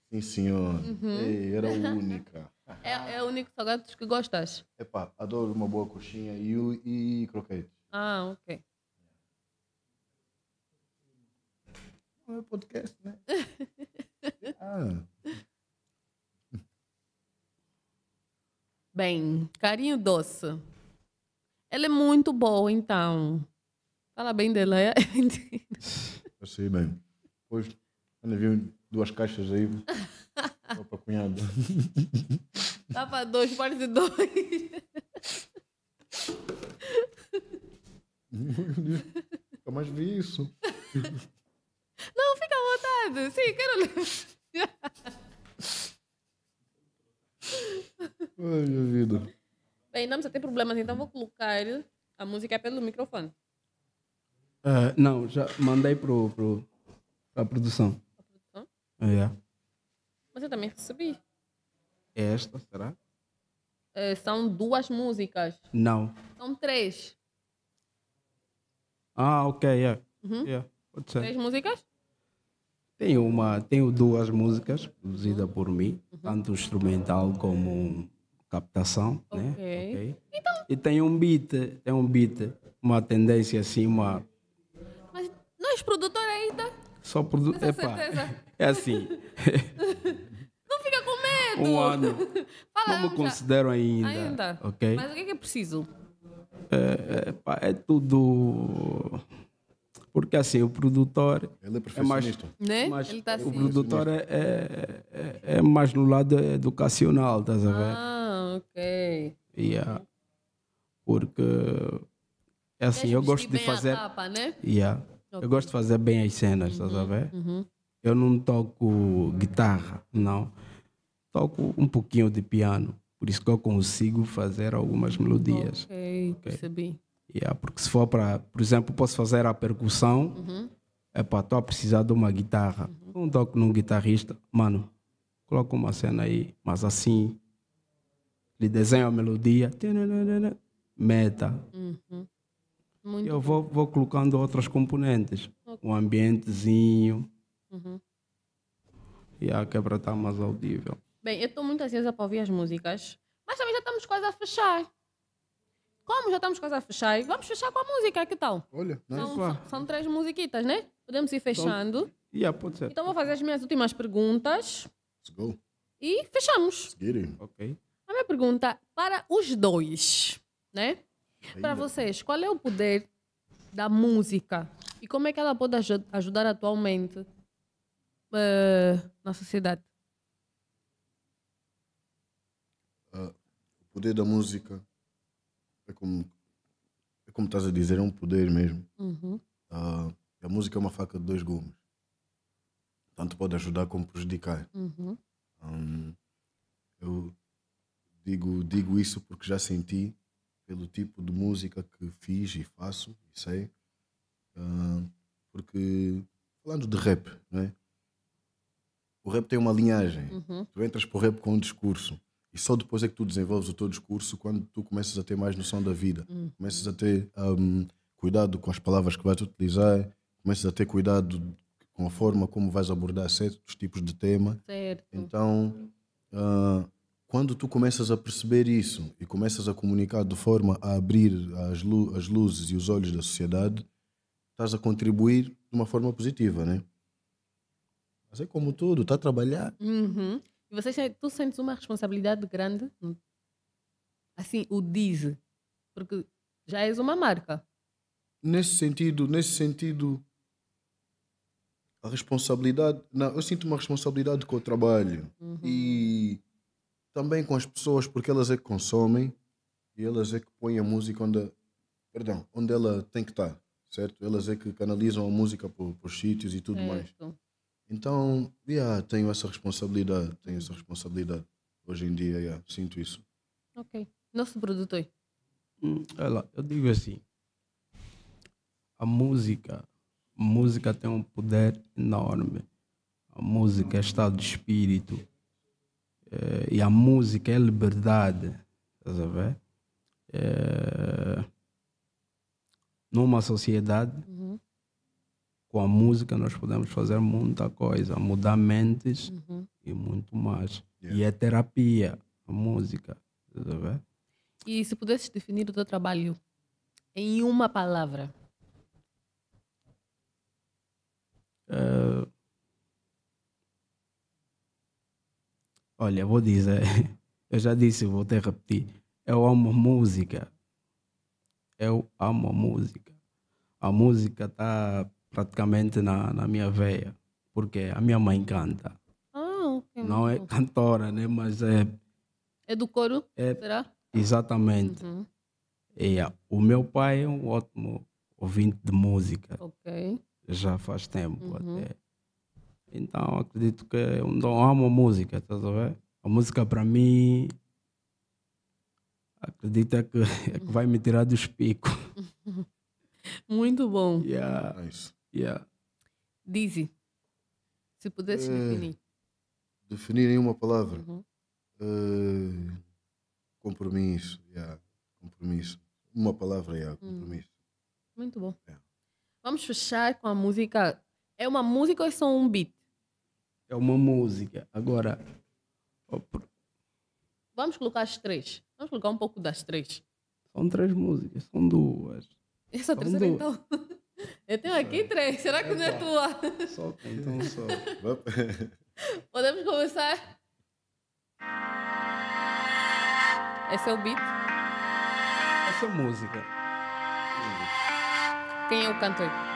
Sim, senhor. Uhum. Ei, era única. É, é o único salgado que gostas? Epá, adoro uma boa coxinha e, e croquete. Ah, ok. Não é podcast, né? ah. Bem, carinho doce. Ela é muito boa, então. Fala bem dela. É? Eu sei bem. Hoje, ainda vi duas caixas aí. Vou para cunhado. Dá para dois, parte dois. Nunca mais vi isso. Não, fica à vontade. Sim, quero. Ai, minha vida. Bem, não precisa ter problemas, então vou colocar a música é pelo microfone. Uh, não, já mandei pro, pro, produção. A produção? É. yeah. É. Mas eu também recebi. esta, será? Uh, são duas músicas. Não. São três. Ah, ok, yeah. Uhum. yeah pode ser. Três músicas? Tenho, uma, tenho duas músicas produzidas por mim, uhum. tanto instrumental como captação, né? okay. né? Okay. Então... E tem um beat, tem um beat, uma tendência assim, uma... Mas não és produtor ainda? Só produtor, é pá. É assim. não fica com medo! Um ano. Fala, não me já. considero ainda, ainda, ok? Mas o que é que é preciso? é, é, é tudo porque assim o produtor ele é é mais, né? mais ele tá assim. o produtor é, é, é, é, mais no lado educacional estás a ver ah ok yeah. porque é assim eu gosto de fazer capa, né? yeah. okay. eu gosto de fazer bem as cenas estás uhum. a ver uhum. eu não toco guitarra não toco um pouquinho de piano por isso que eu consigo fazer algumas melodias ok, okay. percebi Yeah, porque se for para, por exemplo, posso fazer a percussão, uhum. para estou a precisar de uma guitarra. Uhum. Um toque num guitarrista, mano, coloca uma cena aí, mas assim, lhe desenha a melodia, meta. Uhum. Eu vou, vou colocando outras componentes, okay. um ambientezinho, uhum. e a quebra está mais audível. Bem, eu estou muito ansiosa para ouvir as músicas, mas também já estamos quase a fechar. Como já estamos quase a fechar, vamos fechar com a música, que tal? Olha, não né? são, é são, são três musiquitas, né? Podemos ir então, fechando. Então, yeah, pode ser. Então vou fazer as minhas últimas perguntas. Let's go. E fechamos. Ok. A minha pergunta para os dois, né? Para né? vocês, qual é o poder da música e como é que ela pode aj ajudar atualmente uh, na sociedade? Uh, o poder da música é como, é como estás a dizer, é um poder mesmo. Uhum. Uh, a música é uma faca de dois gumes. Tanto pode ajudar como prejudicar. Uhum. Um, eu digo, digo isso porque já senti, pelo tipo de música que fiz e faço, e sei, uh, porque falando de rap, é? o rap tem uma linhagem. Uhum. Tu entras para o rap com um discurso só depois é que tu desenvolves o teu discurso quando tu começas a ter mais noção da vida, uhum. começas a ter um, cuidado com as palavras que vais utilizar, começas a ter cuidado com a forma como vais abordar certos tipos de tema. Certo. Então, uh, quando tu começas a perceber isso e começas a comunicar de forma a abrir as, lu as luzes e os olhos da sociedade, estás a contribuir de uma forma positiva, né? Mas é como tudo, está a trabalhar. Uhum. E você tu sentes uma responsabilidade grande, assim, o diz, porque já és uma marca. Nesse sentido, nesse sentido, a responsabilidade, não, eu sinto uma responsabilidade com o trabalho uhum. e também com as pessoas, porque elas é que consomem e elas é que põem a música onde, perdão, onde ela tem que estar, certo? Elas é que canalizam a música para, os sítios e tudo mais. Então, yeah, tenho essa responsabilidade, tenho essa responsabilidade. Hoje em dia, yeah, sinto isso. Ok. Nosso produtor. Hum, olha eu digo assim, a música, a música tem um poder enorme. A música é estado de espírito. É, e a música é liberdade. Estás a ver? É, numa sociedade, uhum com a música nós podemos fazer muita coisa, mudar mentes uhum. e muito mais. Yeah. E é terapia, a música. Tá e se pudesses definir o teu trabalho em uma palavra? Eh, olha, vou dizer, eu já disse, vou até repetir. Eu amo música. Eu amo música. A música está praticamente na, na minha veia, porque a minha mãe canta. Ah, okay. Não é cantora, né? Mas é. É do coro? É, será? Exatamente. Uhum. É, o meu pai é um ótimo ouvinte de música. Ok. Já faz tempo uhum. até. Então acredito que eu é amo a música, estás a ver? A música para mim acredito é que, é que vai me tirar dos picos. Muito bom. Yeah. Nice. É Yeah. Dizzy, se pudesses eh, definir. Definir em uma palavra. Uhum. Uh, compromisso. Yeah. Compromisso. Uma palavra, yeah. Hum. compromisso. Muito bom. Yeah. Vamos fechar com a música. É uma música ou é só um beat? É uma música. Agora. Vamos colocar as três. Vamos colocar um pouco das três. São três músicas, são duas. Essa são terceira duas. então. Eu tenho aqui é. três. Será que é, não é então, tua? Solta, então solta. Podemos começar? Esse é o beat? Essa é a música. Quem é o cantor?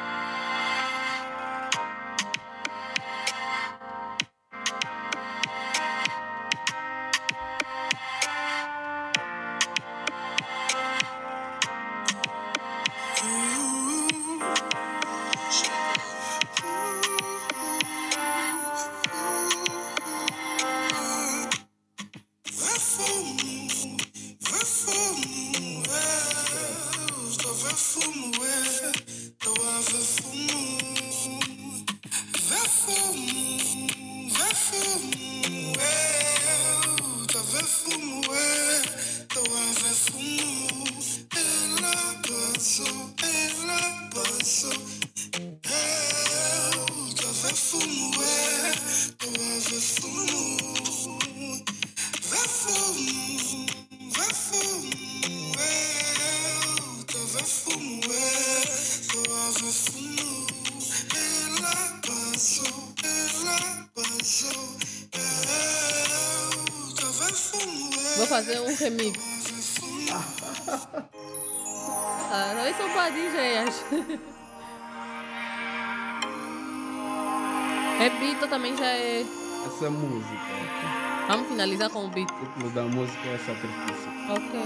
finalizar com o beat. O título da música é Sacrifício. Ok.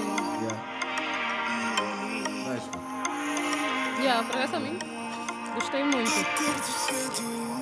Yeah. yeah, por essa mim, gostei muito.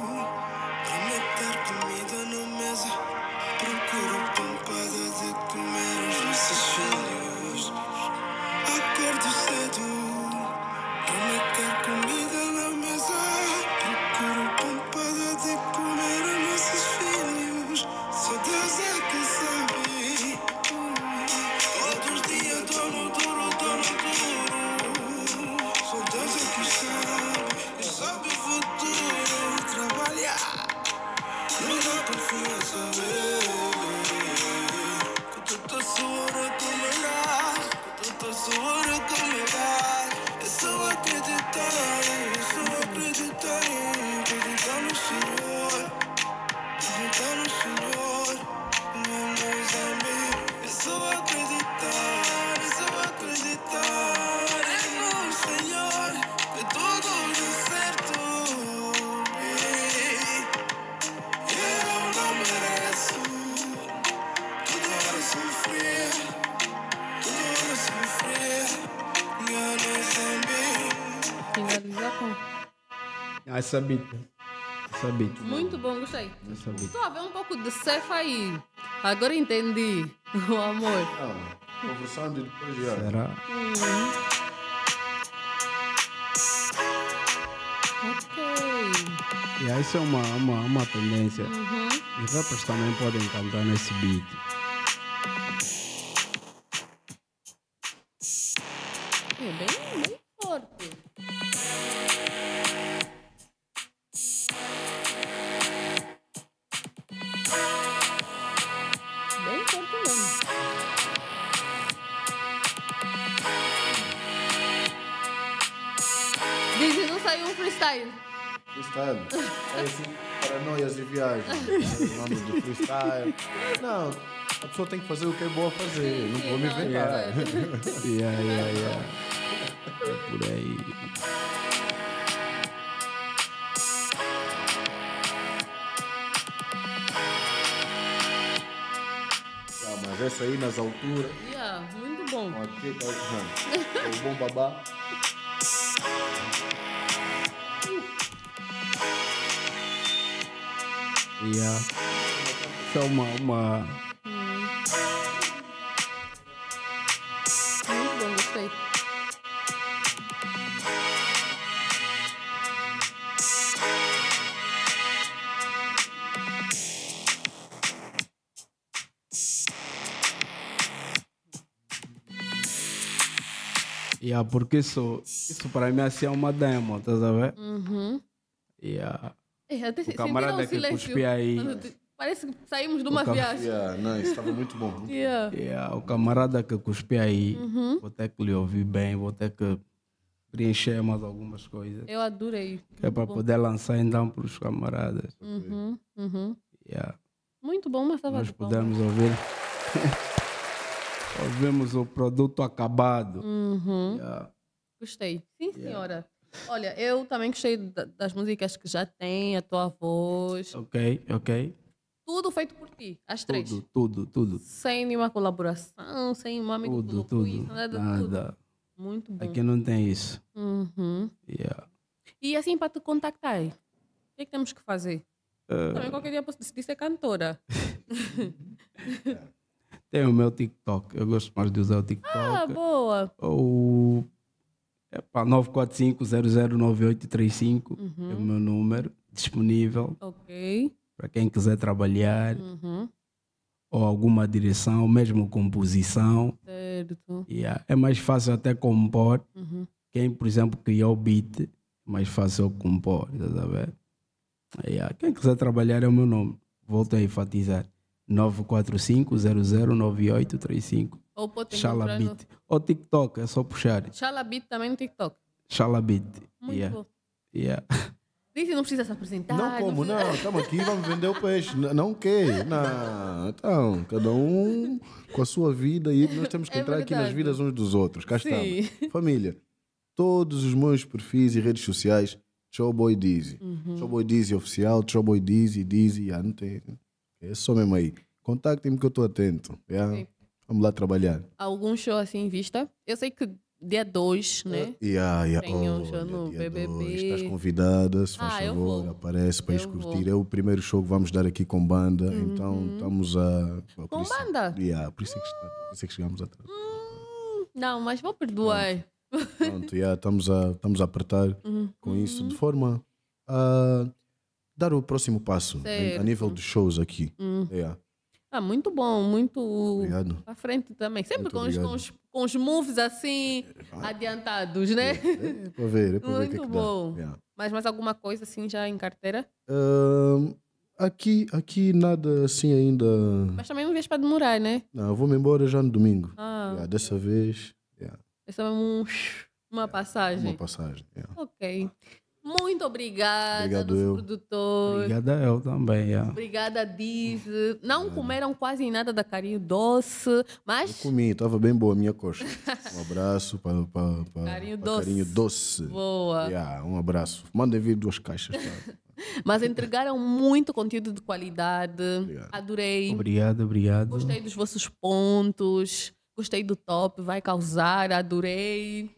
Essa beat. Essa beat. Muito bom, gostei. Essa beat. Estou a ver um pouco de cefa aí. Agora entendi o amor. Ah, conversando e depois já. Será? Hum. Ok. E yeah, isso é uma, uma, uma tendência. Uhum. Os rappers também podem cantar nesse beat. só tem que fazer o que é bom a fazer. não vou me vender. Yeah, yeah, yeah. É por aí. Tá, mas essa aí nas alturas. Yeah, muito bom. Aqui, tá, tá, o bom babá. Yeah. Isso é uma, uma Yeah, porque isso, isso para mim assim é uma demo, estás a ver? Uhum. Yeah. É, o camarada que cuspi aí. Parece que saímos de uma cam... viagem. Yeah, não, isso estava muito bom. Muito yeah. yeah. o camarada que cuspi aí, uhum. vou ter que lhe ouvir bem, vou ter que preencher mais algumas coisas. Eu adorei. é para poder lançar então para os camaradas. Uhum. Uhum. Yeah. Muito bom, mas estava Nós podemos ouvir. Nós vemos o produto acabado. Uhum. Yeah. Gostei. Sim, senhora. Olha, eu também gostei das músicas que já tem, a tua voz. Ok, ok. Tudo feito por ti, as tudo, três. Tudo, tudo, tudo. Sem nenhuma colaboração, sem um amigo tudo, tudo, nada, nada. Tudo. Muito é bom. Aqui não tem isso. Uhum. Yeah. E assim, para te contactar, o que é que temos que fazer? Uh... Também qualquer dia posso decidir ser cantora. Tem o meu TikTok. Eu gosto mais de usar o TikTok. Ah, boa! Ou. É para 945 uhum. é o meu número disponível. Ok. Para quem quiser trabalhar. Uhum ou alguma direção, mesmo composição. Certo. Yeah. É mais fácil até compor. Uhum. Quem, por exemplo, criou o beat, é mais fácil compor, tá Yeah. Quem quiser trabalhar é o meu nome. Volto a enfatizar. 945009835. Ou pode Xalabit. Ou TikTok, é só puxar. Xalabit também no TikTok. Xalabit. Muito yeah. bom. Yeah. Disse não precisa se apresentar. Não como, não. Estamos aqui, vamos vender o peixe. Não, não quer. Não. Então, cada um com a sua vida e nós temos que é entrar verdade. aqui nas vidas uns dos outros. Cá Sim. estamos. Família, todos os meus perfis e redes sociais, Showboy Dizzy. Uhum. Showboy Dizzy oficial, Showboy Dizzy, Dizzy, ah, não tem. É só mesmo aí. Contactem-me que eu estou atento. Yeah? Vamos lá trabalhar. Algum show assim em vista? Eu sei que dia 2, né? Yeah, yeah. Tem um show no BBB. Dois. Estás convidada, se faz ah, favor, aparece para ires curtir. É o primeiro show que vamos dar aqui com banda. Uhum. Então estamos a. com isso, banda? Yeah, por, isso é que está, por isso é que chegamos atrás. Hum, não, mas vou perdoar. Pronto, Pronto yeah, estamos, a, estamos a apertar uhum. com isso de uhum. forma a dar o próximo passo né, a, a, nível dos shows aqui. Yeah. Hum. É. Ah, muito bom, muito obrigado. à frente também. Sempre com os, com os, com, os, moves assim ah. adiantados, né? É, é, é ver, é para ver. Muito que bom. Que é. yeah. Mas mais alguma coisa assim já em carteira? Um, aqui, aqui nada assim ainda. Mas também não vejo para demorar, né? Não, eu vou-me embora já no domingo. Ah, yeah, dessa vez. Yeah. Essa é um, uma passagem. Uma passagem. Ok. Muito obrigada, Obrigado nosso eu. produtor. Obrigada eu também. É. Obrigada, Diz. Não é. comeram quase nada da carinho doce, mas. Eu comi, estava bem boa a minha coxa. Um abraço para, para, para carinho, doce. carinho doce. Boa. Yeah, um abraço. Mandem vir duas caixas. Tá? Mas entregaram muito conteúdo de qualidade. Obrigado. Adorei. Obrigado, obrigado. Gostei dos vossos pontos. Gostei do top. Vai causar. Adorei.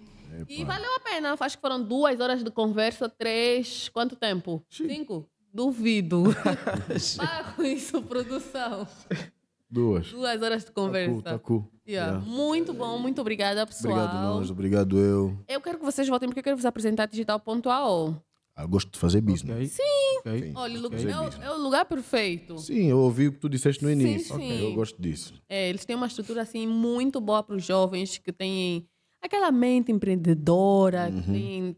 E valeu a pena. Acho que foram duas horas de conversa, três. Quanto tempo? Sim. Cinco? Duvido. Para com isso, produção. Duas. Duas horas de tá conversa. Tá cool, tá cool. Yeah. Yeah. Muito bom, muito obrigada, pessoal. Obrigado, nós, obrigado eu. Eu quero que vocês voltem porque eu quero vos apresentar digital.ao. Ah, gosto de fazer business. Okay. Sim. Okay. Sim. Olha, okay. é, o, é, o lugar perfeito. Sim, eu ouvi o que tu disseste no início. Sim, sim. Eu gosto disso. É, eles têm uma estrutura assim muito boa para os jovens que têm aquela mente empreendedora, uhum. tem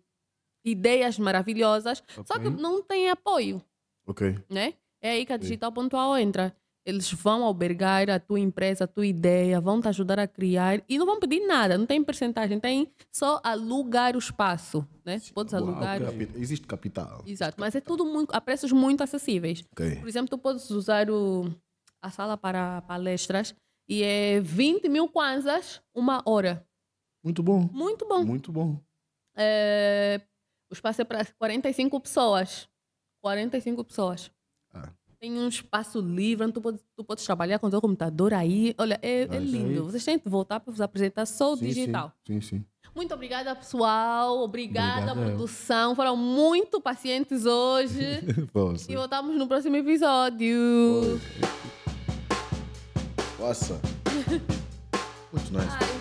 ideias maravilhosas, okay. só que não tem apoio. Ok. Né? É aí que a pontual entra. Eles vão albergar a tua empresa, a tua ideia, vão te ajudar a criar e não vão pedir nada, não tem percentagem, tem só alugar o espaço, né? Sim, podes alugar. capi existe capital. Exato, existe mas é tudo muito, a preços muito acessíveis. Okay. Por exemplo, tu podes usar o, a sala para palestras e é 20 mil kwanzas uma hora. Muito bom. Muito bom. Muito bom. É, o espaço é para 45 pessoas. 45 pessoas. Ah. Tem um espaço livre, tu podes, tu podes trabalhar com o teu computador aí. Olha, é, é lindo. Vocês têm que voltar para vos apresentar só o sim, digital. Sim, sim, sim. Muito obrigada, pessoal. Obrigada, obrigada produção. Eu. Foram muito pacientes hoje. e voltamos no próximo episódio. Nossa. muito nice. Ai.